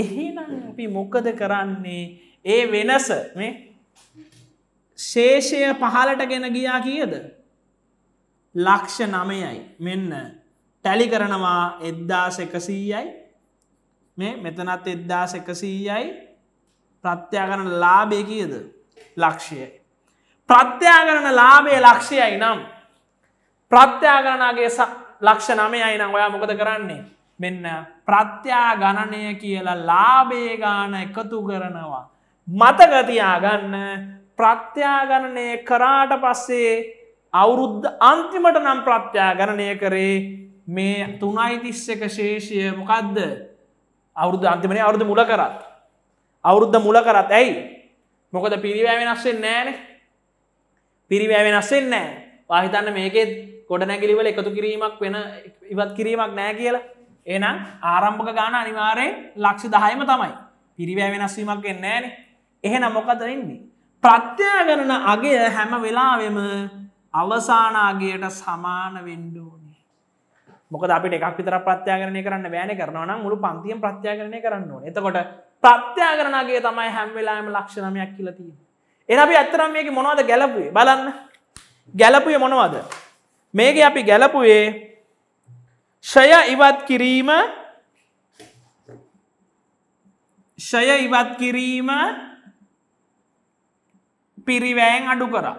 එහෙනම් අපි මොකද කරන්නේ ඒ වෙනස මේ ශේෂය පහලට ගෙන ගියා කියද ලක්ෂ නමයයි මෙන්න තැලි කරනවා එද්දාස එකසීයයි මේ මෙතනත් එද්දාස එකසීයයි ප්‍රත්‍යාගරන ලාබය කියද ලක්ෂයයි. ප්‍රත්‍යාගරන ලාබේ ලක්ෂයයි නම් ප්‍රත්‍යාගරණගේ ලක්ෂ නමයයි නම් ඔයා මොකද කරන්නේ මෙන්න ප්‍රත්‍යා ගණනය කියලා ලාබේගාන එකතු කරනවා. මතගතියාගන්න ප්‍රත්‍යාගණනය කරාට පස්සේ අවුරුද්ධ අන්තිමට නම් ප්‍රත්‍යාගණනය කරේ මේ තුනයිතිස්සක ශේෂය මොකක්ද අවුරුද්ධ අන්තිමන අවුරුදු මුල කරත් අවුරුද්ධ මුල කරත් ඇයි මොකද පිරිවෑ වෙනස්සෙන් නෑන පිරිවෑ වෙනස්සෙන් නෑ වාහිතන්න මේකෙත් ගොඩ නැගිලිවල එකතු කිරීමක් වෙන ඉවත් කිරීමක් නෑ කියලා එනම් ආරම්භක ගාන අනිවාරයෙන් ලක්ෂි දහයම තමයි පිරිවෑ වෙනස්වීමක් එන්නෑන එහෙන මොකද ඉන්නේ ප්‍රත්‍යය කරන අගේ හැම වෙලාවෙම අවසානාගේයට සමාන වෙන්ඩුවන මොක අපි එකක් විතර ප්‍රත්‍යාගරණය කරන්න බෑන කරනවා මුළු පන්තියෙන් ප්‍රත්‍යාගරණය කරන්න එතකොට ප්‍රත්‍යාගරණගේ තමයි හැම්වෙලාම ලක්ෂණමයක් කියලති. එරබි ඇත්තරම් මේක මොනවද ගැලපුේ බලන්න ගැලපුය මොනවද. මේක අපි ගැලපුයේ ෂය ඉවත් කිරීම ෂය ඉවත් කිරීම පිරිවෑන් අඩු කරා.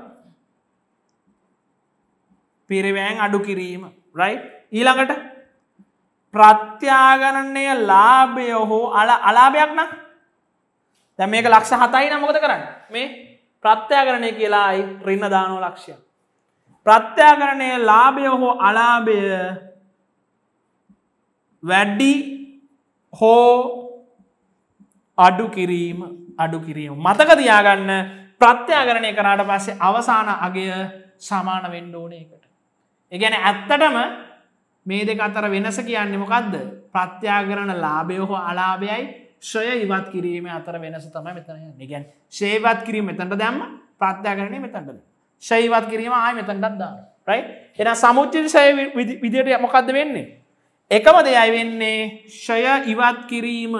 පිරිවෑන් අඩු කිරීම රයි ඊළඟට ප්‍රත්‍යාගණනය ලාභය හෝ අල අලාභයක් නම් දැ මේක ලක්ෂ හතයි නමොකද කරන්න මේ ප්‍රත්‍යාගරණය කියලායි රින්න දානෝ ලක්ෂය. ප්‍රත්‍යාගරණය ලාභය හෝ අලාභය වැඩ්ඩි හෝ අඩු කිරීම අඩු කිරීම. මතක තියාගන්න ප්‍රත්‍යාගරණය කරාට පස්සේ අවසාන අගය සමාන වෙන්ඩෝන එකට. එකගැන ඇත්තටම මේ දෙක අතර වෙනස කියන්නේ මොකක්ද ප්‍රත්‍යාගරණ ලාභයෝහෝ අලාභයයි ශය ඉවත් කිරීම අතර වෙනස තමයි මෙතන ගැන් ශේවත් කිරීම මෙතන්ට දැම්ම ප්‍රත්‍යාගරණය මෙතන්ටද ශයිවත් කිරීම ආය මෙතන්ටත් දා රයි එන සමුච්චි ශය විදියට මොකක්ද වෙන්නේ එකම දෙයයි වෙන්නේ ශය ඉවත් කිරීම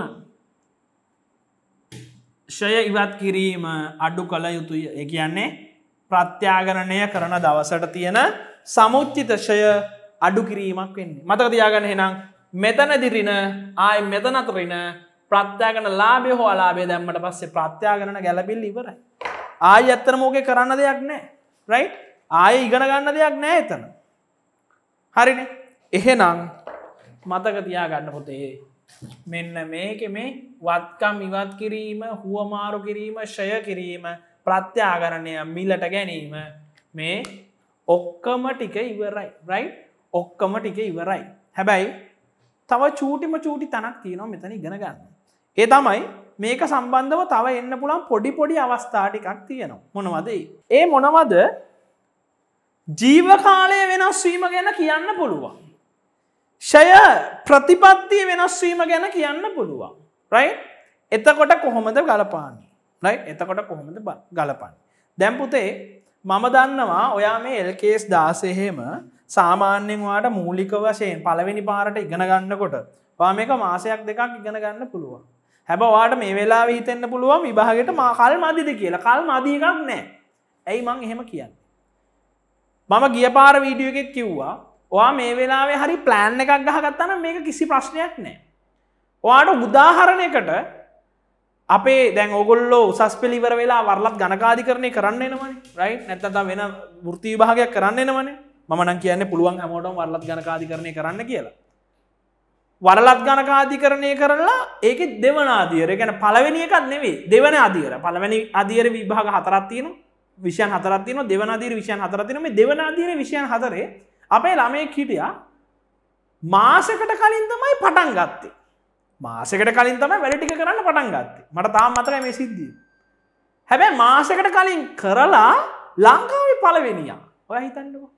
ශය ඉවත් කිරීම අඩු කළ යුතුය ඒ කියන්නේ ප්‍රත්‍යාගරණය කරන දවසට තියෙන සමුච්චිතශය අඩු කිරීමක් වෙන්නේ මතක තියාගන්න හෙනම් මෙතනදිරින ආය මෙතනතුරින ප්‍රත්්‍යයාගන ලාබේ හෝ අලාබේ දැම්මට පස්සේ ප්‍රත්්‍යයාගන ගැලබිල් ඉවරයි ආය ඇත්තර මෝකේ කරන්න දෙයක් නෑ රයි් ආය ඉගෙන ගන්න දෙයක් නෑ එතන හරින එහෙනම් මතක තියා ගන්න පොතේ මෙන්න මේක මේ වත්කම් ඉවත් කිරීම හුවමාරු කිරීම ෂය කිරීම ප්‍රත්‍යාගරණය මිලට ගැනීම මේ ඔක්කම ටික ඉවරයි රයි් ඔක්කම ටික ඉවරයි. හැබැයි තව චූටිම චූටි තනක් තියනවා මෙතන ඉගෙනගන්න. ඒ තමයි මේක සම්බන්ධව තව එන්න පුළන් පොඩි පොඩි අවස්ථාටිකක් තියෙනවා මොනවදයි. ඒ මොනවද ජීවකාලය වෙනස්වීම ගැන කියන්න පුළුවන්. ෂය ප්‍රතිපත්තිය වෙනස්වීම ගැන කියන්න පුළුවන්. රයි එතකොට කොහොමද ගලපාන්නේ රයි එතකොට කොහොමද ගලපන්න. දැම්පුතේ මම දන්නවා ඔයා මේ එල්කේස් දාසයහෙම සාමාන්‍යෙන් වාට මූලික වශයෙන් පළවෙනි පාරට ඉගෙන ගන්නකොට වා මේක මාසයක් දෙකක් ඉගෙන ගන්න පුළුවන් හැබවාට මේ වෙලා හිතෙන්න්න පුළුවන් විභාගට මාකල් මදිද කියලා කල් මදීකක් නෑ ඇයි මං එහෙම කියන්න මම ගිය පාර වීඩියගෙත් කිව්වා වා මේ වෙලාවේ හරි ප්ලෑන් එකක් ගහගත්තන මේක කිසි ප්‍රශ්නයක් නෑ වාට උදාහරණයකට අපේ දැන් ඔගොල්ලෝ උසස් පිළිවර වෙලා වරලත් ගණකාධිකරණය කරන්න එනවනේ රයි් නැත්තතා වෙන ෘතිවිභාගයක් කරන්න එනවනේ මන කියන්න පුළුවන් හැමෝටම වරලත් ගණකාධිකරණය කරන්න කියලා. වරලත් ගණකාධිකරණය කරලා ඒක දෙවන අධියර ගැන පලවෙනි එකත් නෙවේ දෙවන අධියර පළවැනි අධියර විභාග හතරත්තියන විෂයන් හතරත්තින දෙවන අදීර විෂයන් හතරතිනම දෙවන අදීර විෂයන් හතරේ අපේ ළමය හිටියා මාසකට කලින් තමයි පටන් ගත්තේ මාසකට කලින් තමයි වැඩටික කරන්න පටන් ගත්තේ මට තාම් අතර මේ සිද්ධිය හැබැ මාසකට කලින් කරලා ලංකාවේ පලවෙනියා ඔය හිතන්නවා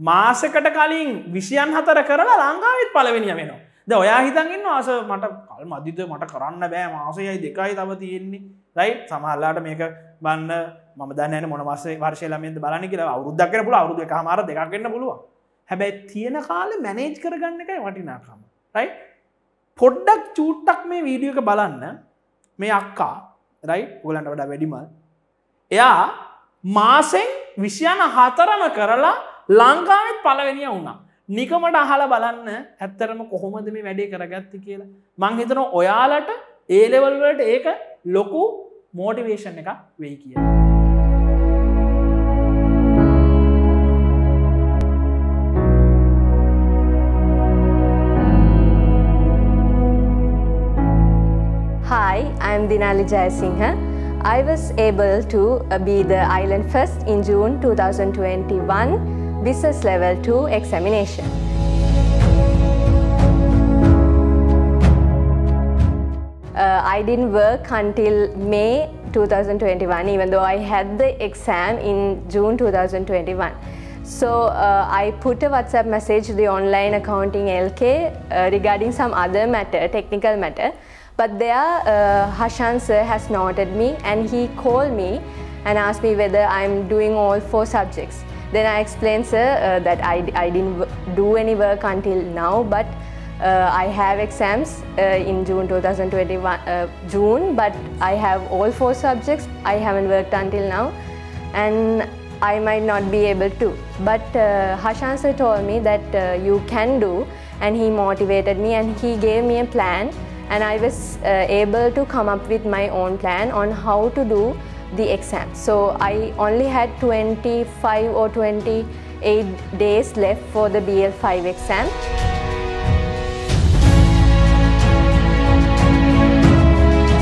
මාසකට කලින් විසියන් හතර කරලා ලංකාවෙත් පලවෙනිය වෙනවා ද ඔයා හිතන්ගන්න ආස මට කල් මධිත මට කරන්න බෑ මාසයයි දෙකයි තව තියෙන්නේ රයි සමහල්ලාට මේක බන්න මම දන්න මොනවස වර්ශයලමෙන් බලන කියලා අවුද්දක්කර පුල අවුද හමර දෙකක්ගන්න පුළුව හැබැයි තියෙන කාල මැනේජ් කරගන්න එකයි වටිනාකම රයි පොඩ්ඩක් චූට්ටක් මේ වීඩියක බලන්න මේ අක්කා රයි ගොලන්ට වඩ වැඩිමල් එයා මාසෙන් විෂයන හතරම කරලා ලංකාවෙත් පලවෙනිය වුණා. නිකමට අහල බලන්න ඇත්තරම කොහොමද මේ වැඩේ කරගත්ති කියලා. මංහිතන ඔයාලට ඒලෙවල්වලට ඒක ලොකු මෝටිවේෂන් එක වෙයි කියලා. Hi, I'm Dinali Jayasinghe. I was able to be the island first in June 2021 Business Level 2 examination. Uh, I didn't work until May 2021 even though I had the exam in June 2021. So uh, I put a WhatsApp message to the online accounting LK uh, regarding some other matter, technical matter. But there uh, Hashan sir has noted me and he called me and asked me whether I'm doing all four subjects. Then I explained, sir, uh, that I, I didn't do any work until now, but uh, I have exams uh, in June 2021, uh, June, but I have all four subjects. I haven't worked until now, and I might not be able to. But uh, Hashan sir told me that uh, you can do, and he motivated me and he gave me a plan, and I was uh, able to come up with my own plan on how to do the exam. So I only had 25 or 28 days left for the BL5 exam.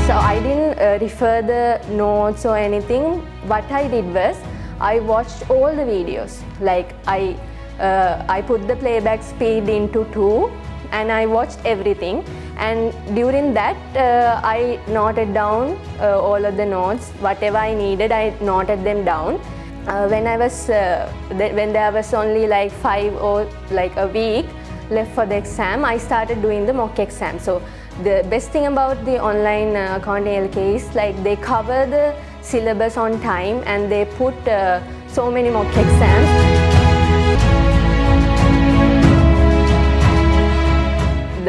So I didn't uh, refer the notes or anything. What I did was I watched all the videos. Like I, uh, I put the playback speed into two and I watched everything and during that uh, I noted down uh, all of the notes whatever I needed I noted them down uh, when I was uh, th when there was only like five or like a week left for the exam I started doing the mock exam so the best thing about the online uh, accounting LK is like they cover the syllabus on time and they put uh, so many mock exams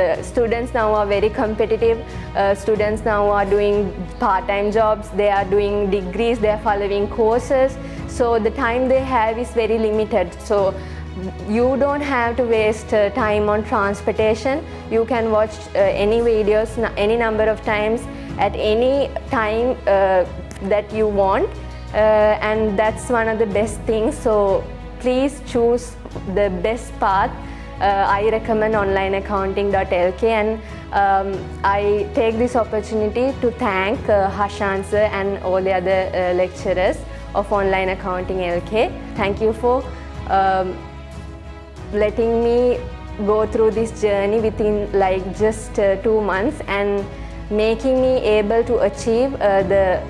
the students now are very competitive. Uh, students now are doing part-time jobs, they are doing degrees, they are following courses. So the time they have is very limited. So you don't have to waste uh, time on transportation. You can watch uh, any videos any number of times at any time uh, that you want. Uh, and that's one of the best things. So please choose the best path uh, I recommend onlineaccounting.lk and um, I take this opportunity to thank uh, Hashan sir and all the other uh, lecturers of Online Accounting LK. Thank you for um, letting me go through this journey within like just uh, two months and making me able to achieve uh, the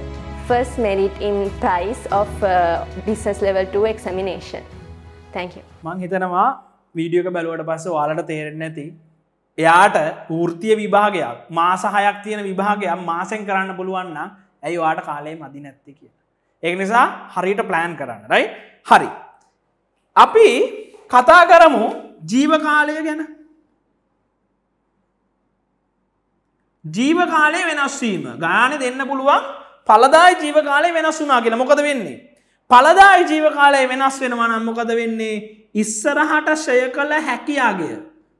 first merit in price of uh, business level 2 examination. Thank you. වීඩියෝක බැලුවට පස්ස වාලට තේරෙන් නැති එයාට ෘතිය විභාගයක් මාසහයක් තියෙන විභාගයක් මාසෙන් කරන්න පුළුවන්න ඇයි වාට කාලේ මදි නැත්ති කිය. ඒ නිසා හරිට ප්ලෑන් කරන්න රයි හරි. අපි කතා කරමු ජීවකාලය ගැන ජීවකාලය වෙනස්වීම ගාන දෙන්න පුළුවන් පලදායි ජීවකාලය වෙනස් වුනා කියෙන මොකද වෙන්නේ පලදායි ජීවකාලය වෙනස් වෙනවනම් මොකද වෙන්නේ ඉස්සරහට ශය කළ හැකියාගේ.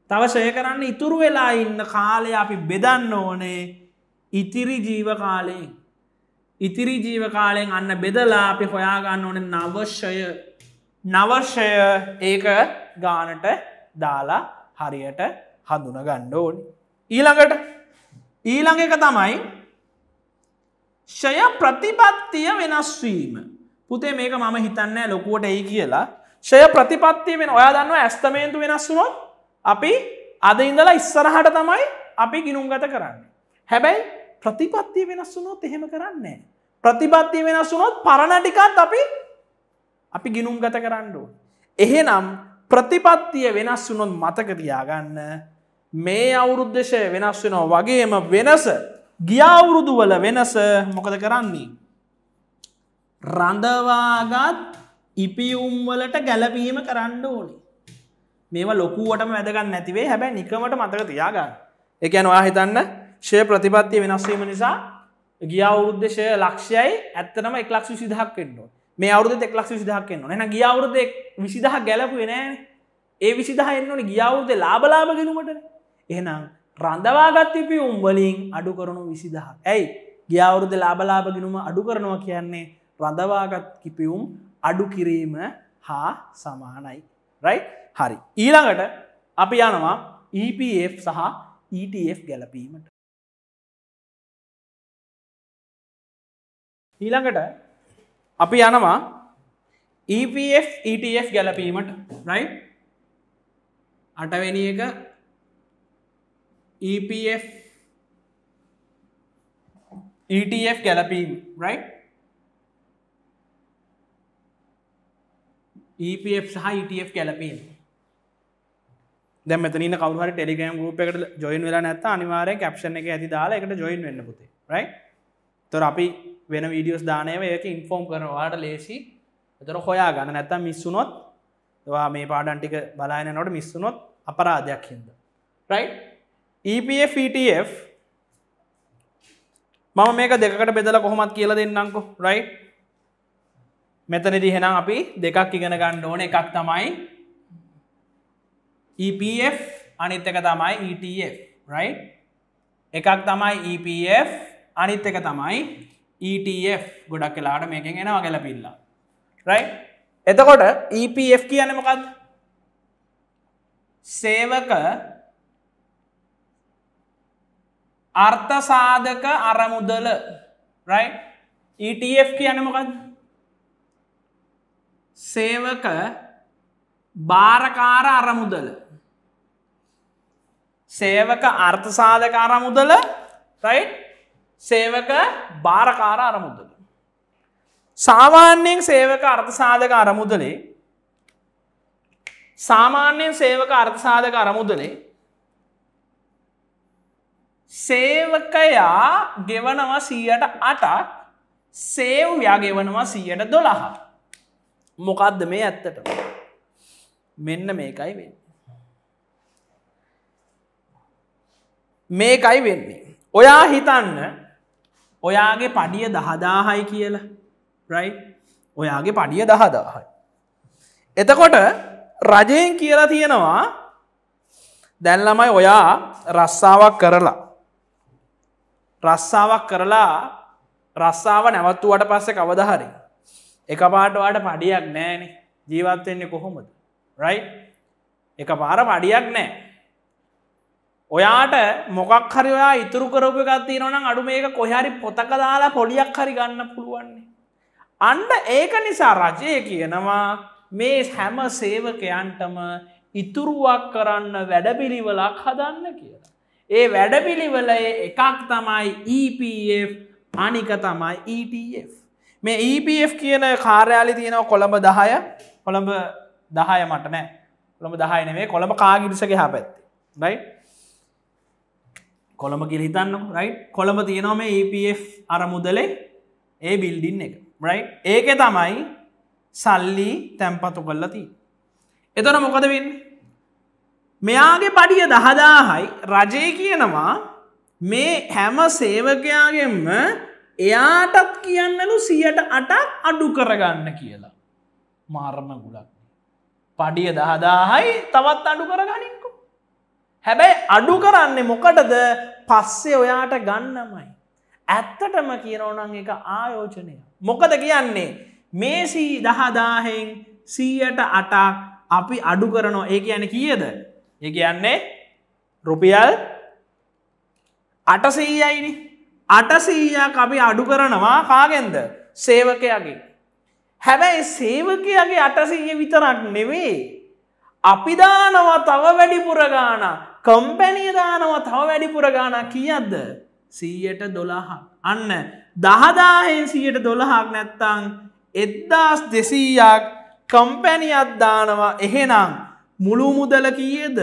තව ශය කරන්න ඉතුරු වෙලා ඉන්න කාලය අපි බෙදන්න ඕනේ ඉතිරි ජීවකාලයෙන්. ඉතිරි ජීවකාලයෙන් අන්න බෙදලා අපි හොයාගන්න ඕන නවශය නවර්ෂය ඒක ගානට දාලා හරියට හඳුන ගණ්ඩ ඕනි. ඊළඟට ඊළඟ එක තමයි ෂය ප්‍රතිපත්තිය වෙනස්වීම. පුතේ මේක මම හිතන්න ලොකුවට එයි කියලා ෂය ප්‍රතිපත්තිය වෙන ඔයා දන්න ඇස්තමේන්තු වෙනස්සුනොත් අපි අද ඉඳලා ඉස්සරහට තමයි අපි ගිනුම්ගත කරන්න. හැබැයි ප්‍රතිපත්තිය වෙනස්සුනොත් එහෙම කරන්නේ. ප්‍රතිපත්තිය වෙනස්සුනොත් පරණටිකත් අපි අපි ගිනුම්ගත කරන්නඩුව. එහෙනම් ප්‍රතිපත්තිය වෙනස් වුනොත් මතකතියාගන්න මේ අවුරුද්දශය වෙනස් වෙනවා වගේම වෙනස ගියවුරුදු වල වෙනස මොකද කරන්නේ. රඳවාගත් ඉපියුම්වලට ගැලපීම කරන්න ඕනි. මේවා ලොකුවටම වැදගන්න නැතිවේ හැබැ නිකමට මතක තියාගන්න. එකයනවා හිතන්න ෂය ප්‍රතිපත්තිය වෙනස්වීම නිසා ගිය අවුරුද්දේශය ලක්ෂයයි ඇත්තනම එක්ලක් විසිදහක් කෙන්නවා මේ අවුද එක්ලක් විසිදහක් කෙන්නවා නැන ගිය අවුරුද විසිදහ ගැලපුේ නෑ ඒ විසිදහ එන්නට ගියවුරුදේ ලාබලාබ ගෙනුමට එහෙනම් රඳවාගත්තිපි උම්වලින් අඩු කරනු විසිදහ ඇයි ගියවුරුද ලාබලාබ ගෙනුම අඩු කරනවා කියන්නේ රඳවාගත් කිපියුම් අඩු කිරීම හා සමානයි. රයි හරි. ඊළඟට අපි යනවා EPF සහ ETF ගැලපීමට. ඊළඟට අපි යනවා EPF ETF ගැලපීමට රයි අටවෙනි එක EPF ETF ගැලපීම රයිට් EPF සහ ETF කැලපේ දැ මෙතන කවර ටෙලිගම් ගුප් එකට ජොයින් වෙලා නැත්ත අනිවාරය කැප්ෂණ එක ඇති දාලා එකට ජොයින් වෙන්න පුතේ රයි තොර අපි වෙන වීඩියෝස් දානයව ඒක ඉන්ෆෝම් කරනවාට ලේසි එතර හොයා ගන්න නැත්ත මිස්සුනොත් දවා මේ පාඩන්ටික බලායන නොට මිස්සුනොත් අපරාධයක් හිද. EPFETF e මම මේක දෙකට බෙදල කොහොමත් කියල දෙන්නංකු රයිට් මෙතනදි හෙනම් අපි දෙකක් ඉගෙන ගණ්ඩ ඕන එකක් තමයි EPF අනිත් එක තමයි ETF රයි එකක් තමයි EPF අනිත් එක තමයි ETF ගොඩක් කලාට මේකෙන් එනවා ගැල පිල්ලා රයි එතකොට EPF කියන මොකත් සේවක අර්ථසාධක අරමුදල රයි ETF කියනමකක්ද සේවක භාරකාර අරමුදල සේවක අර්ථසාධක අරමුදල රයි් සේවක භාරකාර අරමුදල සාමාන්‍යයෙන් සේවක අර්ථසාධක අරමුදලේ සාමාන්‍යයෙන් සේවක අර්ථසාධක අරමුදලේ සේවකයා ගෙවනවා සීයට අටක් සේව්යා ගෙවනවා සීයට දොළහා මොකක්ද මේ ඇත්තට මෙන්න මේකයි වෙන්න. මේකයි වෙන්නේ. ඔයා හිතන්න ඔයාගේ පඩිය දහදාහයි කියල රයි ඔයාගේ පඩිය දහදාහයි. එතකොට රජයෙන් කියලා තියෙනවා දැන්ලමයි ඔයා රස්සාවක් කරලා. රස්සාවක් කරලා රස්සාාව නැවත්තුවට පස්සෙ කවදහරි එක පාටවාට පඩියක් නෑන ජීවත්වෙන්නේ කොහොමද රයි එක පාර පඩියක් නෑ ඔයාට මොකක් හරිවා ඉතුරු කරපු ගත්ති නොනම් අඩු මේක කොහරි පොතක දාලා පොඩියක් හරි ගන්න පුළුවන්නේ අන්ඩ ඒක නිසා රජය කියනවා මේ හැම සේවකයන්ටම ඉතුරුවක් කරන්න වැඩපිළිවලක් හදන්න කියලා. ඒ වැඩපිළිවල එකක් තමයි EPF අනික තමයි ETF. මේ EPF කියන කාර්යාලි තියෙනව කොළඹ දහය කොළඹ දහය මට නෑ කොළඹ දහය නෙවේ කොළඹ කාගිරිසගේ හ පැත්ති රයි කොළඹ කිය හිතන්න රයි කොළඹ තියෙනව මේ EPF අරමුදලේ ඒ බිල්ඩින් එක රයි ඒක තමයි සල්ලි තැම්පතු කල්ලති එතන මොකදවෙන් මෙයාගේ පඩිය දහදාහයි රජය කියනවා මේ හැම සේවකයාගෙන්ම එයාටත් කියන්නලු සියට අටක් අඩු කරගන්න කියලා. මාර්ම ගුලක්. පඩිය දහදාහයි තවත් අඩු කරගනින්කු. හැබැයි අඩු කරන්නේ මොකටද පස්සේ ඔයාට ගන්නමයි. ඇත්තටම කියනවනං එක ආයෝජනය. මොකද කියන්නේ මේසී දහදාහෙන් සීයට අටක් අපි අඩු කරනවා ඒ කියන කියද. ඒ කියන්නේ රුපියල් අටසීයයිනි අටසීයක් අපි අඩු කරනවා කාගෙන්ද සේවකයාගේ. හැබැයි සේවකයාගේ අටසීය විතරක් නෙවේ. අපි දානවා තව වැඩිපුරගාන කම්පැනිය දානවා තව වැඩිපුරගාන කියද්ද සීයට දොළහක් අන්න දහදාහෙන් සීයට දොළහක් නැත්තං එද්දාස් දෙසීයක් කම්පැනියක් දානවා එහෙනම් මුළු මුදල කියද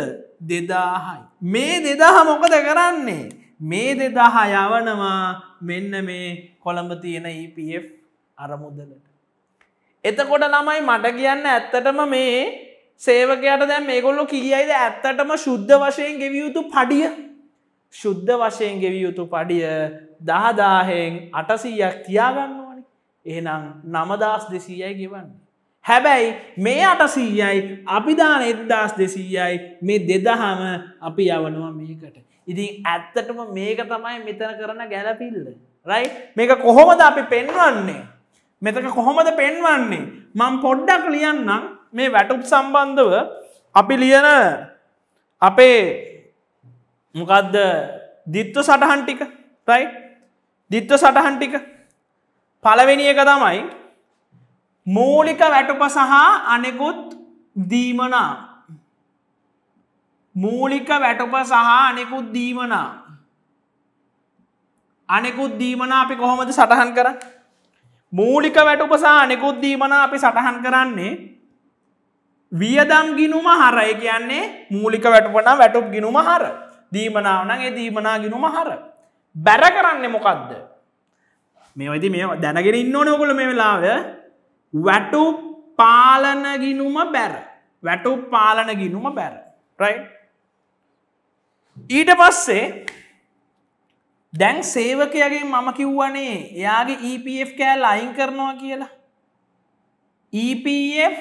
දෙදාහයි. මේ දෙදාහ මොකද කරන්නේ. මේ දෙදාහා යවනවා මෙන්න මේ කොළඹ තියෙන EPF අරමුදලට. එතකොට ළමයි මට කියන්න ඇත්තටම මේ සේවකයට දැන් මේගොල්ලො කියයිද ඇත්තටම ශුද්ධ වශයෙන් ගෙවියයුතු පඩිය ශුද්ධ වශයෙන් ගෙවියයුතු පඩිය දහදාහෙන් අටසීයක් තියාගන්න ඕනි එහනම් නමදස් දෙසීයයි ගෙවන්න. හැබැයි මේ අටසීයයි අපිදාන එද්දාස් දෙසීයයි මේ දෙදහම අපි යවනවා මේකට. ඉතින් ඇත්තටම මේක තමයි මෙතන කරන ගැලපිල්ල. රයි මේක කොහොමද අපි පෙන්වන්නේ. මෙතක කොහොමද පෙන්වන්නේ. මං පොඩ්ඩක් ලියන්නම් මේ වැටුප් සම්බන්ධව අපි ලියන අපේ මොකදද දිත්ව සටහන් ටික රයි දිත්ව සටහන් ටික පලවෙනි එක තමයි මූලික වැටුප සහ අනෙකුත් දීමනා මූලික වැටප සහ අනෙකුත් දීමනා අනෙකුත් දීමනා අපි කොහොමද සටහන් කර මූලික වැටුපසා අනෙකුත් දීමනා අපි සටහන් කරන්නේ වියදම් ගිනුම හරය කියන්නේ මූලික වැටපන වැටුප් ගිනුම හර දීමනාවනං ඒ දීමනා ගිනුම හර බැර කරන්නේ මොකක්ද මේ වදි මේ දැනගෙන ඉන්න ඕනකොළ මේ වෙලාව වැටු පාලන ගිනුම බැර වැටු පාලන ගිනුම බැර රයි ඊට පස්සේ දැන් සේවකයගේ මම කිව්වනේ එයාගේ EPF කෑල් අයින් කරනවා කියලා. EPF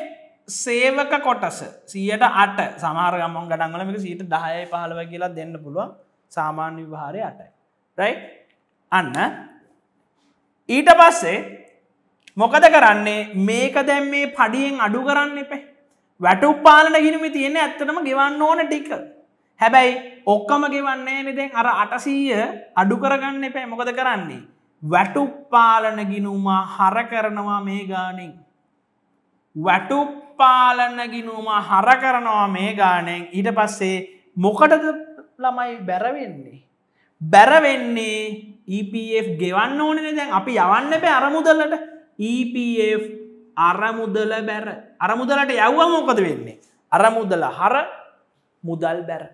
සේවක කොටස සියට අට සමාර ගමන් ගඩන්ගලමික සීට දහය පහළව කියලා දෙන්න පුළුවන් සාමාන්‍ය විභාරය අටයි. රයි අන්න ඊට පස්සේ මොකද කරන්නේ මේක දැම් මේ පඩියෙන් අඩු කරන්න එපේ. වැට උපාලන ගිනිමි තියෙන ඇත්තනම ගෙවන්න ඕන ටික. හැබැයි ඔක්කම ගෙවන්නේ නෙදැන් අර අටසීය අඩු කරගන්න එපෑ මොකද කරන්නේ. වැටුප්පාලන ගිනුමා හර කරනවා මේ ගානෙන්. වැටුප්පාලන ගිනුමා හර කරනවා මේ ගානෙන් ඊට පස්සේ මොකටද ළමයි බැරවෙන්නේ. බැරවෙන්නේ EPF ගෙවන්න ඕනන දැන් අපි යවන්න බෑ අරමුදල්ලට EPF අරමුදල බැර අරමුදලට යව්වා මොකද වෙන්නේ. අරමුදල හර මුදල් බැර.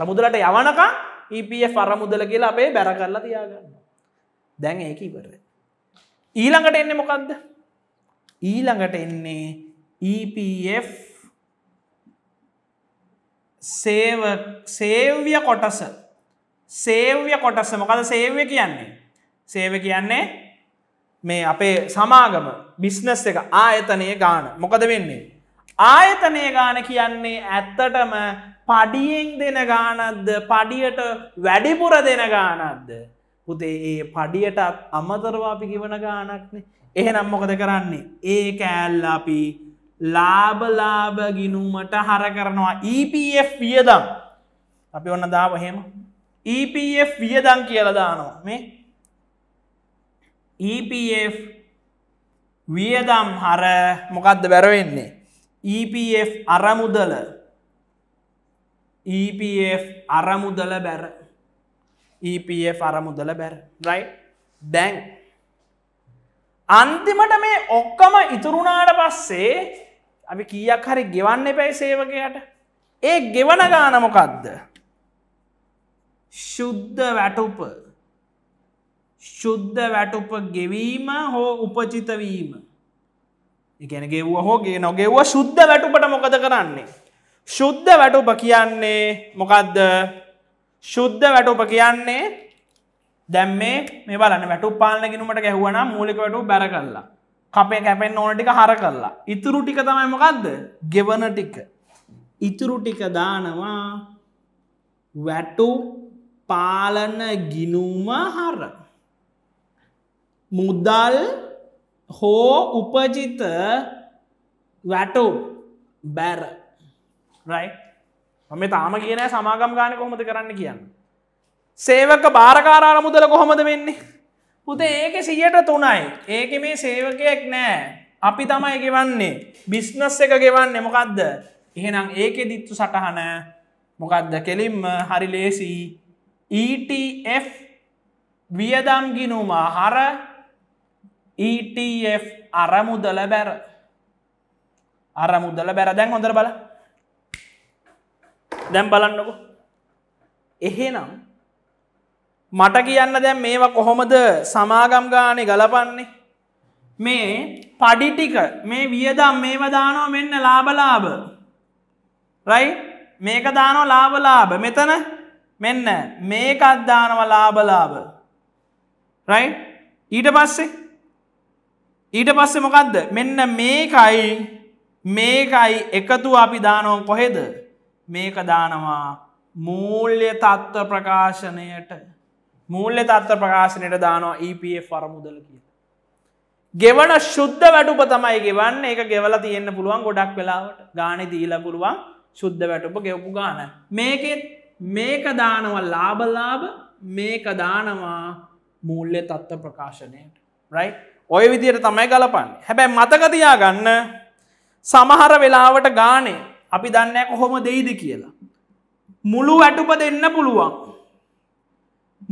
අරමුදලට යවනකම් EPF අරමුදල කියලා අපේ බැර කරලා තියාගන්න දැන් ඒක ඉවර ඊළඟට එන්නේ මොකක්ද ඊළඟට එන්නේ EPF සේව සේව්‍ය කොටස සේව්‍ය කොටස මොකද සේව්‍ය කියන්නේ සේව කියන්නේ මේ අපේ සමාගම බිස්නස් එක ආයතනය ගාන මොකද වෙන්නේ ආයතනය ගාන කියන්නේ ඇත්තටම පඩියෙන් දෙන ගානත්ද පඩියට වැඩිපුර දෙන ගානත්ද. පුතේ ඒ පඩියටත් අමතරවාපි කිවන ගානක්න එහෙනම් මොකද කරන්නේ. ඒ කෑල්ලාපි ලාබලාබ ගිනුමට හර කරනවා EPF වියදම් අපි ඔන්න දාව හෙම EPF වියදම් කියලදානවා මේ EPF වියදම් හර මොකක්ද බැරවෙන්නේ EPF අරමුදල EPF අරමුදල බැර EPF අරමුදල බැර රයි දැන් අන්තිමට මේ ඔක්කම ඉතුරුණාට පස්සේ අපි කියක් හරි ගෙවන්න පැයි සේවකයට ඒ ගෙවන ගානමොකක්ද ශුද්ධ වැටුප ශුද්ධ වැටුප ගෙවීම හෝ උපචිතවීම එකන ගෙව්ව හෝගේ නොගෙව්ව ශුද්ධ වැටුපට මොකද කරන්නේ ශුද්ධ වැටුප කියන්නේ මොකක්ද ශුද්ධ වැටුප කියන්නේ දැම් මේ මේ බලන්න වැටු පාලන ගෙනුමට ගැහුවන මූලික වැටු බැර කරලා කපේ කැපෙන් ඕනටික හර කරලා ඉතුරු ටික තමයි මොකක්ද ගෙවන ටික ඉතුරු ටික දානවා වැටු පාලන ගිනුම හර මුදල් හෝ උපජිත වැටු බැර රයි මම තාම කියන සමාගම් ගාන කොහොමද කරන්න කියන්න සේවක භාරකාරාර මුදල කොහොමද වෙන්නේ පුතේ ඒක සියට තුනයි ඒක මේ සේවකයෙක් නෑ අපි තමයි ගෙවන්නේ බිස්නස් එක ගෙවන්න මොකක්ද එහෙනම් ඒක දිත්තු සටහන මොකක්ද කෙලින්ම හරි ලේසි ETF වියදම් ගිනුමා හර ETF අරමුදල බැර අරමුදල බැර දැන් හොඳර බල දැම් බලන්නකු එහෙනම් මට කියන්න දැන් මේවා කොහොමද සමාගම් ගානේ ගලපන්නේ මේ පඩිටික මේ වියදම් මේවා දානෝ මෙන්න ලාබලාබ රයි මේක දානෝ ලාබලාබ මෙතන මෙන්න මේකත් දානව ලාබලාබ රයි ඊට පස්සේ ඊට පස්සේ මොකක්ද මෙන්න මේකයි මේකයි එකතු අපි දානෝ කොහෙද මේක දානවා මූල්්‍ය තත්ත්ව ප්‍රකාශනයට මූල්්‍ය තත්ත්ව ප්‍රකාශනයට දානවා EPF වරමුදල කිය. ගෙවන ශුද්ධ වැටුප තමයි ගෙවන්න එක ගෙවල තියන්න පුළුවන් ගොඩක් වෙලාවට ගානෙ දීල පුළුවන් ශුද්ධ වැටුප ගෙවපු ගාන. මේකෙත් මේක දානවා ලාබලාබ මේක දානවා මූල්්‍ය තත්ත්ව ප්‍රකාශනයට රයි ඔය විදියට තමයි ගලපන්න හැබැයි මතකතියා ගන්න සමහර වෙලාවට ගානේ අපි දන්න කොහොම දෙයිද කියලා. මුළු වැටුප දෙන්න පුළුවන්.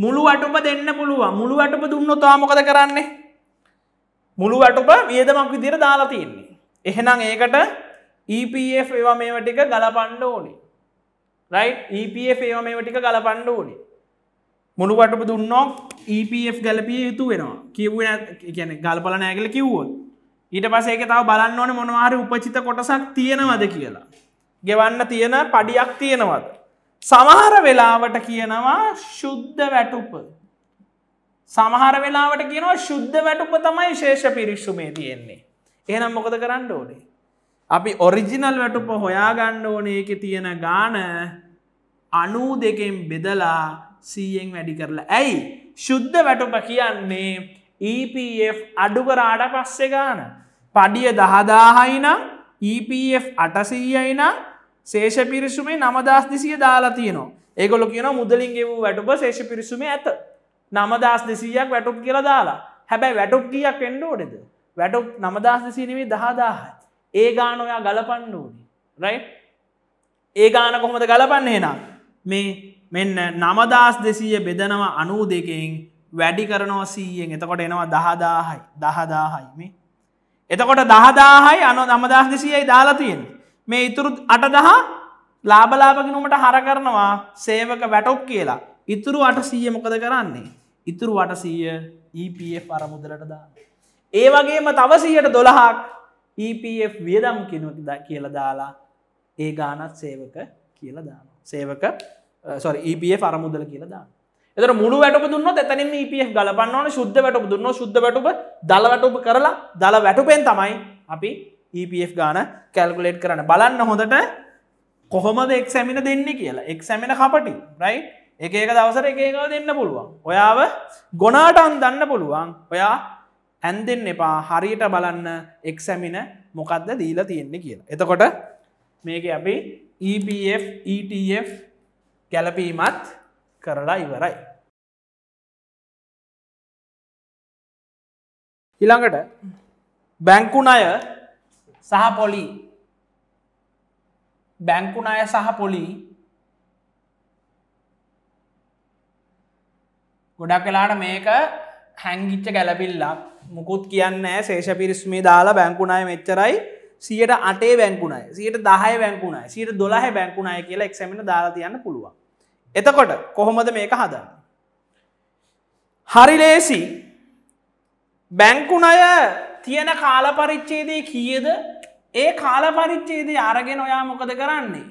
මුළු වැටුප දෙන්න පුළුවන් මුළු වැටුප දුන්න තාමොකද කරන්නේ. මුළු වැටුප වියදමක් විදිර දාලා තියෙන්නේ. එහෙනම් ඒකට EPF ඒවා මේව ටික ගලපණ්ඩ ඕනි. රයි EPF ඒවා මේව ටික ගලපණ්ඩ ඕනි. මුළු වටප දුන්නොක් EPF ගලපිය යුතු වෙනවා කිව් කියන ගල්පල නෑගල කිව්වොත් ඊට පසේක තාව බලන්න ඕන මොනවාර උපචිත කොටසක් තියෙනවද කියලා ගෙවන්න තියෙන පඩියක් තියෙනවද. සමහර වෙලාවට කියනවා ශුද්ධ වැටුප. සමහර වෙලාවට කියනවා ශුද්ධ වැටුප තමයි ශේෂ පිරික්ෂුමේ තියෙන්නේ. එහනම් මොකද කරන්න ඕනේ. අපි ඔරිජිනල් වැටුප හොයාගන්න ඕනේ එක තියෙන ගාන අනූ දෙකෙන් බෙදලා සීයෙන් වැඩි කරලා. ඇයි ශුද්ධ වැටුප කියන්නේ EPF අඩුකරාඩ පස්සෙ ගාන. පඩිය දහදාහයිනම් EPF අටසීයයිනම් සේෂ පිරිසුමේ නමදස් දෙසිය දාලා තියනවා ඒගොල කියන මුදලින් ගෙවූ වැටුප ශේෂ පිරිසුමේ ඇත නමදස් දෙසීයක් වැටුප් කියලා දාලා හැබැයි වැටුප් කියක් එන්න ඕනෙද වැටුප් නමදස් දෙසිනවේ දහදාහත් ඒ ගාන ඔයා ගලපන්න ඕනි රයි ඒ ගාන කොහොමද ගලපන්න එනම් මේ මෙන්න නමදස් දෙසීය බෙදනවා අනූ දෙකෙන් වැඩි කරනවා සීයෙන් එතකොට එනවා දහදාහයි දහදාහයි මේ එතකොට දහදාහයි අනු නමදස් දෙසියයි දාලා තියෙන්නේ මේ ඉතුරු අටදහා ලාබලාපගෙනුමට හර කරනවා සේවක වැටොක් කියලා ඉතුරු අට සීය මොකද කරන්නේ ඉතුරු වට සීය EPF අරමුදලට දා ඒ වගේම තවසීයට දොළහක් EPF වියදම් කෙනද කියල දාලා ඒ ගානත් සේවක කියල දාන සේවක සොරි EPF අරමුදල කියල දා එතර මුළු වැටප දුන්න එතනින් EPF ගලපන්න ඕන ශුද්ධ වැටප දුන්න ශුද්ධ වැටුප දල වැටුප කරලා දල වැටුපෙන් තමයි අපි EPF ගාන කැල්කුලේට් කරන්න බලන්න හොඳට කොහොමද එක්සැමින දෙන්න කියලා එක්සැමින කපටි රයි එක ඒක දවසර එකඒකව දෙන්න පුළුවන් ඔයාව ගොනාටන් දන්න පුළුවන් ඔයා ඇන් දෙන්න එපා හරියට බලන්න එක්සැමින මොකක්ද දීලා තියෙන්නේ කියලා එතකොට මේක අපි EPF ETF ගැලපීමත් කරලා ඉවරයි ඉළඟට බැංකුණ අය සහ පොලි බැංකුණ අය සහ පොලි ගොඩක් කලාට මේක හැංගිච්ච ගැලපිල්ලක් මුකුත් කියන්න ශේෂ පිරිස්මේ දාලා බැංකුණය මෙච්චරයි සියට අටේ බැංකුණයි සියට දහය බැංකුණයි සියට දොලහ බැංකුණය කියලා එක්සමෙන දාලා තියන්න පුළුවන් එතකොට කොහොමද මේක හදන්න හරි ලේසි බැංකුණය තියෙන කාලපරිච්චේදේ කියද ඒ කාලපරිච්චේදී අරගෙන ඔයා මොකද කරන්නේ.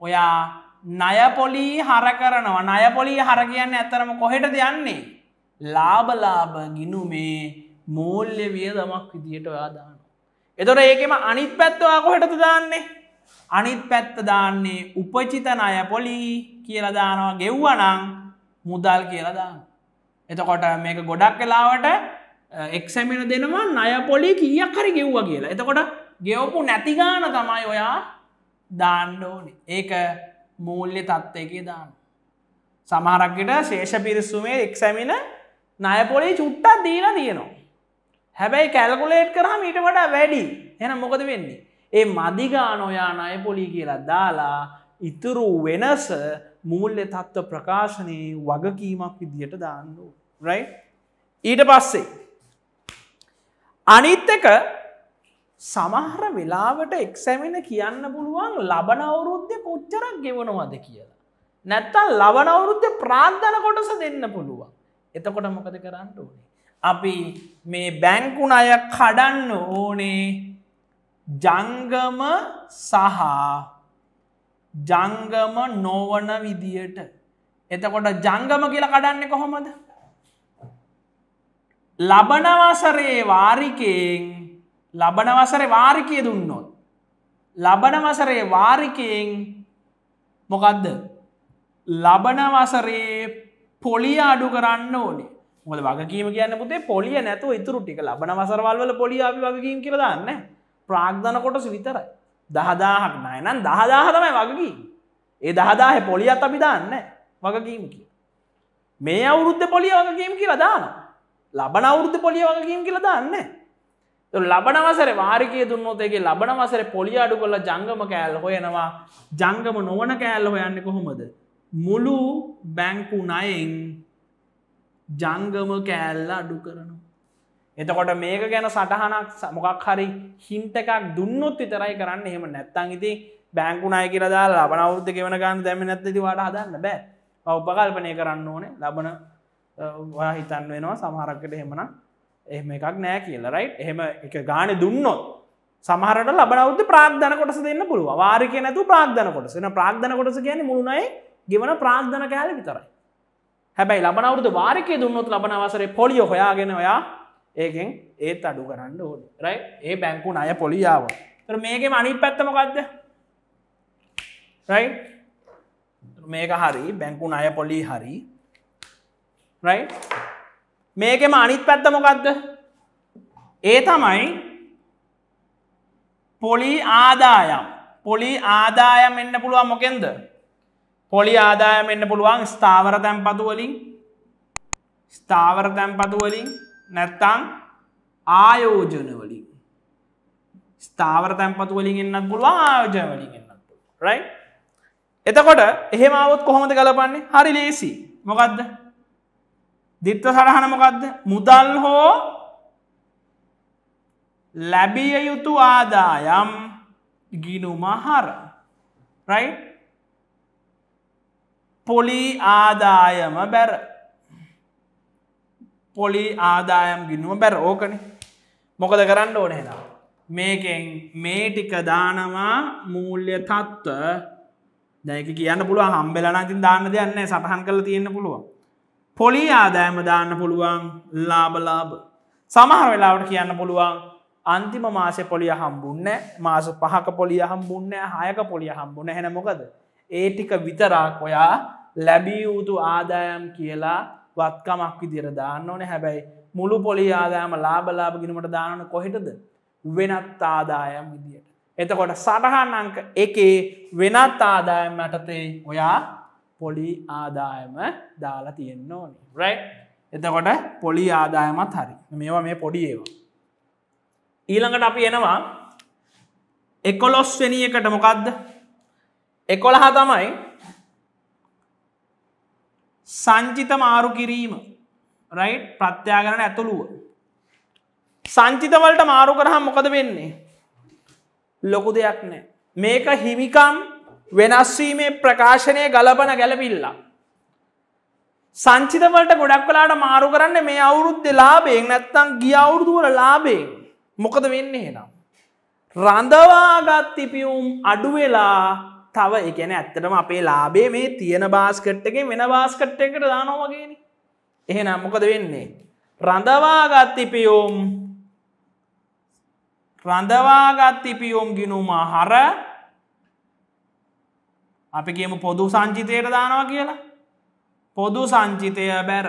ඔයා නයපොලී හර කරනවා නයපොලී හර කියන්න ඇතරම කොහෙට දෙයන්නේ. ලාබලාබ ගිනුමේ මූල්්‍ය වියදමක් විදියට ඔයාදාන. එතොර ඒකෙම අනිත් පැත්තවා කොහෙටතු දාන්නේ. අනිත් පැත්ත දාන්නේ උපචිත නයපොලී කියලදානවා ගෙව්වනං මුදල් කියලදාන්න. එතකොට මේක ගොඩක් කලාවට එක්සැමින දෙනවා නයපොලි කියක් හරි ගෙව්වා කියලා එතකොට ගෙවපු නැතිගාන තමයි ඔයා දාණ්ඩෝන ඒක මූල්්‍ය තත්ත්යකේ දාන්න. සමහරක්කට ශේෂ පිරිස්සුමේ එක්සැමින නයපොලේ චුට්ටත් දීන තියෙනවා. හැබැයි කැල්කුලේට් කරහම ඊට වඩා වැඩි එන මොකද වෙන්නේ. ඒ මදිගාන ඔයා නයපොලි කියලා දාලා ඉතුරු වෙනස මූල්්‍ය තත්ත්ව ප්‍රකාශනයේ වගකීමක් විදිහට දාන්නු. රයි ඊට පස්සේ. අනිත් එක සමහර වෙලාවට එක්සැමින කියන්න පුළුවන් ලබන අවුරුද්ධය කොච්චරක් ගෙවනවාද කියලා. නැත්තල් ලබන අවුරුද්ධ ප්‍රාන්ධන කොටස දෙන්න පුළුවන්. එතකොට මොකද කරන්න ඕනේ. අපි මේ බැංකුණ අය කඩන්න ඕනේ ජංගම සහ ජංගම නොවන විදියට එතකොට ජංගම කියලා කඩන්නේ කොහොමද ලබනවසරේ වාරිකයෙන් ලබන වසරේ වාරිකය දුන්නොත්. ලබන වසරේ වාරිකයෙන් මොකදද ලබන වසරේ පොලිය අඩු කරන්න ඕනේ මොද වගකීම කියන්න පුතේ පොලිය නැතුව ඉතුරු ටික ලබන වසරවල්වල පොලිය අපි වගකින් කියල දන්න ප්‍රාග්ධන කොටස විතරයි දහදාහක් නය නම් දහදාහ තමයි වගකී ඒ දහදාහ පොලියත් අපි දන්න වගකීම කිය මේ අවුරුද්ධ පොලිය වගකීම කියලා දාන ලබන අවුරුද්ධ පොලිය වගකීම කියලා දන්නේ ලබන වසර වාරිකය දුන්නොතේගේ ලබන වසර පොලි අඩු කොල්ල ජංගම කෑල් හොයනවා ජංගම නොවන කෑල්ල හොයන්න කොහොමද. මුළු බැංකු නයෙන් ජංගම කෑල්ල අඩු කරනු. එතකොට මේක ගැන සටහනක් මොකක් හරි හින්ට එකක් දුන්නොත් විතරයි කරන්න එහෙම නැත්තං ඉති බැංකු නය කියරදා ලබන අවුද්ධ ගෙවන ගන්න දැම නැත්තති වට අදන්න බෑ ඔපකල්පනය කරන්න ඕනේ ලබන හිතන්න වෙනවා සමහරක්කට හෙමනම් එහම එකක් නෑ කියලා රයි් එහෙම එක ගාන දුන්නොත් සමහරට ලබනවද ප්‍රාග්ධන කොටස දෙන්න පුළුව වාරික නැතු ප්‍රාග්ධන කොටස එන ප්‍රාග්ධන කොටස කියන මුණයි ගෙවන ප්‍රාග්ධන කෑල විතරයි හැබැයි ලබනවුද වාරික දුන්නොත් ලබන අවසරේ පොලිය හොයාගෙන ඔයා ඒකෙන් ඒත් අඩු කරන්න ඕ රයි ඒ බැංකු අය පොලියාව තර මේකෙ අනි පැත්තමකක්ද රයි මේක හරි බැංකු අය පොලි හරි රයි මේකෙම අනිත් පැත්ත මොකක්ද ඒ තමයි පොලි ආදායම් පොලි ආදායම් එන්න පුළුවන් මොකෙන්ද පොලි ආදායම් එන්න පුළුවන් ස්ථාවර තැන්පතුවලින් ස්ථාවර තැන්පතුවලින් නැත්තං ආයෝජනවලින් ස්ථාවර තැන්පතුවලින් එන්නත් පුළුවන් ආයෝජනවලින් එන්නත් රයි එතකොට එහෙමාවත් කොහොමද කලපන්නේ හරි ලේසි මොකක්ද දිත්ත සරහන මොකක්ද මුදල් හෝ ලැබිය යුතු ආදායම් ගිනුමහර රයි පොලි ආදායම බැර පොලි ආදායම් ගිනුව බැර ඕකන මොකද කරන්න ඕනෙලා මේකෙන් මේ ටික දානවා මූල්්‍ය තත්ත්ව දැක කියන්න පුළුව හම්බෙලනාතින් දාන්න දෙයන්න සටහන් කළ තියෙන්න්න පුළුවන් පොලි ආදායම දාන්න පුළුවන් ලාබලාබ සමහර වෙලාවට කියන්න පුළුවන් අන්තිම මාස පොලිය හම්බුන්න මාස පහක පොලිය හම්බුන්න හයක පොලිය හම්බුන හැන මොකද ඒ ටික විතරක් ඔයා ලැබී වූතු ආදායම් කියලා වත්කමක් විදිර දාන්න ඕන හැබැයි මුළු පොලි ආදායම ලාබලාබ ගිනීමට දානන කොහෙටද වෙනත් ආදායම් විදියට එතකොට සටහන් අංක එකේ වෙනත් ආදායම් යටතේ ඔයා පොලි ආදායම දාලා තියෙන්න්න ඕනි රයි එතකොට පොලි ආදායමත් හරි මේවා මේ පොඩි ඒවා ඊළඟට අපි එනවා එකොලොස්වෙනි එකට මොකක්ද එකොළහ තමයි සංචිත මාරු කිරීම රයි් ප්‍රත්‍යාගරන ඇතුළුව සංචිතවලට මාරු කරහම් මොකද වෙන්නේ ලොකු දෙයක් නෑ මේක හිමිකම් වෙනස්වීමේ ප්‍රකාශනය ගලපන ගැලපිල්ලා. සංචිතවලට ගොඩක් කලාට මාරු කරන්න මේ අවුරුද්ධ ලාබයෙන් නැත්තං ගිය අවුරුදුවල ලාබයෙන් මොකද වෙන්න හෙනම්. රඳවාගත් තිපියුම් අඩුවෙලා තව එකන ඇත්තටම අපේ ලාබේ මේ තියෙන බාස්කට්ටගේ වෙන බාස්කට් එකට දානොමගෙන. එහෙනම් මොකද වෙන්නේ. රඳවාගත්තිපියුම් රඳවාගත්තිපියුම් ගිනුමා හර අපි කියමු පොදු සංචිතයට දානවා කියලා පොදු සංචිතය බැර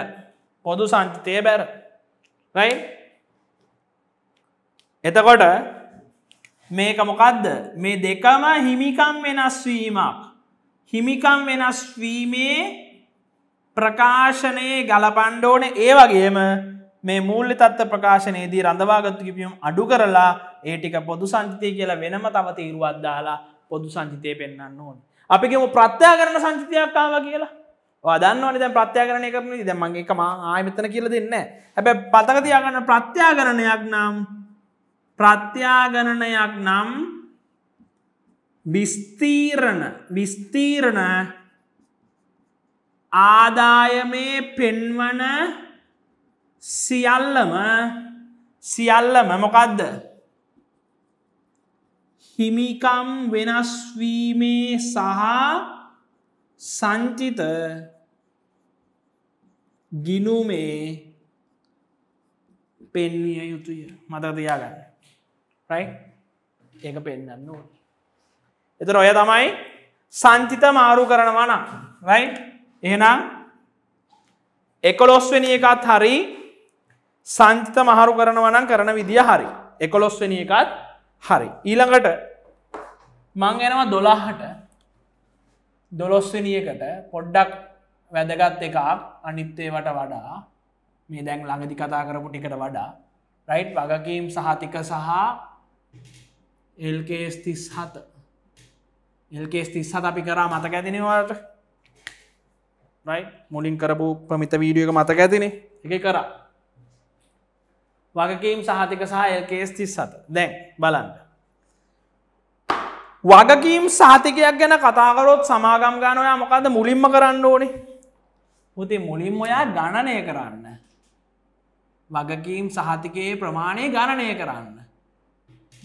පොදු සංචිතය බැර රයි එතකොට මේක මොකක්ද මේ දෙකම හිමිකම් වෙනස්වීමක් හිමිකම් වෙනස්වීමේ ප්‍රකාශනයේ ගලපණ්ඩෝන ඒ වගේම මේ මූල්ලි තත්ව ප්‍රකාශනයේදී රඳවාගත්තු කිපියුම් අඩු කරලා ඒටික පොදු සංචිතය කියලා වෙනම තව තීරුවත් දාලා පොදු සංචිතය පෙන්න්න ඕන අපිගේම ප්‍රත්‍යාකරණ සංචිතයක් ආව කියලා දන්නවන දැ ප්‍රත්‍යාකරණය කරන දැමගේකම ආයමිතන කියල දෙන්න හැබ පතකතියාගන්න ප්‍රත්‍යාකරණයක් නම් ප්‍රත්‍යාගණනයක් නම් විස්තීරණ විස්තීරණ ආදායමේ පෙන්වන සියල්ලම සියල්ලම මොකක්ද හිමිකම් වෙනස්වීමේ සහ සංචිත ගිනුමේ පෙන්විය යුතුය මතදයාගන්න රයි ඒක පෙන්න්න ඕ එතර ඔය තමයි සංචිත මාරු කරනවාන රයි එහෙනම් එකොලොස්වෙන එකත් හරි සංචිත මහරු කරනවනම් කරන විදිිය හරි එකොලොස්වෙන එකත් හරි ඊළඟට මං එනවා දොලාහට දොලොස්වනියකට පොඩ්ඩක් වැදගත් එකක් අනිත්තේවට වඩා මේ දැන් ළඟදි කතා කරපු ටිකට වඩා රයිට් වගකීම් සහතික සහ එල්කේස් තිස් හත එල්කේස් තිස් හත අපි කරා මතක ඇතිනවාට රයි මුලින් කරපු ප්‍රමිත වීඩියක මතක ඇතිනේ එක කරා වගකීම් සහතික සහයකේස් තිස් සත දැන් බලන්න. වගකීම් සාතිකයක් ගැන කතාකරොත් සමාගම් ගාන ඔයා මොකද මුලින්ම කරන්න ඕනි පුති මුලින්ම ඔයා ගණනය කරන්න. වගකීම් සහතිකයේ ප්‍රමාණය ගණනය කරන්න.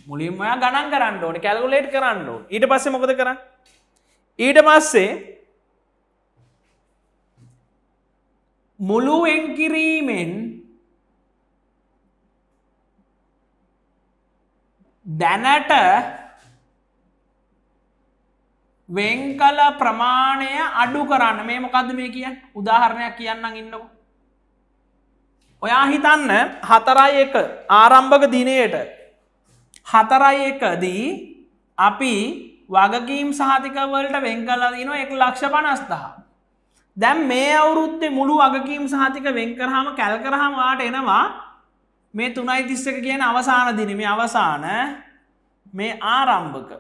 මුලින්ම ඔයා ගණන් කරන්න ඕනි කැල්ගුලේට් කරන්න ඕ ඊට පස්සේ මොකද කරන්න. ඊට පස්සේ මුළු එංකිරීමෙන් දැනට වෙන් කල ප්‍රමාණය අඩු කරන්න මේ මොකද මේ කියන් උදාහරණයක් කියන්න ඉන්නකු. ඔයා හිතන්න හතරයි එක ආරම්භක දිනයට හතරයි එකදී අපි වගකීම් සහතිකවලට වෙංකලා දින එක ලක්ෂ පනස්ථා. දැම් මේ අවුරුද්දෙ මුළු වගකීම් සහතික වෙන්කරහම කැල්කරහම වාට එනවා මේ තුනයි තිස්සක කියන අවසාන දින මේ අවසාන මේ ආරම්භක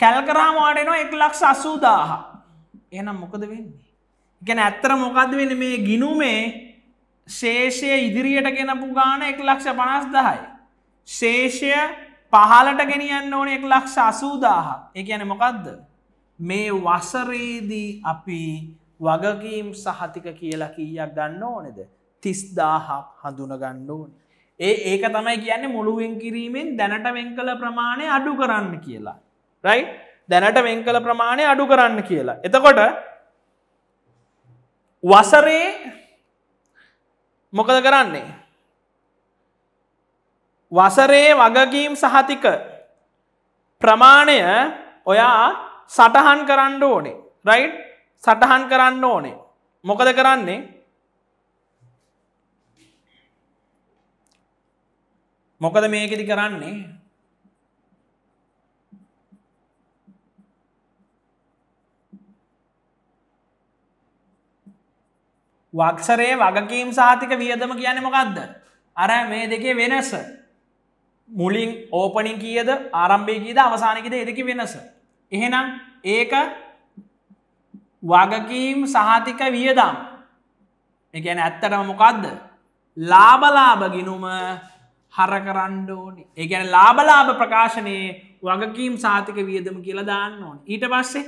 කැල්කරාමවාටනවා එක් ලක්ෂ අසූදාහ එනම් මොකද වෙන්නේ ගැන ඇත්තර මොකද වෙන මේ ගිනුමේ ශේෂය ඉදිරියට ගෙනපු ගාන එක් ලක්ෂ පනස් දහයි ශේෂය පහලට ගෙනියන්න ඕන එක් ලක්ෂ අසූදාහ එක යන මොකක්ද මේ වසරේදී අපි වගකීම් සහතික කියලා කීයක් ගන්න ඕනෙද තිස්දාහක් හඳුනගණ්ඩ ඕන. ඒ ඒක තමයි කියන්න මුළුවෙන් කිරීමෙන් දැනට වෙන් කළ ප්‍රමාණය අඩු කරන්න කියලා. රයි දැනට වෙන් කළ ප්‍රමාණය අඩු කරන්න කියලා. එතකොට වසරේ මොකද කරන්නේ. වසරේ වගකීම් සහතික ප්‍රමාණය ඔයා සටහන් කරන්න ඕනේ රයි් සටහන් කරන්න ඕනේ මොකද කරන්නේ මොකද මේකෙති කරන්නේ වක්ෂරේ වගකීම් සාතික වියදම කියන මොකක්ද අර මේ දෙකේ වෙනස මුලින් ඕපනින් කියද ආරම්භය කියද අවසානකිද එදකි වෙනස එහෙනම් ඒක වගකීම් සහතික වියදම් එකැන ඇත්තටම මොකක්ද ලාබලාභගිනුම හර කරන්න ඕනි ඒගැන ලාබලාභ ප්‍රකාශනයේ වගකීම් සාතික වියදම කියලා දාන්න ඕන ඊට පස්සේ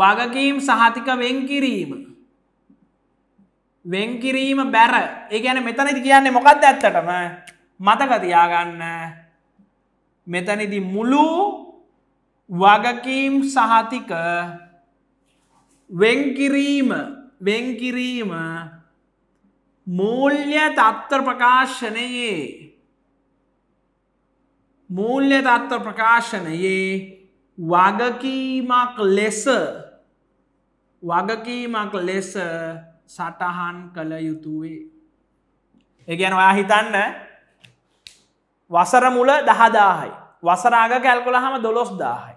වගකීම් සහතික වෙන්කිරීම වෙන්කිරීම බැර ඒගැන මෙතනති කියන්නේ මොකක්ද ඇත්තටම මතකතියාගන්න මෙතනිදි මුළු වගකීම් සහතික වෙන්කිරීම වෙන්කිරීම මූල්්‍ය තත්ත්ව ප්‍රකාශනයේ මූල්්‍ය තත්ත්ව ප්‍රකාශනයේ වගකීමක් ලෙස වගකීමක් ලෙස සටහන් කළ යුතුවේ. එකගැන ඔයා හිතන්න වසර මුල දහදාහයි. වසරාග කැල්කොලහම දොළොස් දාහයි.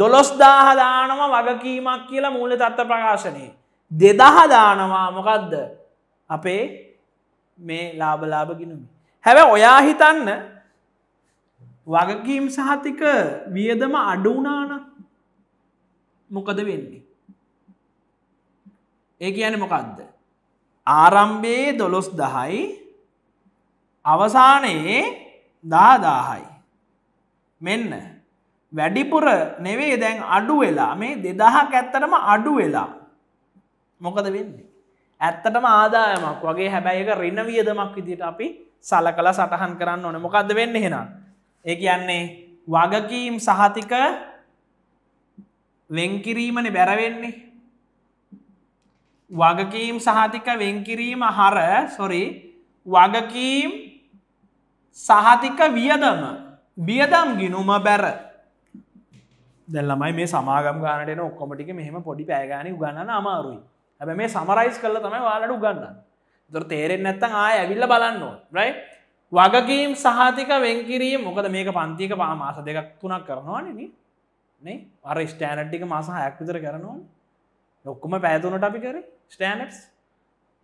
දොළොස් දාහදානම වගකීමක් කියලා මූල තත්ත්ව ප්‍රකාශනයේ. දෙදහදානවා මොකක්ද අපේ මේ ලාබලාබ ගිනුමි. හැබැ ඔයා හිතන්න වගකීම් සහතික වියදම අඩුනාන මොකද වෙන්නේ. ඒ කියන මොකක්ද. ආරම්භයේ දොළොස් දහයි අවසානයේ දාදාහයි. මෙන්න වැඩිපුර නෙවේ දැන් අඩු වෙලා මේ දෙදහ ඇත්තරම අඩු වෙලා මොකද වෙන්නේ. ඇත්තටම ආදායමක් වගේ හැබැයි එක රින්න වියදමක් විදිට අපි සල කළ සටහන් කරන්න ඕන මොකක්ද වෙන්න හෙන ඒ කියන්නේ වගකීම් සහතික වෙන්කිරීමන බැරවෙන්නේ වගකීම් සහතික වෙන්කිරීම හර සොරි වගකීම් සහතික වියදම බියදම් ගිනුම බැර දැල්ලමයි මේ සමාගම් ගානටන ඔක්කොමටික මෙහෙම පොඩි පෑගාන ගණන අමාරුයි ඇබ මේ සමරයිස් කල තමයි වාලට උගන්න දොර තේරෙන් නැත්තං ආය ඇවිල්ල බලන්න රයි වගකීම් සහතික වෙන්කිරීම මොකද මේක පන්තික පා මාස දෙකක් තුනක් කරනවානන නේ අර ස්ටෑනට්ටික මාස හයක්විතර කරනවා ඔක්කුම පැතුනට අපි කර ස්ටෑනට්ස්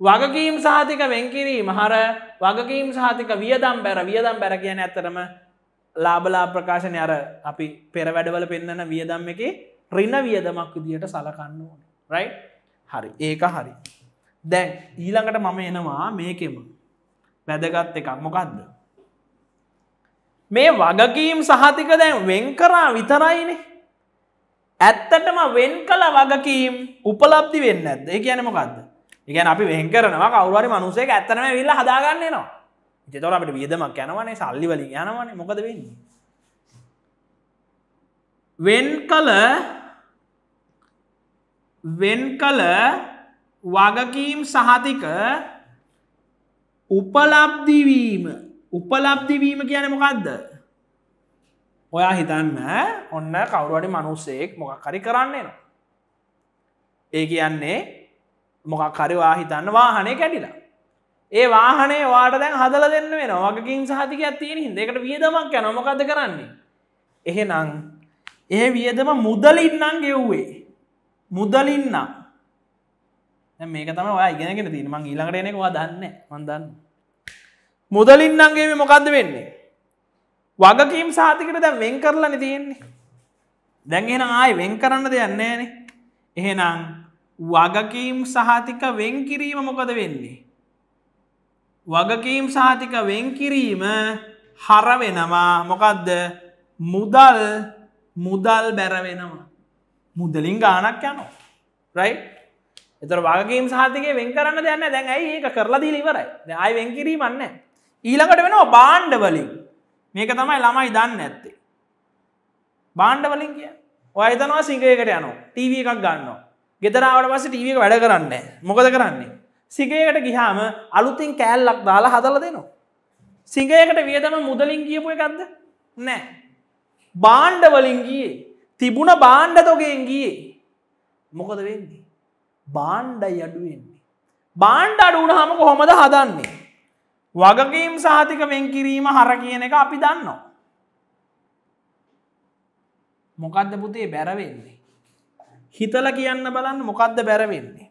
වගකීම් සාතික වෙන්කිරීම හර වගකීම් සාතික වියදම් බැර වියදම් බැර කියන ඇතරම ලාබලා ප්‍රකාශන අර අපි පෙර වැඩවල පෙන්න්නන වියදම් එක රින්න වියදමක් විදියට සලකන්න ඕන රයිට් හරි ඒක හරි දැන් ඊළඟට මම එනවා මේකෙම වැදගත් එකක් මොකක්ද මේ වගකීම් සහතික දැන් වෙන් කරා විතරයිනේ ඇත්තටම වෙන් කළ වගකීම් උපලබ්දි වෙන්න ඇද ඒ කියන මොකක්ද ඉගැන අපි වෙන් කරනවා කවුරුවරි මනුසේක ඇත්තනම විල්ල හදාගන්නවා ජතොර අපට වියදමක් යනවනේ සල්ලි වලින් යනවනේ මොකද වෙන්නේ වෙන් කළ වෙන් කළ වගකීම් සහතික උපලබ්දිවීම උපලබ්දිවීම කියන මොකක්ද ඔයා හිතන්න ඔන්න කවරුවට මනුස්සෙක් මොකක් හරි කරන්නේ නවා. ඒ කියන්නේ මොකක් හරිවා හිතන්න වාහනය කැඩිලා. ඒ වාහනේ වාට දැන් හදල දෙන්න වෙන වගකින් සහතික ඇත්තියෙන හිදකට වියදමක් යනොමකද කරන්නේ. එහෙනම් ඒ වියදම මුදලින්නම් ගෙව්වේ. මුදලින්න මේක තම ඉගෙනගෙන තින මං ඊළඟට එනෙකවා දන්න මන්දන්න මුදලින්නන්ගේ මොකක්ද වෙන්නේ වගකීම් සාතිකට දැ වෙන් කරලන තියෙන්නේ දැන්ගෙන ආය වෙන් කරන්න දෙයන්නේන එහෙනම් වගකීම් සහතික වෙන් කිරීම මොකද වෙන්නේ වගකීම් සාතික වෙන් කිරීම හරවෙනවා මොකක්ද මුදල් මුදල් බැරවෙනවා මුදලින් ගානක් යනෝ රයි එතර වගේම සාතිකගේ වෙන් කරන්න දෙන්න දැන් ඇයි ඒක කරලා දී ඉවරයි ආය වෙන් කිරීමන්න ඊළඟට වෙනවා බාණ්ඩවලින් මේක තමයි ළමයි දන්න ඇත්තේ බාණ්ඩවලින් කිය ඔයතනවා සිංහයකට යනෝ ටීව එකක් ගන්නවා ගෙදරාවට පස ටීවක වැඩ කරන්න මොකද කරන්නේ සිගයකට ගිහාම අලුතින් කෑල්ලක් දාලා හදල දෙනවා සිංහයකට වියදම මුදලින් කියපු එකක්ද නෑ බාණ්ඩවලින් ගියේ තිබුණ බාණ්ඩ තොගෙන් ගියේ මොකද වෙන්නේ බාණ්ඩයි අඩුවෙන්නේ බාණ්ඩ අඩුවුණහම කොහොමද හදන්නේ වගකීම් සාතික වෙන් කිරීම හර කියන එක අපි දන්නවා මොකක්ද පුතේ බැරවෙන්නේ හිතල කියන්න බලන්න මොකක්ද බැරවෙන්නේ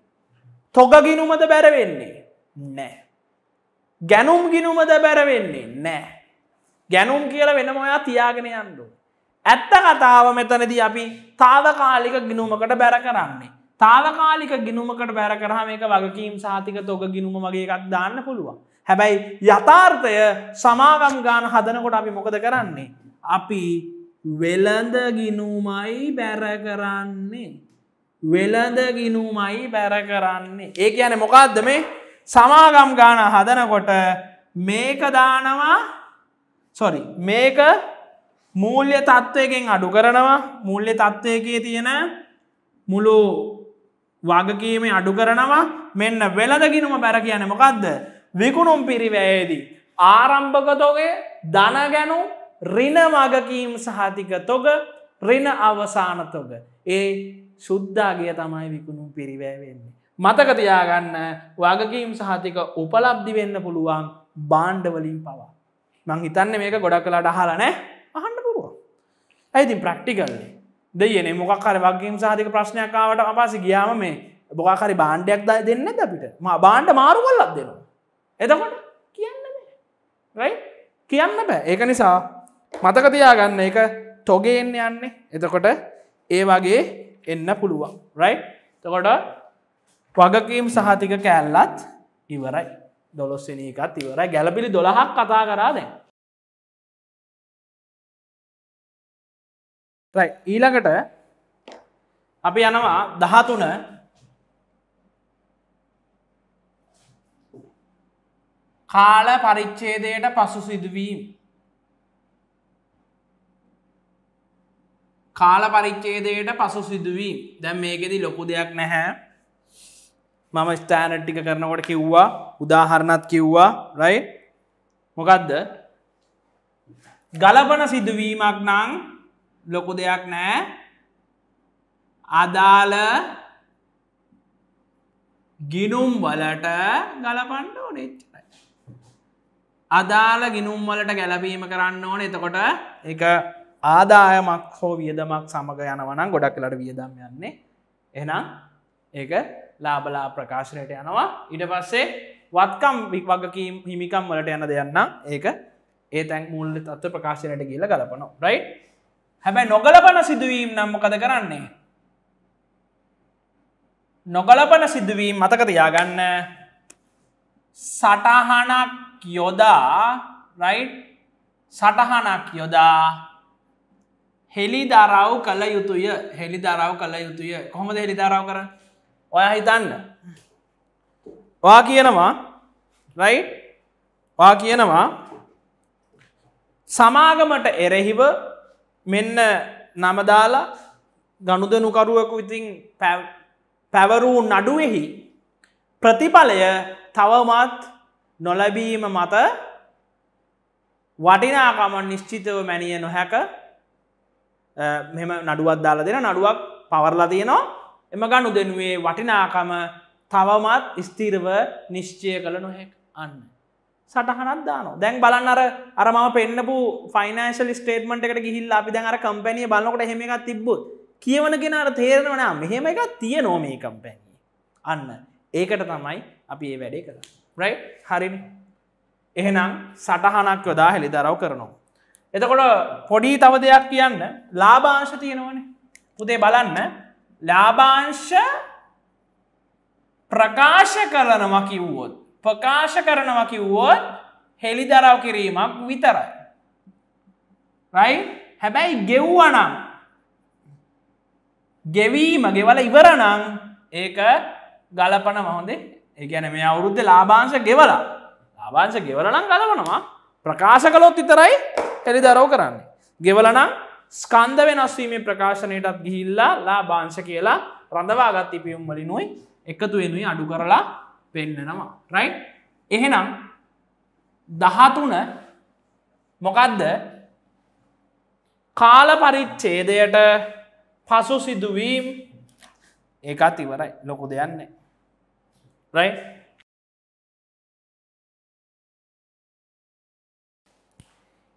තොග ගිනුමද බැරවෙන්නේ නෑ ගැනුම් ගිනුමද බැරවෙන්නේ නෑ ගැනුම් කියල වෙනම ඔයා තියාගෙන යන්ඩුව ඇත්ත කතාව මෙතනදී අපි තාවකාලික ගිනුමකට බැර කරන්නේ. තාවකාලික ගිනුමකට බැර කරහම එක වගකීම් සාතික තොක ගිනුම වගේ එකක් දාන්න පුළුවන්. හැබැයි යථාර්ථය සමාගම් ගාන හදනකොට අපි මොකද කරන්නේ. අපි වෙළඳ ගිනුමයි බැර කරන්නේ. වෙළඳ ගිනුමයි බැර කරන්නේ. ඒ කියන මොකක්ද මේ සමාගම් ගාන හදනකොට මේක දානවා සොරි මේක මූල්්‍ය තත්ත්වයකෙන් අඩු කරනවා මුල්්‍ය තත්ත්වයකේ තියෙන මුළු වගකීම අඩු කරනවා මෙන්න වෙලදගෙනුම බැර කියන මොකක්ද විකුණුම් පිරිවැයේදී. ආරම්භකතෝගේ දනගැනු රින වගකීම් සහතික තොග රින අවසානතොග. ඒ සුද්ධාගේ තමයි විකුණුම් පිරිවෑවෙන්නේ. මතකතියාගන්න වගකීම් සහතික උපලබ්දි වෙන්න පුළුවන් බාණ්ඩවලින් පවා. මං හිතන්න මේක ගොඩක් කලා ඩහලනෑ ඇයිතින් ප්‍රක්ටිකල්ලි දෙයනේ මොකක්කර වගේම සහතික ප්‍රශ්නයක්කාවට අපාසි ගියාම මේ බොකාකරි බාණ්ඩයක් දය දෙන්න අපිට ම බාණ්ඩ මාරු කොල්ලක් දෙනවා. එතකොට කියන්න රයි කියන්න බෑ ඒක නිසා මතකතියාගන්න එක තොගේන්න යන්නේ එතකොට ඒ වගේ එන්න පුළුවන් රයි තකොට වගකීම් සහතික කෑල්ලත් ඉවරයි දොලොස්සනීකත් ඉවරයි ගැලපිලි දොළහක් කතා කරාදැ රයි ඊළඟට අපි යනවා දහතුන කාල පරිච්චේදයට පසු සිදුවීම් කාල පරිච්චේදයට පසු සිදුවී දැම් මේකෙදි ලොකු දෙයක් නැහැ මම ස්ථානට් ටික කරනකොට කිව්වා උදාහරණත් කිව්වා රයි මොකක්ද ගලපන සිදුවීමක් නං ලොකු දෙයක් නෑ අදාළ ගිනුම් වලට ගලපන්ඩ ඕනෙච්චරයි. අදාළ ගිනුම් වලට ගැලපීම කරන්න ඕන එතකොට එක ආදායමක් හෝ වියදමක් සමඟ යනවනම් ගොඩක් ලට වියදම් යන්නේ එනම් ඒක ලාබලා ප්‍රකාශනයට යනවා ඉඩ පස්සේ වත්කම් වගකීම් හිමිකම් වලට යන දෙයන්න ඒක ඒ තැන් මුල්ල තත්ව ප්‍රකාශනයට ගිල ගලපනවා රයිට් හැබැයි නොගලපන සිදුවීම් නම්මකද කරන්නේ. නොගලපන සිදුවීම් මතකතියාගන්න සටහනක් යොදා රයි් සටහනක් යොදා හෙළි දරව් කළ යුතුය හෙළි දරව් කළ යුතුය කොහොමද හෙළි දරව් කර ඔය හිතන්න වා කියනවා රයි් වා කියනවා සමාගමට එරෙහිව මෙන්න නමදාලා ගණුදනුකරුවකු ඉතින් පැවරූ නඩුවෙහි ප්‍රතිඵලය තවමත් නොලැබීම මත වටිනාකමන් නිශ්චිතව මැනිය නොහැක මෙම නඩුවත් දාලා දෙෙන නඩුවක් පවරලා තියෙනවා එම ගණු දෙනුවේ වටිනාකම තවමත් ස්තීරව නිශ්චය කළ නොහැක් අන්න. සටහනක් දානවා දැන් බලන්න අර අරම පෙන්න්නපු ෆයිනන්ශල් ස්ටේට්මට එකට ගිහිල් අපි දැන් අර කම්පැනිය බලන්නකට හෙම එකක් තිබ්බොත් කියවනගෙන අර තේරෙනවනා මෙහෙම එකක් තිය නෝ මේ කම්පැනිය අන්න ඒකට තමයි අපි ඒ වැඩේ කර රයි හරිනි එහෙනම් සටහනක් යොදා හෙළි දරව් කරනවා එතකොට පොඩි තව දෙයක් කියන්න ලාභාංශ තියෙනවනේ පුතේ බලන්න ලාභාංශ ප්‍රකාශ කරනවා කිව්වොත් ප්‍රකාශ කරනවා කිව්වොත් හෙළි දරව් කිරීමක් විතරයි. රයි හැබැයි ගෙව්වනම් ගෙවීම ගෙවල ඉවරනං ඒක ගලපන මහොදේ ඒගැන මේ අවුරුද්ධ ලාබාංශ ගෙවලා ලාබාංශ ගෙවලනම් ගලවනවා ප්‍රකාශ කලොත් විතරයි හෙළි දරව කරන්නේ. ගෙවලනම් ස්කන්ධ වෙනස්වීමේ ප්‍රකාශනයටත් ගිහිල්ලා ලා භාංශ කියලා රඳවාගත් ඉපියුම් වලිනුයි එකතු වෙනුයි අඩු කරලා පෙන්නනවා රයි එහෙනම් දහතුන මොකදද කාල පරිච්චේදයට පසු සිදුවීම් ඒකත් ඉවරයි ලොකු දෙයන්නේ රයි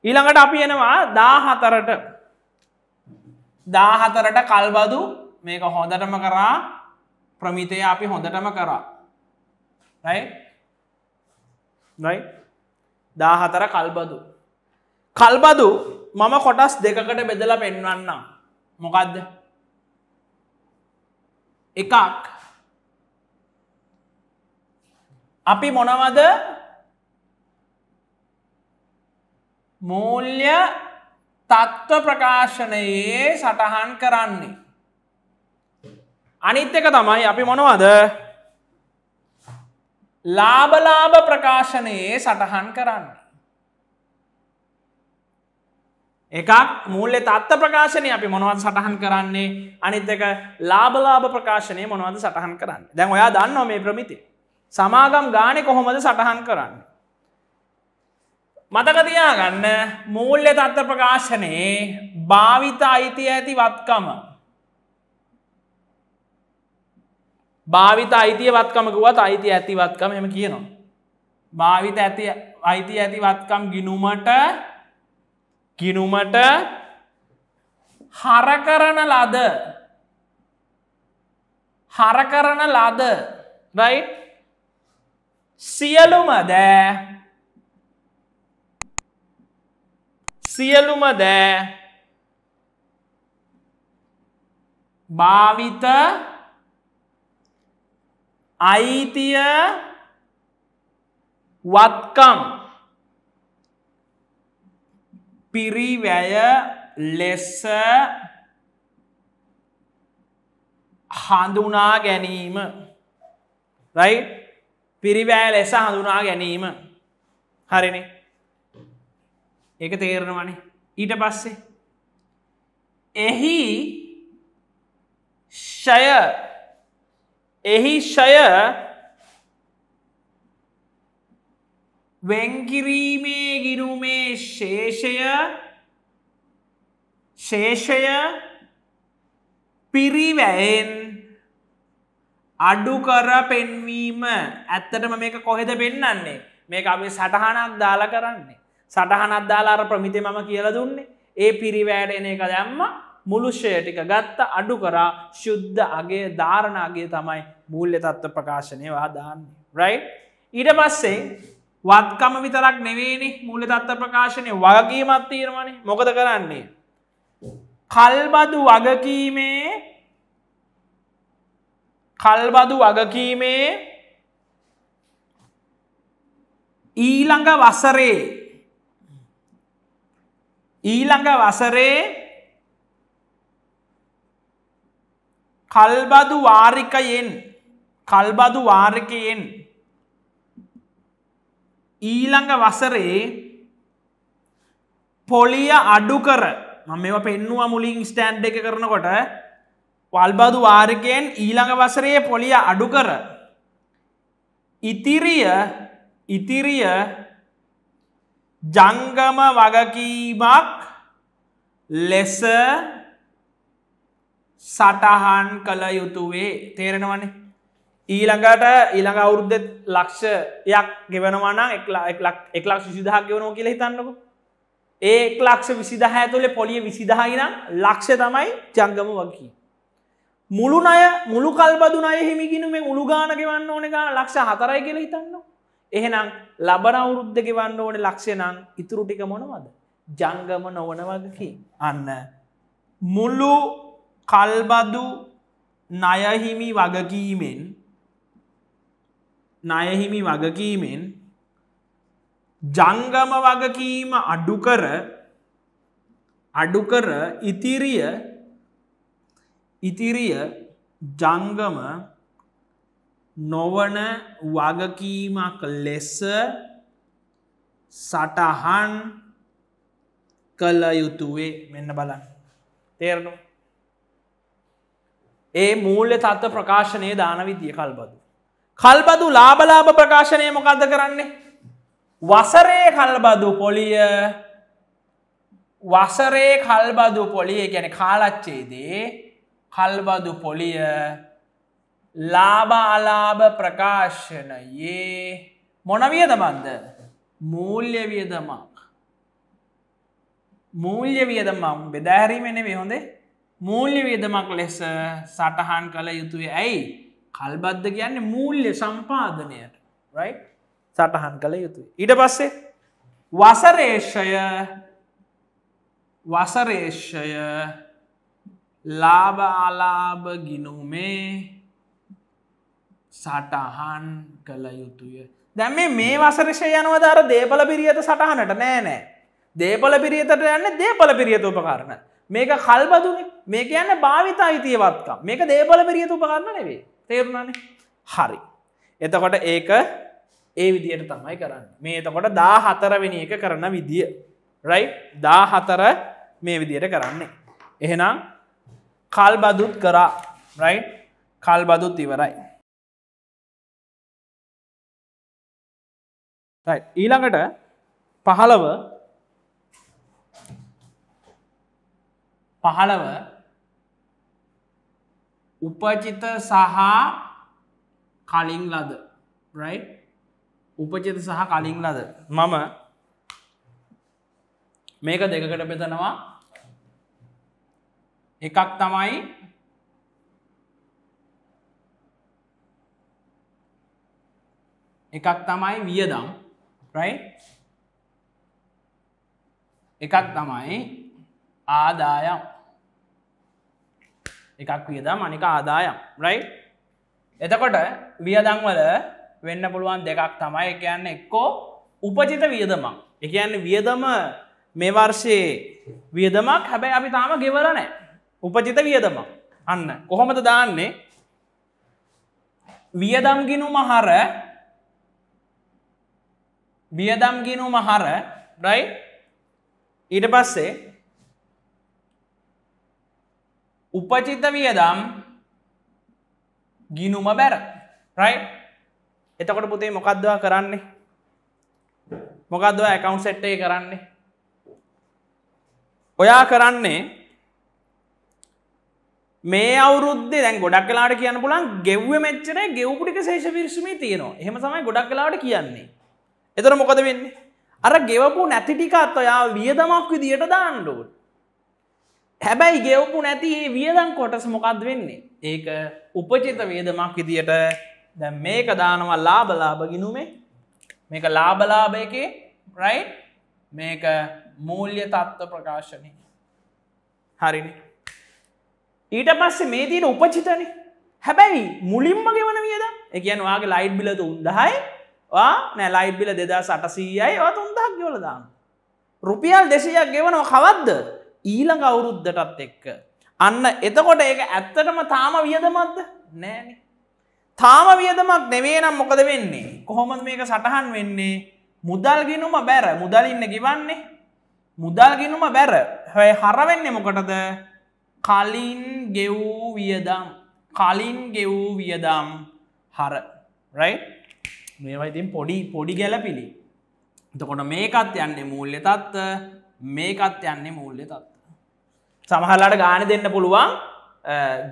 ඊළඟට අපි එනවා දාහතරට දාහතරට කල්බදු මේක හොඳටම කරා ප්‍රමිතය අපි හොඳටම කරා නයි නයි දාහතර කල්බදු කල්බදු මම කොටස් දෙකකට බෙදල පෙන්වන්නම් මොකක්ද එකක් අපි මොනවද මූල්‍ය තත්ත්ව ප්‍රකාශනයේ සටහන් කරන්නේ අනිත් එක තමයි අපි මොනවද ලාබලාභ ප්‍රකාශනයේ සටහන් කරන්න. එකක් මුල්ලෙ තත්ත ප්‍රකාශනය අපි මොනවත් සටහන් කරන්නේ අනිත් එක ලාබලාභ ප්‍රකාශනය මොනවද සටහන් කරන්න දැන් ඔයා දන්නවා මේ ප්‍රමිති. සමාගම් ගානෙ කොහොමද සටහන් කරන්න. මතකතියා ගන්න මූල්්‍ය තත්ත්ව ප්‍රකාශනයේ භාවිත අයිතිය ඇති වත්කම භාවිත අයිතිය වත්කමකුවත් අයිති ඇති වත්කම එම කියනවා. භාවිත ඇති අයිති ඇති වත්කම් ගිනුමට ගිනුමට හර කරන ලද හර කරන ලද රයි සියලුම දෑ සියලුම දෑ භාවිත අයිතිය වත්කම් පිරිවැය ලෙස්ස හඳුනා ගැනීම රයි පිරිවෑ ලෙස හඳුනා ගැනීම හරින එක තේරණවනේ ඊට පස්සේ එහි ෂය එහි ෂය වෙන්කිරීමේ ගිරුමේ ශේෂය ශේෂය පිරිවැයෙන් අඩු කර පෙන්වීම ඇත්තටම මේක කොහෙද පෙන්න්නන්නේ මේක අපි සටහනක් දාලා කරන්නේ සටහනත් දාලාර ප්‍රමිති මම කියල දුන්නේ ඒ පිරිවැයට එන එක දැම්ම මුළුෂය ටික ගත්ත අඩු කරා ශුද්ධ අගේ ධාරණගේ තමයි මූල්්‍ය තත්ත්ව ප්‍රකාශනය වාදාන්නේ. රයි. ඊට පස්සේ වත්කම විතරක් නෙවේනි මූල්‍ය තත්ත්ව ප්‍රකාශනය වගකීමත් තීරමණ මොකද කරන්නේ. කල්බදු වගකීමේ කල්බදු වගකීමේ ඊළඟ වසරේ ඊළඟ වසරේ கல்பது வாரிக்க எண் කල්බදු වාර්කයෙන් ඊළඟ වසරේ පොලිය අඩු කර මෙම පෙන්නවා මුලින් ස්ටෑන්් එක කරනකොට වල්බදු වාර්කයෙන් ඊළඟ වසරේ පොලිය අඩු කර ඉතිරිය ඉතිරිය ජංගම වගකීමක් ලෙස සටහන් කළ යුතුවේ තේරෙනවනේ ඊළඟට ඊළඟ අවුරුද්ධ ලක්ෂයක් ගෙවනවන එක් ලක් විසිදහ ගෙවනෝ කියල හිතන්නක ඒ ලක්ෂ විසිදහ ඇතුළේ පොලිය විසිදහහින ලක්ෂ තමයි ජංගම වකි මුළු අය මුළු කල්බදුන අය හිමිකිනු මේ මුළු ගාන ගෙවන්න ඕනක ලක්ෂ හතරයි කියල හිතන්න එහෙනම් ලබන අවුරුද්ධ ගෙවන්න ඕන ලක්ෂණං ඉතුරු ටික මොනවද ජංගම නොවන වගකි අන්න මුල්ලු කල්බදු නයහිමි වගකීමෙන් නයහිමි වගකීමෙන් ජංගම වගකීම අඩුකර අඩුකර ඉතිරිය ඉතිරිය ජංගම නොවන වගකීමක් ලෙස සටහන් කළ යුතුවේ මෙන්න බලන්න තේරනු ඒ මූල්‍ය තත්ත්ව ප්‍රකාශනය දානවිද්‍ය කල්බදු. කල්බදු ලාබලාභ ප්‍රකාශනය මොකද කරන්නේ. වසරේ කල්බදු පොලිය වසරේ කල්බදු පොලිය ගැන කාලච්චේදේ කල්බදු පොලිය ලාබාලාභ ප්‍රකාශනයේ මොනවියදමන්ද මූල්‍ය වියදමක් මූල්‍ය වියදමම් බෙදෑරීමෙන වෙහොඳේ මූල්්‍ය වේදමක් ලෙස සටහන් කළ යුතුවේ ඇයි කල්බද්ධ කියන්න මූල්්‍ය සම්පාධනයට රයි සටහන් කළ යුතුයි. ඉඩ පස්සේ වසරේෂය වසරේෂය ලාබාලාභ ගිනුමේ සටහන් කළ යුතුය. දැම මේ වසරෂය යනුව දර දේපල පිරිියත සටහනට නෑනෑ. දේපල පිරිියතට යන්න දේපල පිරිියත උපකාරණ මේක කල්බදුන මේක යන්න භාවිතා යිතියවත්කම් මේක දේබල පෙරිය තුපගන්න නෙවේ තේරුණනේ හරි එතකොට ඒක ඒ විදියට තමයි කරන්න මේ එතකොට දා හතරවෙනි එක කරන විදිිය රයි දා හතර මේ විදියට කරන්නේ එහෙනම් කල්බදුත් කරා රයි කල්බදුත් ඉවරයි ඊළඟට පහළව පහළව උපචිත සහ කලින් ලද රයි උපචිත සහ කලින් ලද මම මේක දෙකකට බෙදනවා එකක් තමයි එකක් තමයි වියදම් රයි එකක් තමයි ආදායම් එකක් වියදම් අනික ආදායම් රයි එතකොට වියදංවල වෙන්න පුළුවන් දෙකක් තමයි කියන්න එක්කෝ උපචිත වියදමක් එකයන්න වියදම මේ වර්ෂයේ වියදමක් හැබැයි අපි තාම ගෙවරනෑ උපචිත වියදම අන්න කොහොමද දාන්නේ වියදම්ගිනු මහර වියදම්ගිනු මහර ඩයි ඊට පස්සේ උපචිත වියදම් ගිනුම බැර රයි එතකොට පුතේ මොකක්දවා කරන්නේ මොකක්දවා ඇකවුන්් සෙට්ටේ කරන්නේ ඔයා කරන්නේ මේ අවුරුද්දේ දැන් ගොඩක් කලාට කියන්න පුලන් ගෙව්ව මෙච්චර ගෙව්පුටික සේෂ පිරිසුමි තියෙනවා එහෙම සමයි ගොඩක් කලාට කියන්නේ එතර මොකද වෙන්නේ අර ගෙවපු නැතිටිකත් ඔයා වියදමක් විදියට දාණ්ඩුවට හැබැයි ගෙවපු නැති ඒ වියදන් කොටස මොකක්ද වෙන්නේ ඒක උපචිත වේදමක් විදියට දැ මේක දානවා ලාබලාබ ගිනුමේ මේක ලාබලාභයකේ රයි මේක මූල්්‍ය තත්ත්ව ප්‍රකාශනය හරිනි ඊට පස්සේ මේ තියෙන උපචිතන හැබැයි මුලින්ම ගෙවන වියද එකයන් වගේ ලයිට් බිල තුන්දහයි නෑ ලයිට් බිල දෙදා සටසීයයි වා තුන්දක් ගවලදාන්න රුපියල් දෙසයක් ගෙවනව කවද්ද ඊළඟ අවුරුද්ධටත් එක්ක. අන්න එතකොට ඒක ඇත්තටම තාම වියදමක්ද නෑන. තාම වියදමක් නෙවේ නම් මොකද වෙන්නේ. කොහොමද මේක සටහන් වෙන්නේ මුදල්ගෙනුම බැර මුදලින්න ගිවන්නේ. මුදල්ගෙනුම බැර හැය හරවෙන්න මොකටද කලින් ගෙවූ වියදම් කලින් ගෙවූ වියදම් හර රයි මේවයිතින් පොඩි පොඩි ගැලපිලි. එතකොට මේකත් යන්නේ මූල්‍ය තත්ත මේකත් යන්නේ මූල්‍ය තත්ත. සමහල්ලාට ගාන දෙන්න පුළුවන්